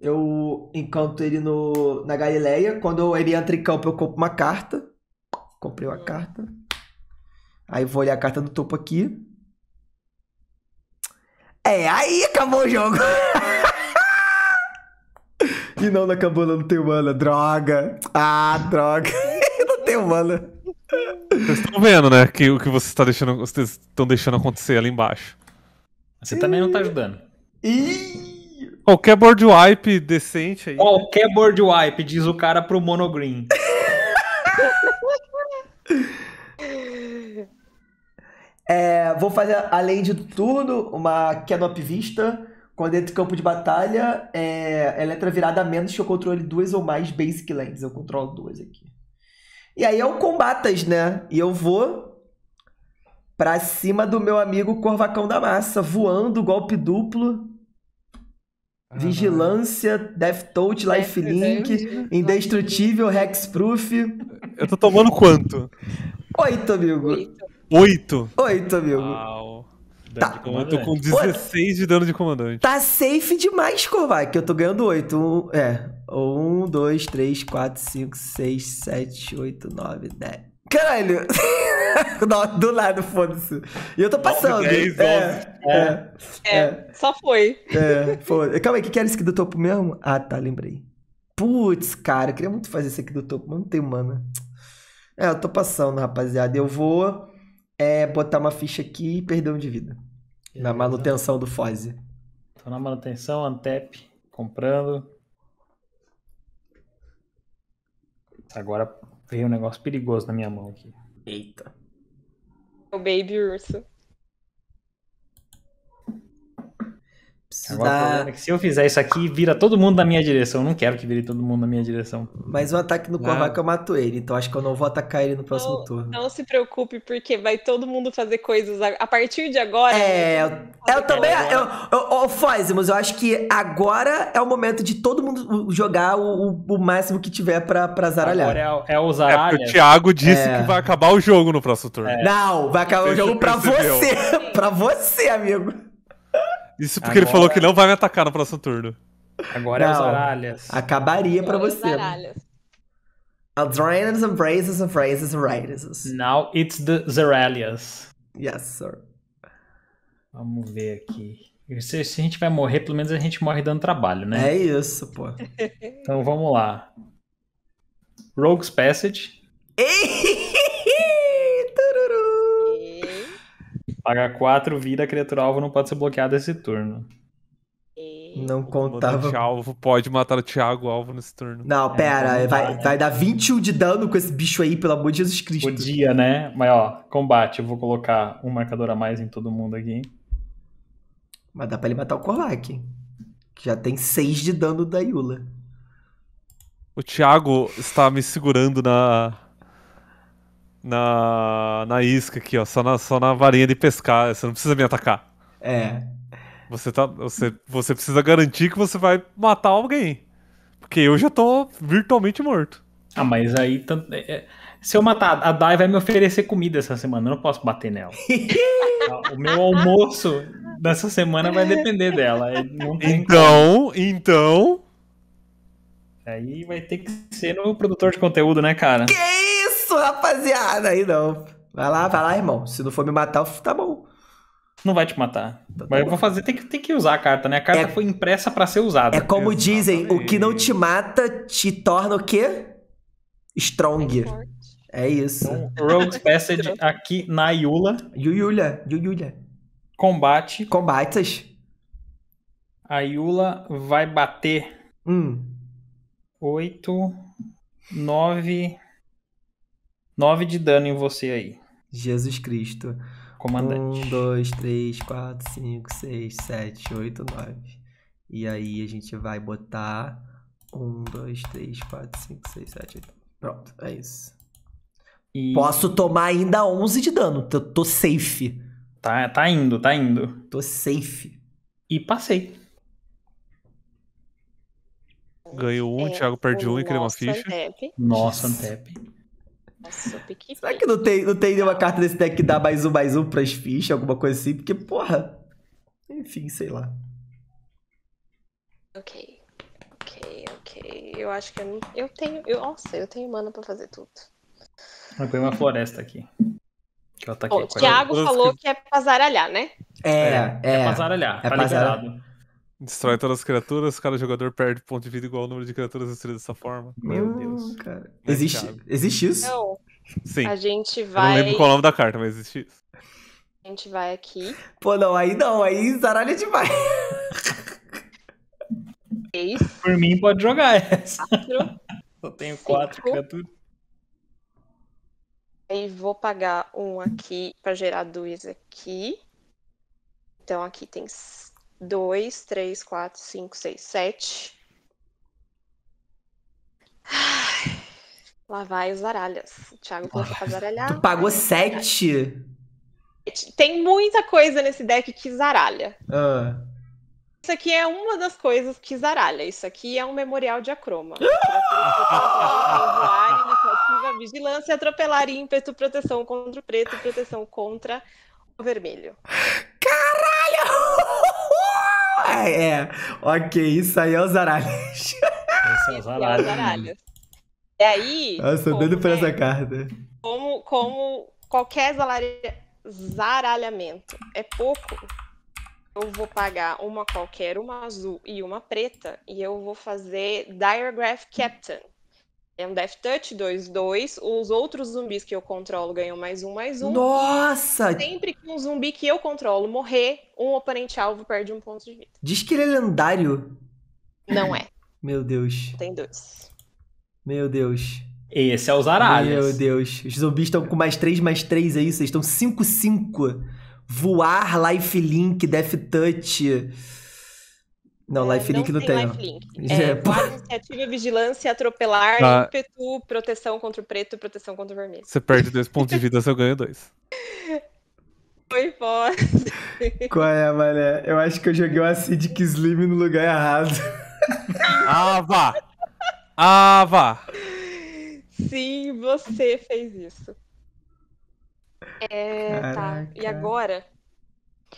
Eu encanto ele no, na Galileia. Quando ele entra em campo, eu compro uma carta. Comprei uma carta. Aí vou olhar a carta do topo aqui. É, aí acabou o jogo. <laughs> E não, na Cambula não tem mana. Droga. Ah, droga. <laughs> não tem mana. Vocês estão vendo, né? Que, o que vocês tá deixando, vocês estão deixando acontecer ali embaixo. Você também não tá ajudando. Qualquer board wipe decente aí. Qualquer board wipe, diz o cara pro monogreen. <laughs> é, vou fazer, além de tudo, uma canopy vista quando entra em campo de batalha, é, ela é virada a menos que eu controle duas ou mais basic lands. Eu controlo duas aqui. E aí é o combatas, né? E eu vou pra cima do meu amigo Corvacão da Massa, voando, golpe duplo. Ah, Vigilância, Death Touch, Life é Link, Indestrutível, Hexproof. Eu tô tomando quanto? Oito, amigo. Oito. Oito, amigo. Uau tá. Eu tô com 16 de dano de comandante. Tá safe demais, Kovac. que Eu tô ganhando 8. Um, é. 1, 2, 3, 4, 5, 6, 7, 8, 9, 10. Caralho! Não, do lado, foda-se. E eu tô passando. 10, é, é, é, é, só foi. É, foda-se. Calma aí, o que, que era isso aqui do topo mesmo? Ah, tá, lembrei. Putz, cara, eu queria muito fazer isso aqui do topo, mas não tem mana. É, eu tô passando, rapaziada. Eu vou é botar uma ficha aqui e perder um de vida. Na manutenção do Foze. Tô na manutenção, Antep, comprando. Agora veio um negócio perigoso na minha mão aqui. Eita. O Baby Urso. É, é que se eu fizer isso aqui, vira todo mundo na minha direção. Eu não quero que vire todo mundo na minha direção. Mas o ataque no Corvac eu mato ele, então acho que eu não vou atacar ele no próximo não, turno. Não se preocupe, porque vai todo mundo fazer coisas a, a partir de agora. É, eu, eu também. Ô, Eu, eu, eu, Fósimos, eu acho que agora é o momento de todo mundo jogar o, o, o máximo que tiver pra, pra zaralhar. Agora é, é o zaralhar. É o Thiago disse é. que vai acabar o jogo no próximo turno. É. Não, vai acabar o jogo pra você. <laughs> pra você, amigo. Isso porque Agora... ele falou que não vai me atacar no próximo turno. Agora é não, é As aralhas. Acabaria para é você. Os né? aralhas. Adrenals and braces and phrases and raises. Now it's the Zeralias. Yes, sir. Vamos ver aqui. Se, se, a gente vai morrer, pelo menos a gente morre dando trabalho, né? É isso, pô. então vamos lá. Rogue's Passage. <laughs> Ei! Paga 4 vida, a criatura alvo não pode ser bloqueada esse turno. É. Não contava. alvo pode matar o Thiago Alvo nesse turno. Não, é, pera, é, vai, vai dar 21 de dano com esse bicho aí, pelo amor de Jesus Cristo. Podia, né? Mas ó, combate, eu vou colocar um marcador a mais em todo mundo aqui. Mas dá pra ele matar o Korlak. Que já tem 6 de dano da Yula. O Thiago está me segurando na, na, na isca aqui, ó. Só na, só na varinha de pescar. Você não precisa me atacar. É. Você, tá, você, você precisa garantir que você vai matar alguém. Porque eu já tô virtualmente morto. Ah, mas aí. É, é, se eu matar, a Dai vai me oferecer comida essa semana. Eu não posso bater nela. <laughs> o meu almoço dessa semana vai depender dela. então, como. então. Aí vai ter que ser no produtor de conteúdo, né, cara? Que isso? isso, rapaziada? Aí não. Vai lá, vai lá, irmão. Se não for me matar, tá bom. Não vai te matar. Tá, tá Mas eu vou fazer, tem que, tem que usar a carta, né? A carta é, foi impressa para ser usada. É como dizem, o que não te mata te torna o quê? Strong. É isso. Então, Rogue's Passage <laughs> aqui na Iula. Yuyula, Yuyula. Combate. Combates. A Iula vai bater. Hum. 8, 9, 9 de dano em você aí. Jesus Cristo. Comandante. 1, 2, 3, 4, 5, 6, 7, 8, 9. E aí a gente vai botar 1, 2, 3, 4, 5, 6, 7, 8. Pronto, é isso. E... Posso tomar ainda 11 de dano. Tô, tô safe. Tá, tá indo, tá indo. Tô safe. E passei. Ganhou um, é, Thiago perdeu um e criou uma ficha. Antep. Nossa, Antep. Nossa, Será que não tem, não tem nenhuma carta desse deck que dá mais um, mais um pras fichas, alguma coisa assim? Porque, porra. Enfim, sei lá. Ok. Ok, ok. Eu acho que eu, não... eu tenho. Eu, nossa, eu tenho mana pra fazer tudo. Eu tenho uma floresta aqui. Que ela tá Oh, o Thiago falou que... é pra zaralhar, né? É, é. É, é. pra zaralhar. É tá pra Destrói todas as criaturas, cada jogador perde ponto de vida igual ao número de criaturas destruídas dessa forma. Meu Deus. Cara. É existe, é, existe isso? Não. Sim. A gente vai. Eu não lembro qual é o nome da carta, mas existe isso. A gente vai aqui. Pô, não, aí não, aí zaralha demais. Seis. Por mim, pode jogar essa. Quatro. <laughs> Eu tenho cinco. quatro criaturas. Aí vou pagar um aqui pra gerar dois aqui. Então aqui tem dois, três, quatro, cinco, seis, sete. Lá vai os aralhas. O Thiago começou a zaralhar. Tu pagou sete. Tem muita coisa nesse deck que zaralha. Ah. Isso aqui é uma das coisas que zaralha. Isso aqui é um memorial de acroma. Ah! vigilância, atropelar ímpeto, proteção contra o preto, proteção contra o vermelho. Ah, é. Ok, isso aí é os aralhos. Esse é, é os aralhos. É E aí. Nossa, dando pra essa é carta. Como, como qualquer zaralhamento é pouco, eu vou pagar uma qualquer, uma azul e uma preta, e eu vou fazer Diregraph Captain. É um Death Touch, 2, 2. Os outros zumbis que eu controlo ganham mais um, mais um. Nossa! Sempre que um zumbi que eu controlo morrer, um oponente-alvo perde um ponto de vida. Diz que ele é lendário. Não é. <laughs> Meu Deus. Tem dois. Meu Deus. Esse é o aralhas. Meu Deus. Os zumbis estão com mais 3, mais 3 aí. Vocês estão 5, 5. Voar, lifelink, death touch. Não, é, lifelink não, não tem. lifelink. <laughs> É, é, iniciativa, vigilância, atropelar, ah. ímpetu, proteção contra o preto, proteção contra o vermelho. Você perde dois pontos de vida, você ganha dois. <laughs> Foi foda. <laughs> Qual é, mané? Eu acho que eu joguei o Acidic Slim no lugar errado. Ah, vá! Ah, vá! Sim, você fez isso. É, Caraca. tá. E agora?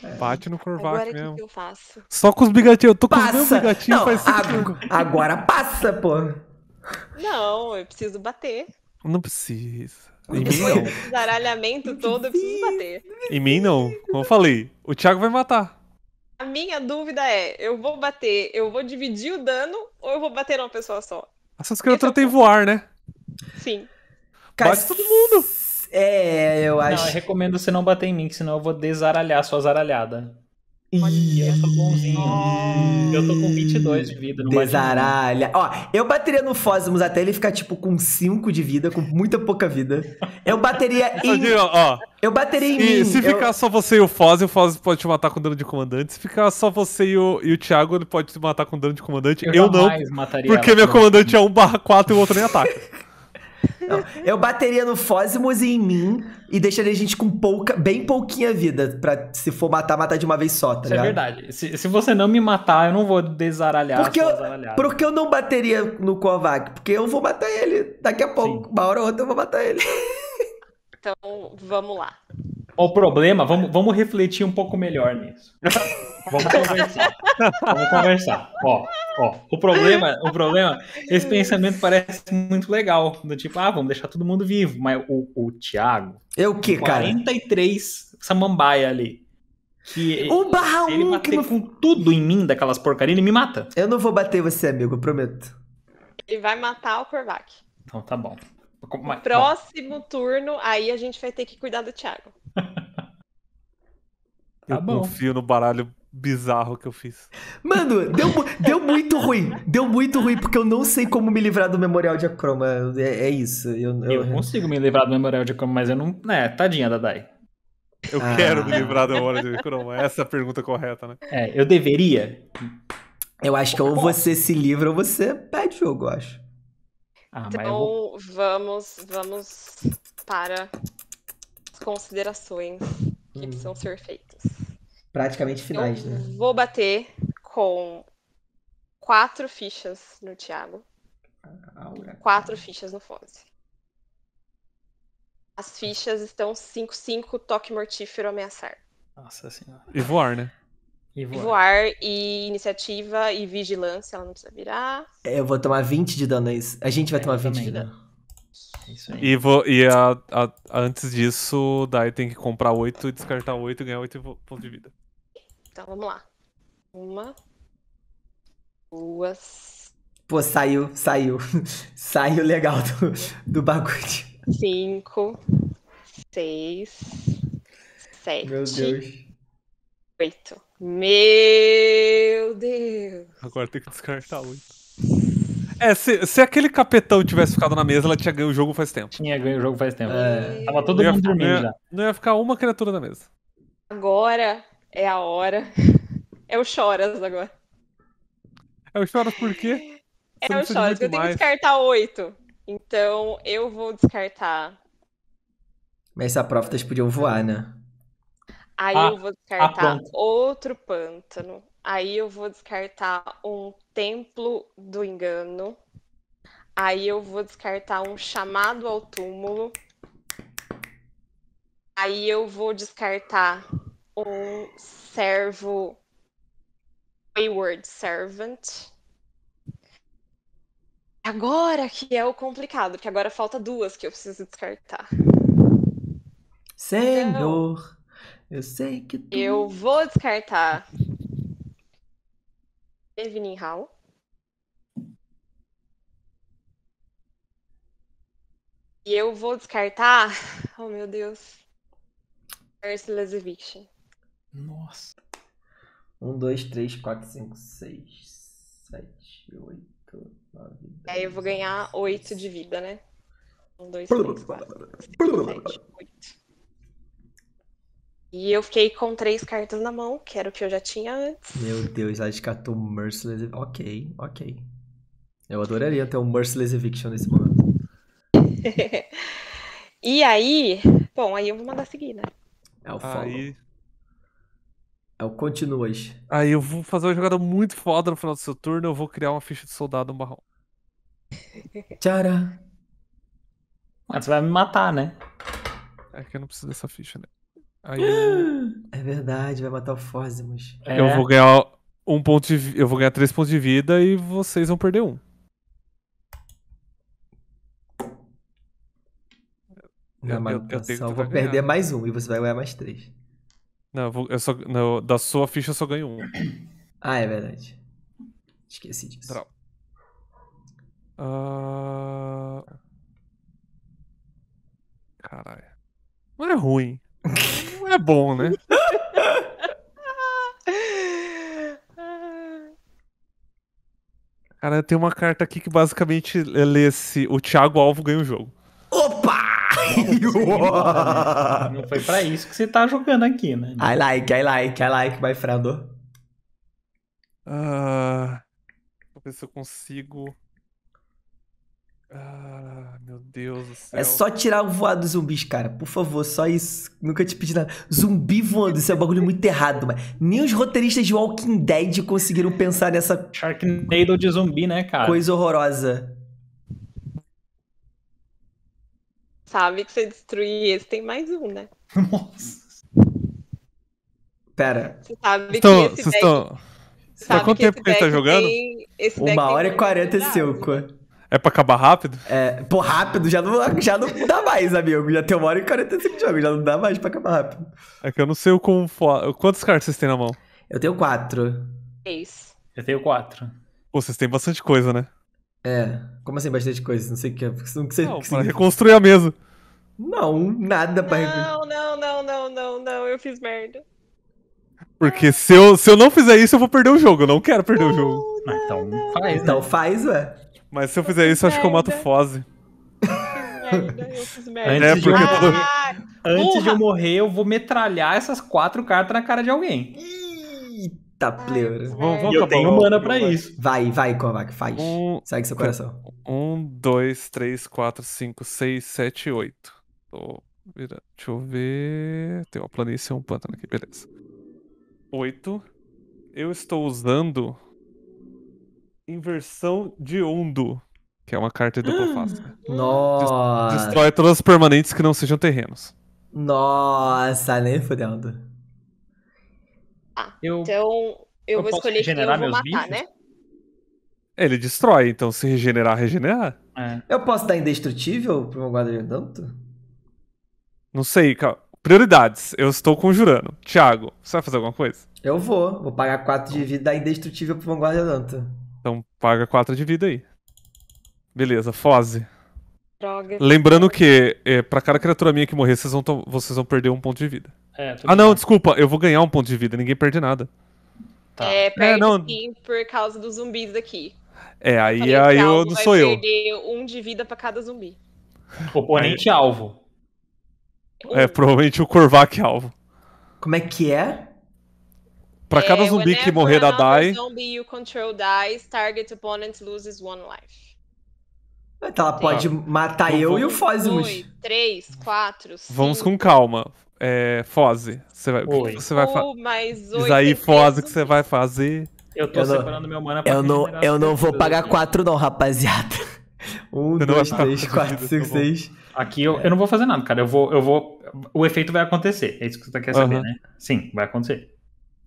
É. Bate no corvaco mesmo. Que eu faço? Só com os bigatinhos. Eu tô passa. com os meus bigatinhos não, faz cinco. Agora passa, pô. Não, eu preciso bater. Não precisa. Em mim não. O zaralhamento todo, eu preciso bater. Em mim não. Como eu falei, o Thiago vai matar. A minha dúvida é, eu vou bater, eu vou dividir o dano ou eu vou bater uma pessoa só? Essas criaturas têm voar, né? Sim. Cara, Bate todo mundo. É, eu acho. Não, eu recomendo você não bater em mim, que senão eu vou desaralhar sua zaralhada. Ih, eu tô bonzinho. eu tô com 22 de vida. Não Desaralha. Ó, eu bateria no Fosmos até ele ficar, tipo, com 5 de vida, com muita pouca vida. Eu bateria <laughs> em... ó, eu bateria em se, mim. Se ficar só você e o Foz, o Foz pode te matar com dano de comandante. Se ficar só você e o, e o Thiago, ele pode te matar com dano de comandante. Eu, eu não, porque ela, meu comandante é 1 barra 4 e o outro nem ataca. <laughs> Não, eu bateria no Fósimos e em mim e deixaria a gente com pouca, bem pouquinha vida. Pra se for matar, matar de uma vez só, tá Isso é ligado? é verdade. Se, se você não me matar, eu não vou desaralhar porque eu, porque eu não bateria no Kovac? Porque eu vou matar ele. Daqui a pouco, Sim. uma hora ou outra, eu vou matar ele. Então, vamos lá. O problema, vamos, vamos refletir um pouco melhor nisso. <laughs> Vamos conversar. vamos conversar. Ó, ó, o problema, o problema, esse pensamento parece muito legal, do tipo, ah, vamos deixar todo mundo vivo, mas o, o Thiago. É o que, cara? 43 samambaia ali. Que um barra se ele bater com tudo em mim daquelas porcarias, ele me mata. Eu não vou bater você, amigo, prometo. Ele vai matar o Korvac. Então tá bom. próximo bom. turno, aí a gente vai ter que cuidar do Thiago. <laughs> eu tá confio no baralho bizarro que eu fiz. Mano, deu, deu muito ruim. Deu muito ruim, porque eu não sei como me livrar do memorial de Acroma. É, é isso. Eu, eu... eu, consigo me livrar do memorial de Acroma, mas eu não. É, tadinha da Dai. Eu ah. quero me livrar do memorial de Acroma. Essa é a pergunta correta, né? É, eu deveria. Eu acho que ou você se livra ou você perde jogo, eu acho. Ah, então, eu vou... vamos, vamos para considerações que hum. precisam ser feitas. Praticamente finais, Eu né? Vou bater com quatro fichas no Thiago. Aura. Ah, quatro fichas no Fonse. As fichas estão 5-5, toque mortífero, ameaçar. Nossa senhora. E voar, né? E voar. e voar. e iniciativa e vigilância, ela não precisa virar. É, eu vou tomar 20 de dano, é isso. A gente vai é, tomar 20 também. de dano. Isso aí. E, vou, e a, a, antes disso, daí tem que comprar 8, descartar 8 e ganhar 8 pontos de vida. Então vamos lá. Uma. Duas. Pô, saiu, saiu. <laughs> saiu legal do, do bagulho. Cinco. Seis. Sete. Meu Deus. Oito. Meu Deus. Agora tem que descartar oito. É, se, se aquele capetão tivesse ficado na mesa, ela tinha ganho o jogo faz tempo. Tinha ganho o jogo faz tempo. É... Tava todo mundo dormindo ia, já. Não ia ficar uma criatura na mesa. Agora é a hora. É o Choras agora. É o Choras por quê? É Você é o Choras, eu tenho que descartar oito. Então eu vou descartar. Mas essa prova tá, podia voar, né? Aí ah, eu vou descartar ah, outro pântano. Aí eu vou descartar um Templo do Engano. Aí eu vou descartar um Chamado ao Túmulo. Aí eu vou descartar um servo Wayward Servant. Agora que é o complicado, porque agora falta duas que eu preciso descartar. Senhor, então, eu sei que tu... Eu vou descartar Evening Hall E eu vou descartar. <laughs> Oh, meu Deus. Ursula Zivich Nossa. 1, 2, 3, 4, 5, 6, 7, 8, 9. 10, Aí eu vou ganhar 8 de vida, né? 1, 2, 3, 4, 5, 6, 7, 8. E eu fiquei com três cartas na mão, que era o que eu já tinha antes. Meu Deus, ela descartou Merciless Ok, ok. Eu adoraria ter um Merciless Eviction nesse momento. <laughs> e aí, bom, aí eu vou mandar seguir, né? É o Aí... É o continuas. Aí eu vou fazer uma jogada muito foda no final do seu turno, eu vou criar uma ficha de soldado no barrão. <laughs> Tchara! Mas ah, você vai me matar, né? É que eu não preciso dessa ficha, né? Eu... <gasps> É verdade, vai matar o Fósimos. É. Eu vou ganhar um ponto de, eu vou ganhar três pontos de vida e vocês vão perder um. É, Na eu, manutenção, eu, eu, vou ganhar. perder mais um e você vai ganhar mais três. Não, eu, vou, eu só, não, da sua ficha eu só ganho um. <clears throat> Ah, é verdade. Esqueci disso. Trau. Uh... Ah, caralho. Não é ruim. Não é bom, né? <laughs> Cara, tem uma carta aqui que basicamente é lê se o Thiago Alvo ganha o jogo. Opa! Não, <laughs> foi pra isso que você tá jogando aqui, né? I like, I like, I like, my friend. Uh, ah, vou ver se eu consigo. Ah, meu Deus do é céu. É só tirar o voar dos zumbis, cara. Por favor, só isso. Nunca te pedi nada. Zumbi voando, isso é um bagulho muito errado, mas nem os roteiristas de Walking Dead conseguiram pensar nessa. Sharknado de zumbi, né, cara? Coisa horrorosa. Sabe que você destruir esse, tem mais um, né? Nossa. <laughs> Pera. Você sabe estou, que esse deck... Sabe quanto que tempo que ele tá jogando? Tem... Uma hora e quarenta e cinco. É pra acabar rápido? É, pô, rápido já não, já não dá mais, amigo. Já tem uma hora e 45 jogos, já não dá mais pra acabar rápido. É que eu não sei o como. quantos cartas vocês têm na mão? Eu tenho quatro. Três. Eu tenho quatro. Pô, vocês têm bastante coisa, né? É. Como assim bastante coisa? Não sei o que é. Não, que, não, pra reconstruir a mesa. Não, nada pra Não, não, não, não, não, não. Eu fiz merda. Porque se eu, se eu não fizer isso, eu vou perder o jogo. Eu não quero perder o jogo. Não, ah, então não. faz. Né? Então faz, ué. Mas se eu fizer isso, eu acho que eu mato Fozzi. Eu fiz merda. Antes, é, de, eu... Ah, Antes de eu morrer, eu vou metralhar essas quatro cartas na cara de alguém. Eita, pleura. eu tenho mana pra isso. Vai, vai, Kovac, faz. Um, Segue seu coração. Um, dois, três, quatro, cinco, seis, sete, oito. Tô virando. Deixa eu ver. Tem uma planície e um pântano aqui, beleza. Oito. Eu estou usando Inversão de Ondo, que é uma carta de dupla face. Ah, nossa! Destrói todas as permanentes que não sejam terrenos. Nossa, nem fudendo. Ah, eu, então eu, eu vou escolher quem eu vou matar, né? bichos? né? Ele destrói, então se regenerar, regenerar. É. Eu posso dar indestrutível pro meu guarda-danto? Não sei, Prioridades. Eu estou conjurando. Thiago, você vai fazer alguma coisa? Eu vou. Vou pagar 4 de vida e dar indestrutível pro Vanguarda Danto. Então paga 4 de vida aí. Beleza, Foze. Droga. Lembrando que é, para cada criatura minha que morrer, vocês vão, vocês vão perder um ponto de vida. É, ah, bem. não, desculpa, eu vou ganhar um ponto de vida, ninguém perde nada. Tá. É, é perde é, não... sim por causa dos zumbis daqui. É, aí, eu aí eu não sou eu. perder um de vida para cada zumbi. Oponente alvo. É, provavelmente o Corvac alvo. Como é que é? Pra é, cada zumbi que morrer da DAI. zombie you control dies, target opponent loses one life. Então ela pode tá. matar então eu e o Fozimus. Três, quatro, cinco. Vamos com calma. É, Foze, você vai, Oi. você vai fazer. Oh, mais um. Isso aí, Foze, que você vai fazer. Eu tô eu não, separando meu mana pra Eu não, eu não vou pagar quatro, não, rapaziada. <laughs> Um, dois, três, quatro, cinco, tá seis. Aqui eu, eu não vou fazer nada, cara. Eu vou, eu vou. O efeito vai acontecer. É isso que você tá quer saber, uhum. né? Sim, vai acontecer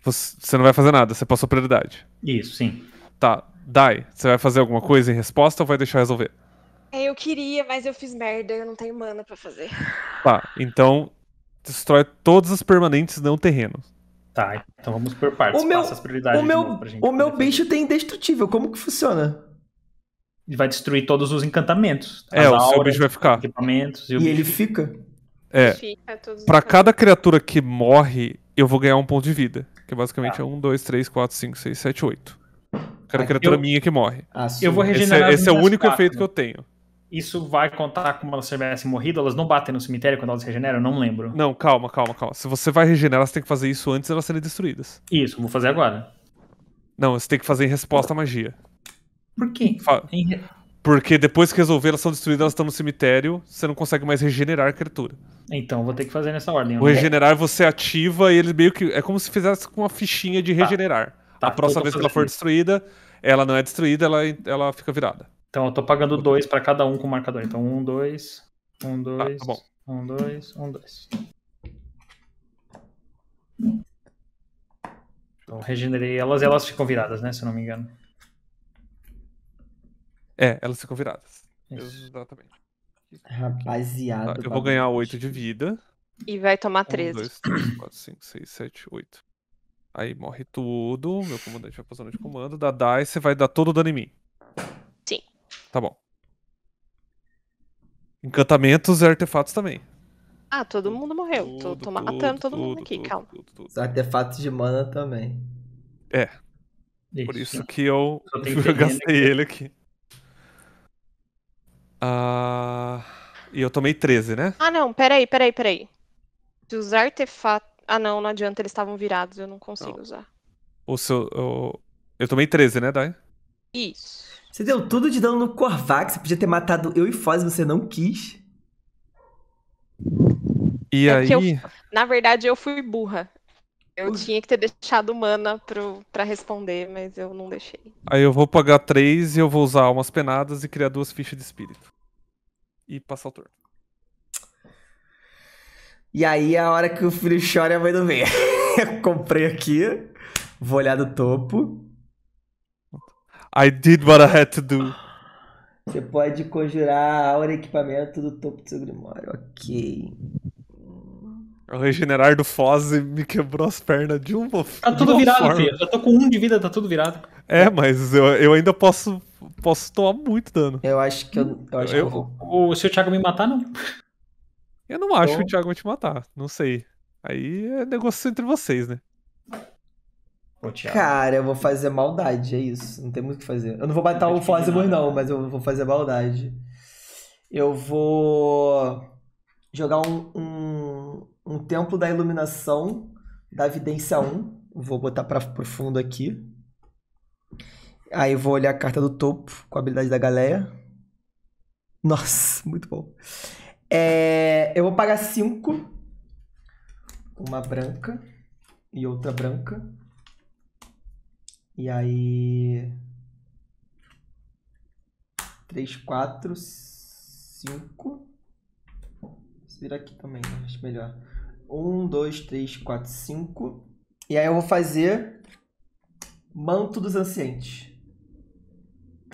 você não vai fazer nada, você passou prioridade. Isso, sim. Tá, Dai, você vai fazer alguma coisa em resposta ou vai deixar resolver? É, eu queria, mas eu fiz merda, eu não tenho mana para fazer. Tá, então destrói todas as permanentes não terreno. Tá, então vamos por partes. O meu, Passa as prioridades o meu, o meu bicho tem indestrutível, como que funciona? Ele vai destruir todos os encantamentos. É, auras, o seu bicho vai ficar. Equipamentos e, e ele fica? É. Para cada criatura que morre, eu vou ganhar um ponto de vida. Que é basicamente tá. é 1, 2, 3, 4, 5, 6, 7, 8. Cada criatura eu... minha que morre. Ah, eu vou regenerar Esse, é, esse é o único quatro. efeito que eu tenho. Isso vai contar como elas tivessem morrido? Elas não batem no cemitério quando elas regeneram? Eu não lembro. Não, calma, calma, calma. Se você vai regenerar, você tem que fazer isso antes de elas serem destruídas. Isso, vou fazer agora. Não, você tem que fazer em resposta à magia. Por quê? Fa em... Porque depois que resolver, elas são destruídas, elas estão no cemitério, você não consegue mais regenerar a criatura. Então, vou ter que fazer nessa ordem. O regenerar você ativa e ele meio que. É como se fizesse com uma fichinha de tá. regenerar. Tá, tá, a próxima vez que ela for isso. destruída, ela não é destruída, ela, ela fica virada. Então eu tô pagando dois para cada um com o marcador. Então, um, dois, um, dois, tá, tá um, dois, um, dois. Então regenerei elas e elas ficam viradas, né? Se eu não me engano. É, elas ficam viradas. Isso. Exatamente. Rapaziada. Tá, eu vou ganhar 8 de vida. E vai tomar 13. 2, 3, 4, 5, 6, 7, 8. Aí morre tudo. Meu comandante vai pra de comando. Da você vai dar todo o dano em mim. Sim. Tá bom. Encantamentos e artefatos também. Ah, todo mundo morreu. Tudo, tô, tô matando todo mundo aqui, tudo, calma. Os artefatos de mana também. É. Isso. Por isso que eu, <laughs> eu gastei ele aqui. Ah, e eu tomei 13, né? Ah, não, peraí, peraí, peraí. Se Usar artefato? Ah, não, não adianta, eles estavam virados, eu não consigo não. usar. O seu. O... Eu tomei 13, né, Dai? Isso. Você deu tudo de dano no Corvax, você podia ter matado eu e Foz, você não quis. E é aí? Eu, na verdade, eu fui burra. Eu tinha que ter deixado mana pro, pra responder, mas eu não deixei. Aí eu vou pagar três e eu vou usar umas penadas e criar duas fichas de espírito e passar o turno. E aí, a hora que o filho chora, é a mãe não vem. <laughs> eu comprei aqui, vou olhar do topo. I did what I had to do. Você pode conjurar aura e equipamento do topo do seu grimório. Ok. O regenerar do Foz me quebrou as pernas de um. Tá tudo virado, forma. filho. Eu tô com um de vida, tá tudo virado. É, mas eu, eu ainda posso, posso tomar muito dano. Eu acho que eu. eu, acho eu, que eu o, se o Thiago me matar, não. Eu não acho que o Thiago vai te matar. Não sei. Aí é negócio entre vocês, né? Cara, eu vou fazer maldade, é isso. Não tem muito o que fazer. Eu não vou matar o Fozemur, não, mas eu vou fazer maldade. Eu vou jogar um, um, um Templo da Iluminação da Vidência 1. Vou botar pra, pro fundo aqui. Aí eu vou olhar a carta do topo com a habilidade da galera. Nossa, <laughs> muito bom. É, eu vou pagar 5. Uma branca e outra branca. E aí. 3, 4, 5. Vou virar aqui também, né? acho melhor. 1, 2, 3, 4, 5. E aí eu vou fazer Manto dos Ancientes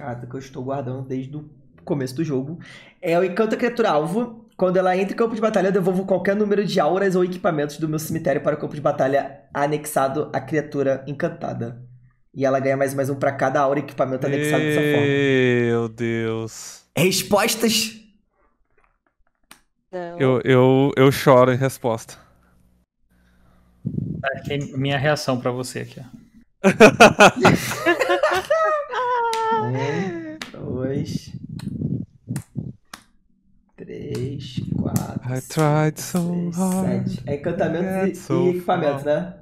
carta que eu estou guardando desde o começo do jogo. É o Encanto Criatura Alvo. Quando ela entra em campo de batalha, eu devolvo qualquer número de auras ou equipamentos do meu cemitério para o campo de batalha anexado à criatura encantada. E ela ganha mais mais um para cada aura e equipamento anexado dessa forma. Meu Deus. Respostas? Eu, eu, eu choro em resposta. Aqui é minha reação para você aqui. <laughs> Um, né? dois, três, quatro. I tried so hard. Sete. É encantamentos e, so equipamentos, né?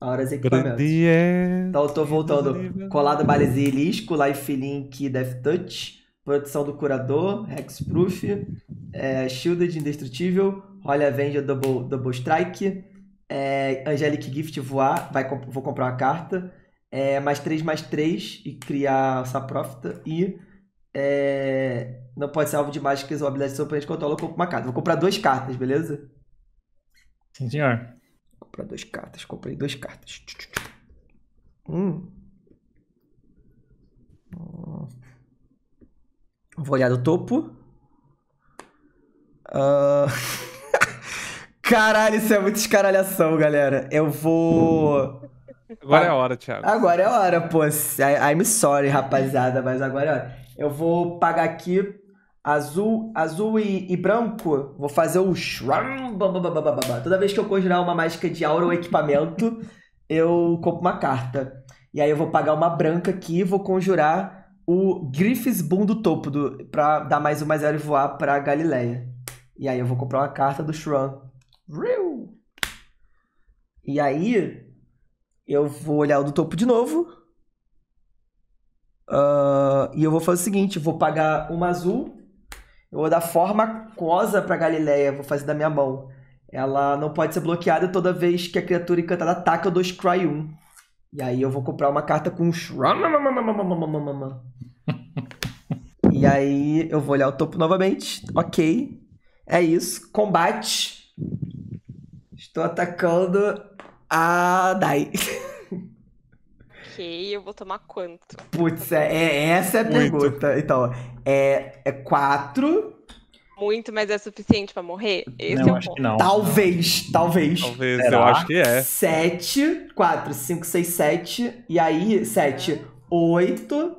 Horas e equipamentos. Né? É então eu tô voltando. Colado Balezinha Lisco, Life Link Death Touch. Produção do Curador, Hexproof, é, Shielded Indestrutível, Holy Avenger Double, Double Strike, é, Angelic Gift Voar, vai, vou comprar uma carta, é, mais 3 mais 3 e criar essa profita e é, não pode ser alvo de mágicas ou habilidades surpreendentes que controla ou uma carta. Vou comprar duas cartas, beleza? Sim, senhor. Vou comprar duas cartas, comprei duas cartas. Hum. hum. Vou olhar do topo. Uh... <laughs> Caralho, isso é muita escaralhação, galera. Eu vou. Agora é tá. a hora, Thiago. Agora é a hora, pô. I'm sorry, rapaziada, mas agora é a hora. Eu vou pagar aqui azul, azul e, e branco. Vou fazer o shram. Toda vez que eu conjurar uma mágica de aura ou equipamento, eu compro uma carta. E aí eu vou pagar uma branca aqui e vou conjurar o Griffiths Boom do topo, do, pra dar mais uma zero e voar pra Galileia. E aí eu vou comprar uma carta do Shram. E aí, eu vou olhar o do topo de novo. Uh, e eu vou fazer o seguinte: vou pagar uma azul. Eu vou dar forma aquosa para Galileia. Vou fazer da minha mão. Ela não pode ser bloqueada toda vez que a criatura encantada ataca, o dou Scry 1. E aí eu vou comprar uma carta com um <laughs> E aí eu vou olhar o topo novamente. Ok. É isso. Combate. Estou atacando a ah, Dai. Ok, eu vou tomar quanto? Putz, é, é essa é a pergunta. Então, é, é quatro. Muito, mas é suficiente pra morrer? Esse não, é o acho ponto. que não. Talvez, talvez. Talvez, Será? eu acho que é. Sete, quatro, cinco, seis, sete. E aí, sete, oito.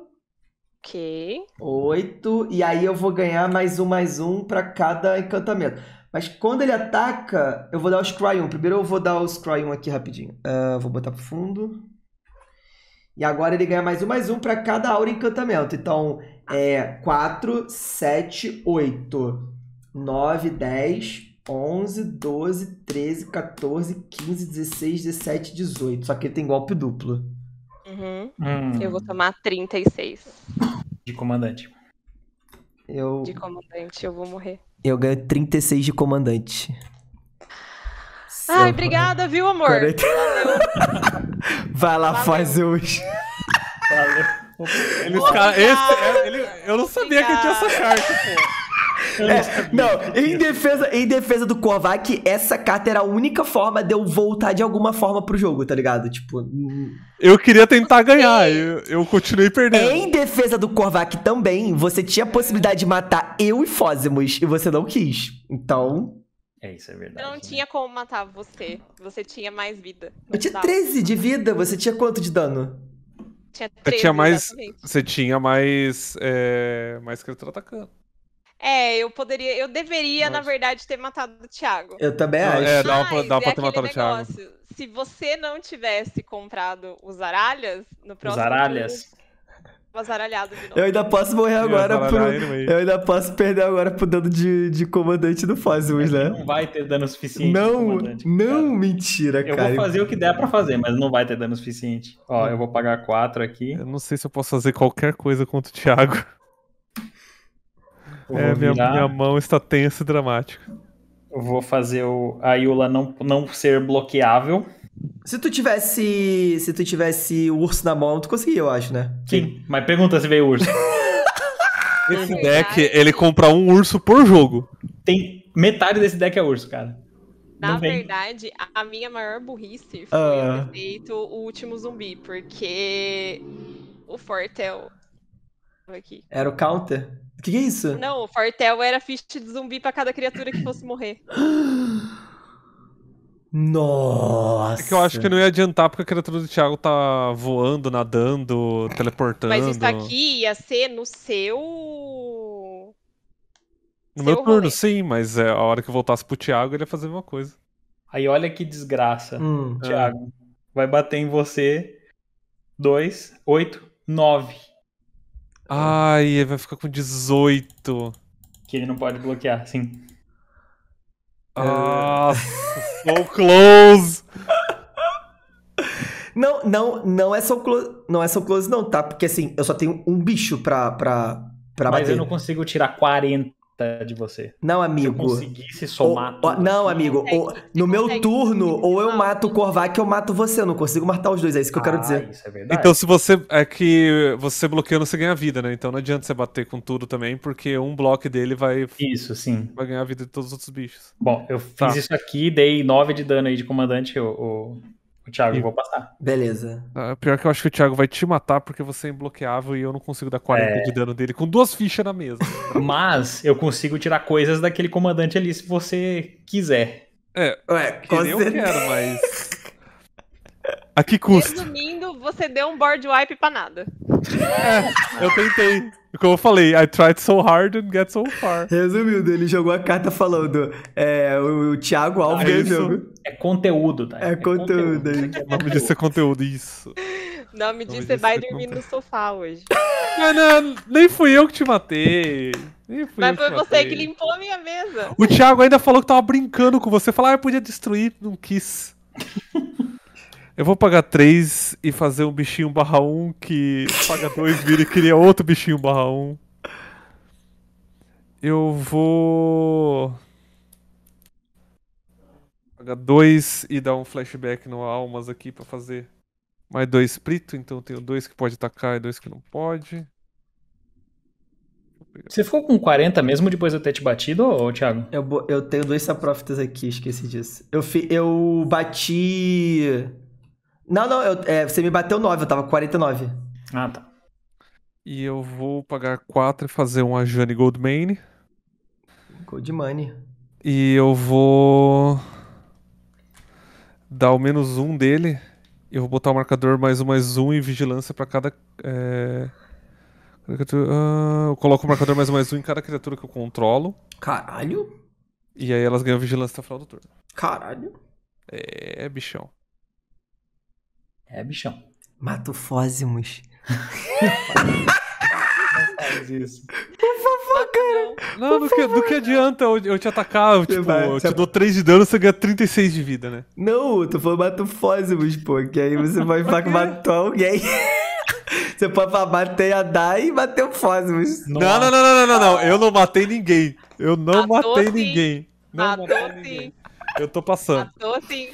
Ok. Oito. E aí eu vou ganhar mais um, mais um pra cada encantamento. Mas quando ele ataca, eu vou dar o Scry 1. Primeiro eu vou dar o Scry 1 aqui rapidinho. Uh, vou botar pro fundo. E agora ele ganha mais um, mais um para cada aura encantamento. Então, é 4, 7, 8, 9, 10, 11, 12, 13, 14, 15, 16, 17, 18. Só que ele tem golpe duplo. Uhum. Hum. Eu vou tomar 36. De comandante. Eu... De comandante, eu vou morrer. Eu ganho 36 de comandante. Ai, obrigada, viu, amor? 40... <laughs> Vai lá, Valeu. faz hoje. Valeu. cara, esse, tá- tá- ele, eu não sabia obrigada. que tinha essa carta, pô. É, não, em defesa, em defesa do Korvac, essa carta era a única forma de eu voltar de alguma forma pro jogo, tá ligado? Tipo. Eu queria tentar ganhar, eu, eu continuei perdendo. Em defesa do Korvac também, você tinha a possibilidade de matar eu e Fósimos, e você não quis. Então. É, isso é verdade. Eu não né? tinha como matar você. Você tinha mais vida. Eu tinha dava. 13 de vida, você tinha quanto de dano? Tinha 13, você tinha mais, exatamente. Você tinha mais. É, mais criatura atacando. É, eu poderia, eu deveria, Nossa. na verdade, ter matado o Thiago. Eu também acho. É, dá pra, dá é pra é ter matado negócio, o Thiago. Se você não tivesse comprado os aralhas no próximo. Os aralhas. Azaralhado de novo. Eu ainda posso morrer agora pro. Eu ainda posso perder agora pro dano de, de comandante do Foswins, né? Não vai ter dano suficiente. Não, não, cara. mentira, eu cara. Eu vou fazer o que der pra fazer, mas não vai ter dano suficiente. Ó, eu vou pagar 4 aqui. Eu não sei se eu posso fazer qualquer coisa contra o Thiago. É, minha, virar... minha mão está tensa e dramática. Eu vou fazer o, a Yula não, não ser bloqueável. Se tu tivesse. Se tu tivesse o urso na mão, tu conseguia, eu acho, né? Sim, Sim. mas pergunta se veio urso. <laughs> Esse é deck, ele compra um urso por jogo. Tem. Metade desse deck é urso, cara. Na verdade, a minha maior burrice foi uh... ter feito o último zumbi, porque o Fortel. É Aqui. Era o counter? O que, que é isso? Não, o Fortel era ficha de zumbi para cada criatura que fosse morrer. Nossa! <gasps> É que eu acho que não ia adiantar porque a criatura do Thiago tá voando, nadando, teleportando. Mas isso aqui ia ser no seu. No seu meu turno, rolê. sim, mas é, a hora que eu voltasse pro Thiago, ele ia fazer uma coisa. Aí olha que desgraça, hum, Thiago. É. Vai bater em você. Dois, oito, nove. Ai, ele vai ficar com 18. Que ele não pode bloquear, sim. Ah, é. so close! <laughs> Não, não, não é so close, não é so close não, tá? Porque assim, eu só tenho um bicho pra, pra, pra Mas bater. Mas eu não consigo tirar 40 Tá de você. Não, amigo. Se eu conseguisse somar. Ou, ou, não, amigo. Consegue, ou, no meu turno, ou eu mato o Korvac ou eu mato você. Eu não consigo matar os dois. É isso que eu ah, quero dizer. Isso é verdade. Então, se você. É que você bloqueando, você ganha vida, né? Então não adianta você bater com tudo também, porque um bloco dele vai. Isso, sim. Vai ganhar a vida de todos os outros bichos. Bom, eu tá. fiz tá. isso aqui, dei 9 de dano aí de comandante, o, o Thiago, e... vou passar. Beleza. Ah, pior que eu acho que o Thiago vai te matar porque você é imbloqueável e eu não consigo dar 40 é... de dano dele com duas fichas na mesa. <laughs> Mas eu consigo tirar coisas daquele comandante ali se você quiser. É, Ué, eu <laughs> quero, mas. A que custa? Resumindo, você deu um board wipe pra nada. É, eu tentei. Como eu falei, I tried so hard and get so far. Resumindo, ele jogou a carta falando: é, o, o Thiago Alves ah, ganhou. É conteúdo, tá? É, é conteúdo. conteúdo. É <laughs> nome disso é conteúdo, isso. O Nome disso você é vai é dormir conteúdo. no sofá hoje. Não, não, nem fui eu que te matei. Nem fui Mas foi que você matei. que limpou a minha mesa. O Thiago ainda falou que tava brincando com você. Falou, ah, eu podia destruir, não quis. <laughs> Eu vou pagar 3 e fazer um bichinho barra 1 que paga 2 vira e queria outro bichinho barra 1. Eu vou. Dá dois e dar um flashback no Almas aqui para fazer mais dois prito. Então tenho dois que pode atacar e dois que não pode. Você ficou com 40 mesmo depois de eu ter te batido, ou Thiago? Eu, eu tenho dois saprófitas aqui, esqueci disso. Eu, fi, eu bati. Não, não, eu, é, você me bateu 9, eu tava com 49. Ah, tá. E eu vou pagar 4 e fazer uma Jane Goldmane. Gold Money. E eu vou dá o menos um dele. Eu vou botar o marcador mais um, mais um e vigilância para cada. É... Ah, eu coloco o marcador mais um, mais um em cada criatura que eu controlo. Caralho! E aí elas ganham vigilância até o final do turno. Caralho! É, bichão. É, bichão. Mato fósimos. <laughs> Não faz isso favor, cara. Não, do que, do, que, adianta eu, eu te atacar? Eu, tipo, vai, eu te dou 3 de dano, você ganha 36 de vida, né? Não, tu foi mata o Fósimos, pô. Que aí você vai falar <laughs> que matou alguém. <laughs> Você pode falar, matei a Dai e matei o Fósimos. Não, não, não, não, não, não, Eu não matei ninguém. Eu não matou matei sim. ninguém. Não matou matei sim. Ninguém. Eu tô passando. Matou sim.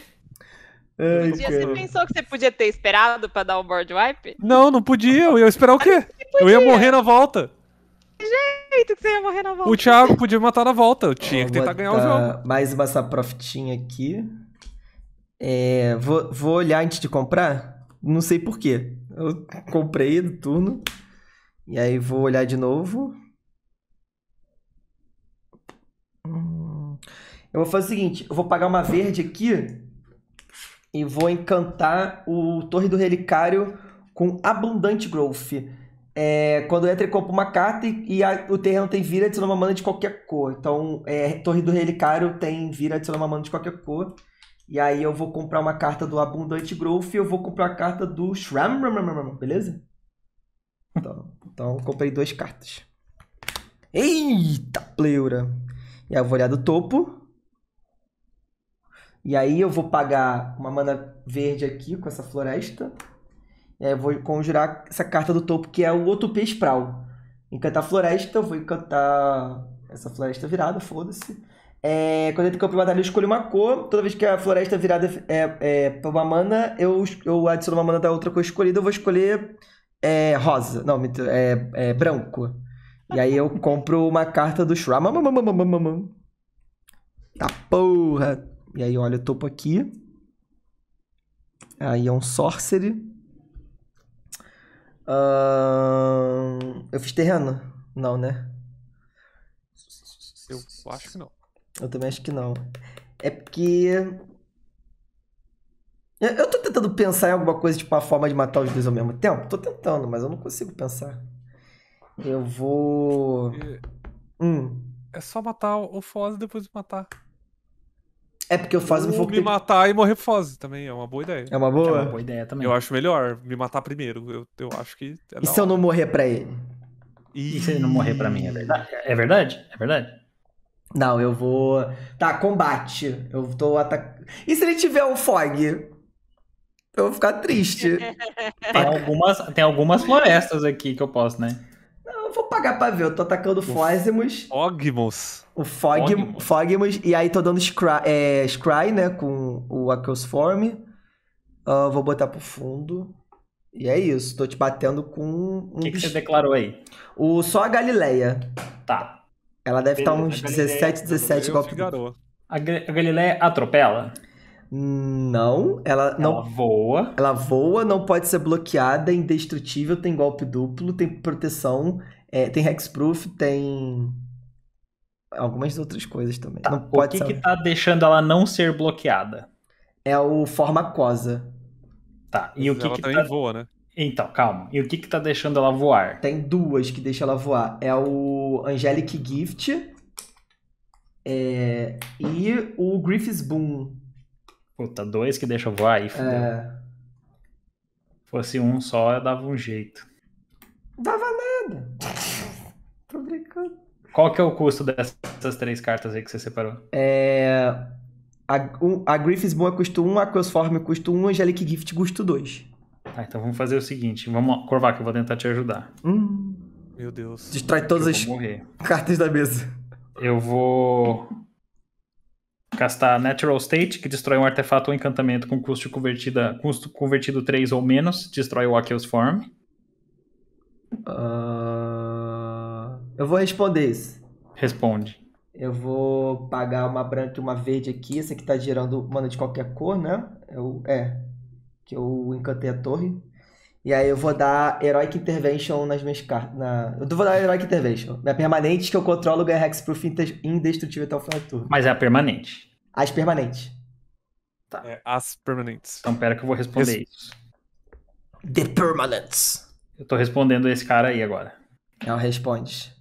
Ai, um dia você pensou que você podia ter esperado pra dar o um board wipe? Não, não podia. Eu ia esperar o quê? Eu ia morrer na volta jeito que você ia morrer na volta. O Thiago podia matar na volta. Eu tinha eu que tentar ganhar o jogo. Tá, mais uma saprofitinha aqui. É, vou, vou olhar antes de comprar. Não sei porquê. Eu comprei do turno. E aí vou olhar de novo. Hum, eu vou fazer o seguinte: eu vou pagar uma verde aqui. E vou encantar o Torre do Relicário com abundante growth. É, quando entra e compra uma carta e, e a, o terreno tem vira adiciona uma mana de qualquer cor. Então, é, Torre do Relicário tem vira adiciona uma mana de qualquer cor. E aí eu vou comprar uma carta do Abundante Growth e eu vou comprar a carta do Shram, beleza? Então, então comprei duas cartas. Eita, pleura! E aí eu vou olhar do topo. E aí eu vou pagar uma mana verde aqui com essa floresta. É, eu vou conjurar essa carta do topo, que é o Otupê Sprawl. Encantar Floresta, vou encantar essa floresta virada, foda-se. É, quando entra em campo de batalha, eu escolho uma cor. Toda vez que a floresta virada é, é pra uma mana, eu, eu adiciono uma mana da outra cor escolhida, então eu vou escolher é, rosa. Não, é, é branco. E aí eu compro uma carta do Shurama. Tá porra! E aí olha o topo aqui. Aí é um sorcery. Uh, eu fiz terreno? Não, né? Eu acho que não. Eu também acho que não. É porque. Eu tô tentando pensar em alguma coisa, tipo, uma forma de matar os dois ao mesmo tempo. Tô tentando, mas eu não consigo pensar. Eu vou. É, hum. é só matar o Foz e depois matar é porque eu faço Ou me matar e morrer fase também, é uma boa ideia. É uma boa? É uma boa ideia também. Eu acho melhor me matar primeiro. Eu, eu acho que. É e se eu não morrer pra ele? E... e... se ele não morrer pra mim, é verdade? É verdade? É verdade? Não, eu vou. Tá, combate. Eu tô atacando. E se ele tiver um fog? Eu vou ficar triste. <laughs> tem, algumas, tem algumas florestas aqui que eu posso, né? vou pagar pra ver. Eu tô atacando o Fósimos. Fogmos. O Fog, Fogmos. Fogmos. E aí tô dando Scry, é, scry né? Com o Aquos Form. Uh, ah, vou botar pro fundo. E é isso. Tô te batendo com. O um... que, que, você declarou aí? O, só a Galileia. Tá. Ela deve estar tá uns 17, 17 golpes. A Galileia atropela? Não, ela, ela não. voa. Ela voa, não pode ser bloqueada, indestrutível, tem golpe duplo, tem proteção. É, tem Hexproof, tem algumas outras coisas também. Tá, não pode o que, está deixando ela não ser bloqueada? É o forma cosa. Tá, e Mas o que ela que também tá... voa, né? Então, calma. E o que que tá deixando ela voar? Tem duas que deixam ela voar. É o Angelic Gift é... e o Griffith's Boom. Puta, dois que deixam voar aí, fudeu. É... Fosse um só, eu dava um jeito. Dava nada. Qual que é o custo dessas três cartas aí que você separou? É... A, um, a Griffith's Boa custa 1, um, a Crossform custa 1, um, a Angelic Gift custa 2. Tá, então vamos fazer o seguinte. Vamos, Corvac, eu vou tentar te ajudar. Hum. Meu Deus. Destrói todas as cartas da mesa. Eu vou castar Natural State, que destrói um artefato ou encantamento com custo, convertida, custo convertido 3 ou menos, destrói o Aqueous Form. Uh... Eu vou responder isso. Responde. Eu vou pagar uma branca e uma verde aqui. Essa aqui tá girando mana de qualquer cor, né? Eu, é, é. Que eu encantei a torre. E aí eu vou dar Heroic Intervention nas minhas cartas. Na... Eu vou dar Heroic Intervention. Minha permanente que eu controlo ganha Hexproof indestrutível até o final do turno. Mas é a permanente. As permanentes. Tá. É, as permanentes. Então pera que eu vou responder isso. isso. The Permanents. Eu tô respondendo esse cara aí agora. Não, responde.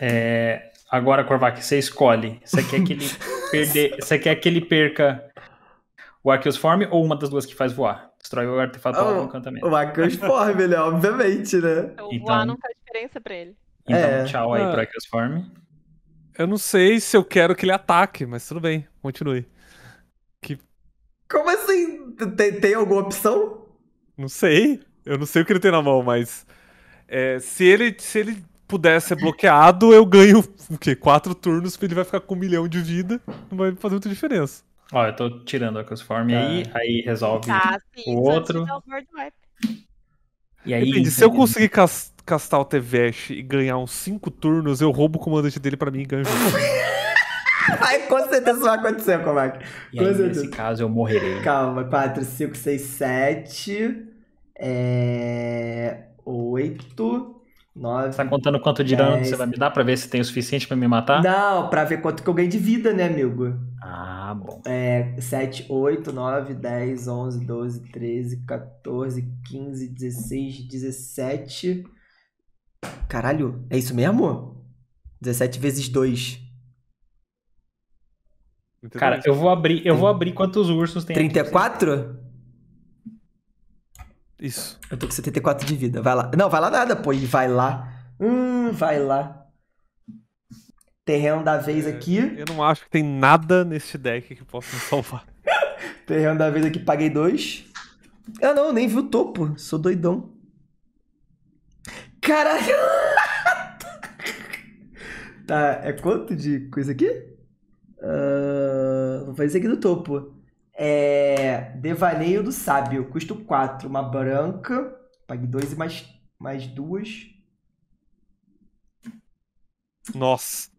É, agora, Korvac, você escolhe. Você quer que ele <laughs> perder, você quer que ele perca o Form ou uma das duas que faz voar? Destrói o artefato oh, do encantamento. Ah, o Arceusform, ele é, né? obviamente, né? Então, então, voar não faz diferença pra ele. Então, é. tchau aí ah. pro Form. Eu não sei se eu quero que ele ataque, mas tudo bem, continue. Que... Como assim? Tem, tem alguma opção? Não sei. Eu não sei o que ele tem na mão, mas. É, se ele. Se ele puder ser bloqueado, eu ganho o quê? Quatro turnos, ele vai ficar com um milhão de vida. Não vai fazer muita diferença. Ó, eu tô tirando a Cosform é. aí, aí resolve tá, sim, o outro. E aí, Depende, se eu conseguir castar o Tevesh e ganhar uns cinco turnos, eu roubo o comandante dele pra mim e ganho. <laughs> Ai, com certeza isso vai acontecer, Comac. com certeza. nesse caso, eu morrerei. Calma, 4, 5, 6, 7. É... 8. 9. tá contando quanto de dano você vai me dar pra ver se tem o suficiente pra me matar? Não, pra ver quanto que eu ganho de vida, né, amigo? Ah, bom. É, 7, 8, 9, 10, 11, 12, 13, 14, 15, 16, 17. Caralho, é isso mesmo? 17 vezes 2. Cara, eu vou abrir, eu vou abrir quantos ursos tem 34? Aqui. Isso. Eu tô com 74 de vida. Vai lá. Não, vai lá nada, pô. E vai lá. Hum, vai lá. Terreno da vez é, aqui. Eu não acho que tem nada nesse deck que possa me salvar. <laughs> Terreno da vez aqui, paguei dois. Ah, não, nem vi o topo. Sou doidão. Caralho! <laughs> tá, é quanto de coisa aqui? Uh, vou fazer aqui no topo. É, Devaneio do Sábio, custo 4, uma branca. Pague 2 e mais, mais duas. Nossa.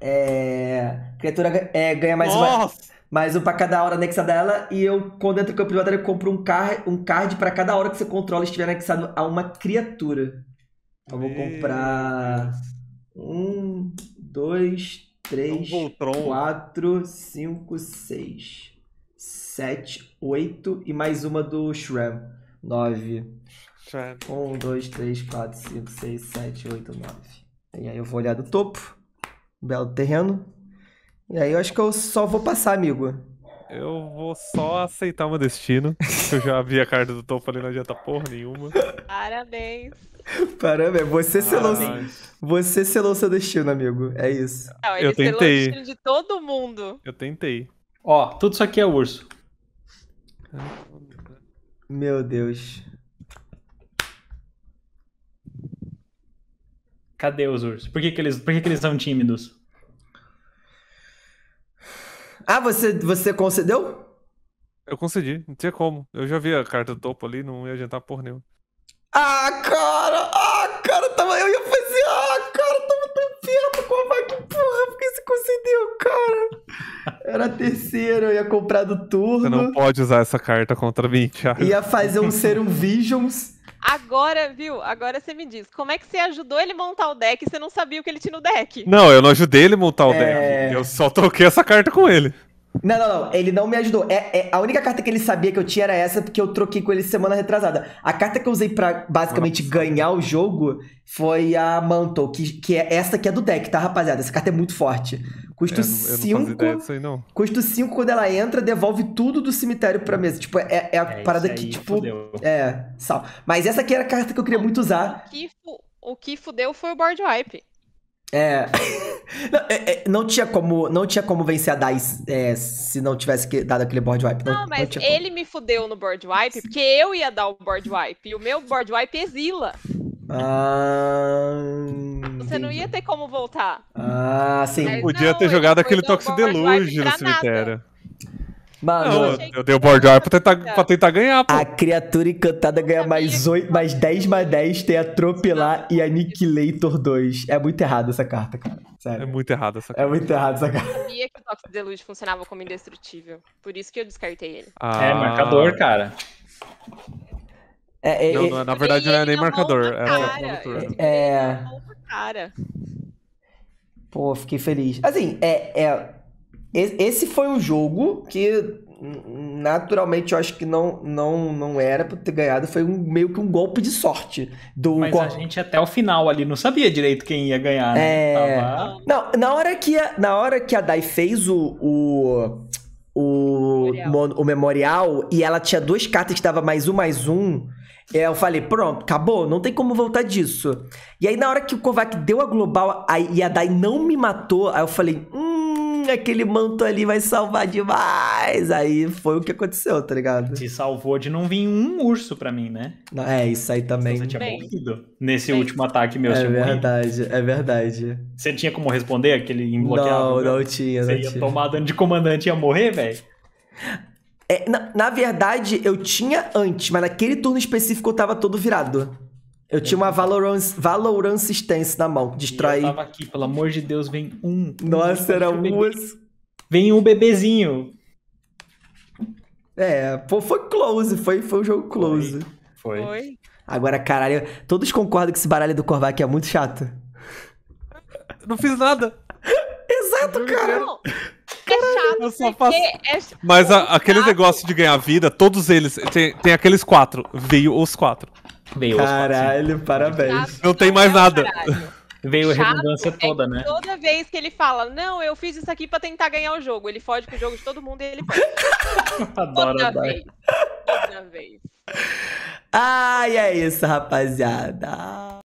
É, criatura é, ganha mais Nossa. uma. Mais um pra cada hora anexada a ela. E eu, quando entra no campo de batalha, eu compro um, car um card pra cada hora que você controla estiver anexado a uma criatura. Então Eu vou comprar. Um, dois, três, é quatro, cinco, seis. 7, 8 e mais uma do Shrem. 9. 1, 2, 3, 4, 5, 6, 7, 8, 9. E aí eu vou olhar do topo. Belo terreno. E aí eu acho que eu só vou passar, amigo. Eu vou só aceitar o meu destino. eu já vi a carta do topo ali, não adianta porra nenhuma. Parabéns. Parabéns, você ah, selou, Parabéns. você selou seu destino, amigo. É isso. Não, eu tentei. o destino de todo mundo. Eu tentei. Ó, tudo isso aqui é urso. Meu Deus. Cadê os ursos? Por que, que, eles, por que, que eles são tímidos? Ah, você, você concedeu? Eu concedi, não tinha como. Eu já vi a carta do topo ali, não ia adiantar porra nenhuma. Ah, cara! Era terceiro, eu ia comprar do turno. Você não pode usar essa carta contra mim, Thiago. Ia fazer um Serum Visions. Agora, viu? Agora você me diz, como é que você ajudou ele montar o deck e você não sabia o que ele tinha no deck? Não, eu não ajudei ele montar o é. deck. Eu só troquei essa carta com ele. Não, não, não. Ele não me ajudou. É, é, a única carta que ele sabia que eu tinha era essa, porque eu troquei com ele semana retrasada. A carta que eu usei pra basicamente Nossa. ganhar o jogo foi a Mantle, que, que é essa que é do deck, tá, rapaziada? Essa carta é muito forte. Custo 5. Custo 5 quando ela entra, devolve tudo do cemitério pra é. mesa. Tipo, é, é a é parada que, tipo. Fudeu. É, sal. Mas essa aqui era a carta que eu queria muito usar. O que, o que fudeu foi o board wipe. É. <laughs> Não, é, é, não, tinha como, não tinha como vencer a DICE é, se não tivesse que, dado aquele board wipe. Não, né? não mas não ele me fudeu no board wipe, porque eu ia dar o board wipe. E o meu board wipe exila. Ah, Você não ia ter como voltar. Ah, sim. Mas Podia ter jogado aquele Toxic Deluge no cemitério. Nada. Mano, eu, eu dei o board ar pra tentar, pra tentar ganhar, pô. A criatura encantada ganha mais 8, mais 10, mais 10, tem atropelar e aniquilator 2. É muito errado essa carta, cara. Sério. É muito errado essa é carta. É muito errado essa carta. Eu sabia que o Toxic Deluge funcionava como indestrutível. Por isso que eu descartei ele. Ah. É, marcador, cara. É, é, não, é. não, na verdade não é nem marcador. É, é... Pô, fiquei feliz. Assim, é, é esse foi um jogo que naturalmente eu acho que não não não era para ter ganhado foi um, meio que um golpe de sorte do mas a gente até o final ali não sabia direito quem ia ganhar né? é... Tava... não na hora que a, na hora que a Dai fez o, o o memorial. o memorial e ela tinha duas cartas que dava mais um mais um é, eu falei, pronto, acabou, não tem como voltar disso. E aí, na hora que o Kovac deu a global aí, e a Dai não me matou, aí eu falei, hum, olha, aquele manto ali vai salvar demais. Aí foi o que aconteceu, tá ligado? Te salvou de não vir um urso pra mim, né? É, isso aí também. Você tinha morrido nesse Bem. último ataque meu. É verdade, é verdade. Você tinha como responder aquele imbloqueado? Não, não tinha, Você não ia tinha. tomar dano de comandante e ia morrer, velho? É, na, na verdade, eu tinha antes, mas naquele turno específico eu tava todo virado. Eu tinha uma Valorance, Valorance Stance na mão, Destrói. Eu tava aqui, pelo amor de Deus, vem um. Nossa, um, era duas. vem um bebezinho. É, pô, foi close, foi, foi um jogo close. Foi. foi. Agora, caralho, todos concordam que esse baralho do Korvac é muito chato. Não fiz nada. <laughs> Exato, cara. Não. Caralho, é chato, assim, faço... é... Mas a, aquele negócio de ganhar vida, todos eles, tem, tem aqueles quatro, veio os quatro. Veio Caralho, parabéns. Chato, né? não tem mais nada. Caralho. Veio a redundância é toda, é né? Toda vez que ele fala, não, eu fiz isso aqui pra tentar ganhar o jogo, ele foge com o jogo de todo mundo e ele pode. <laughs> Adoro, toda vez. Toda vez. Ai, é isso, rapaziada.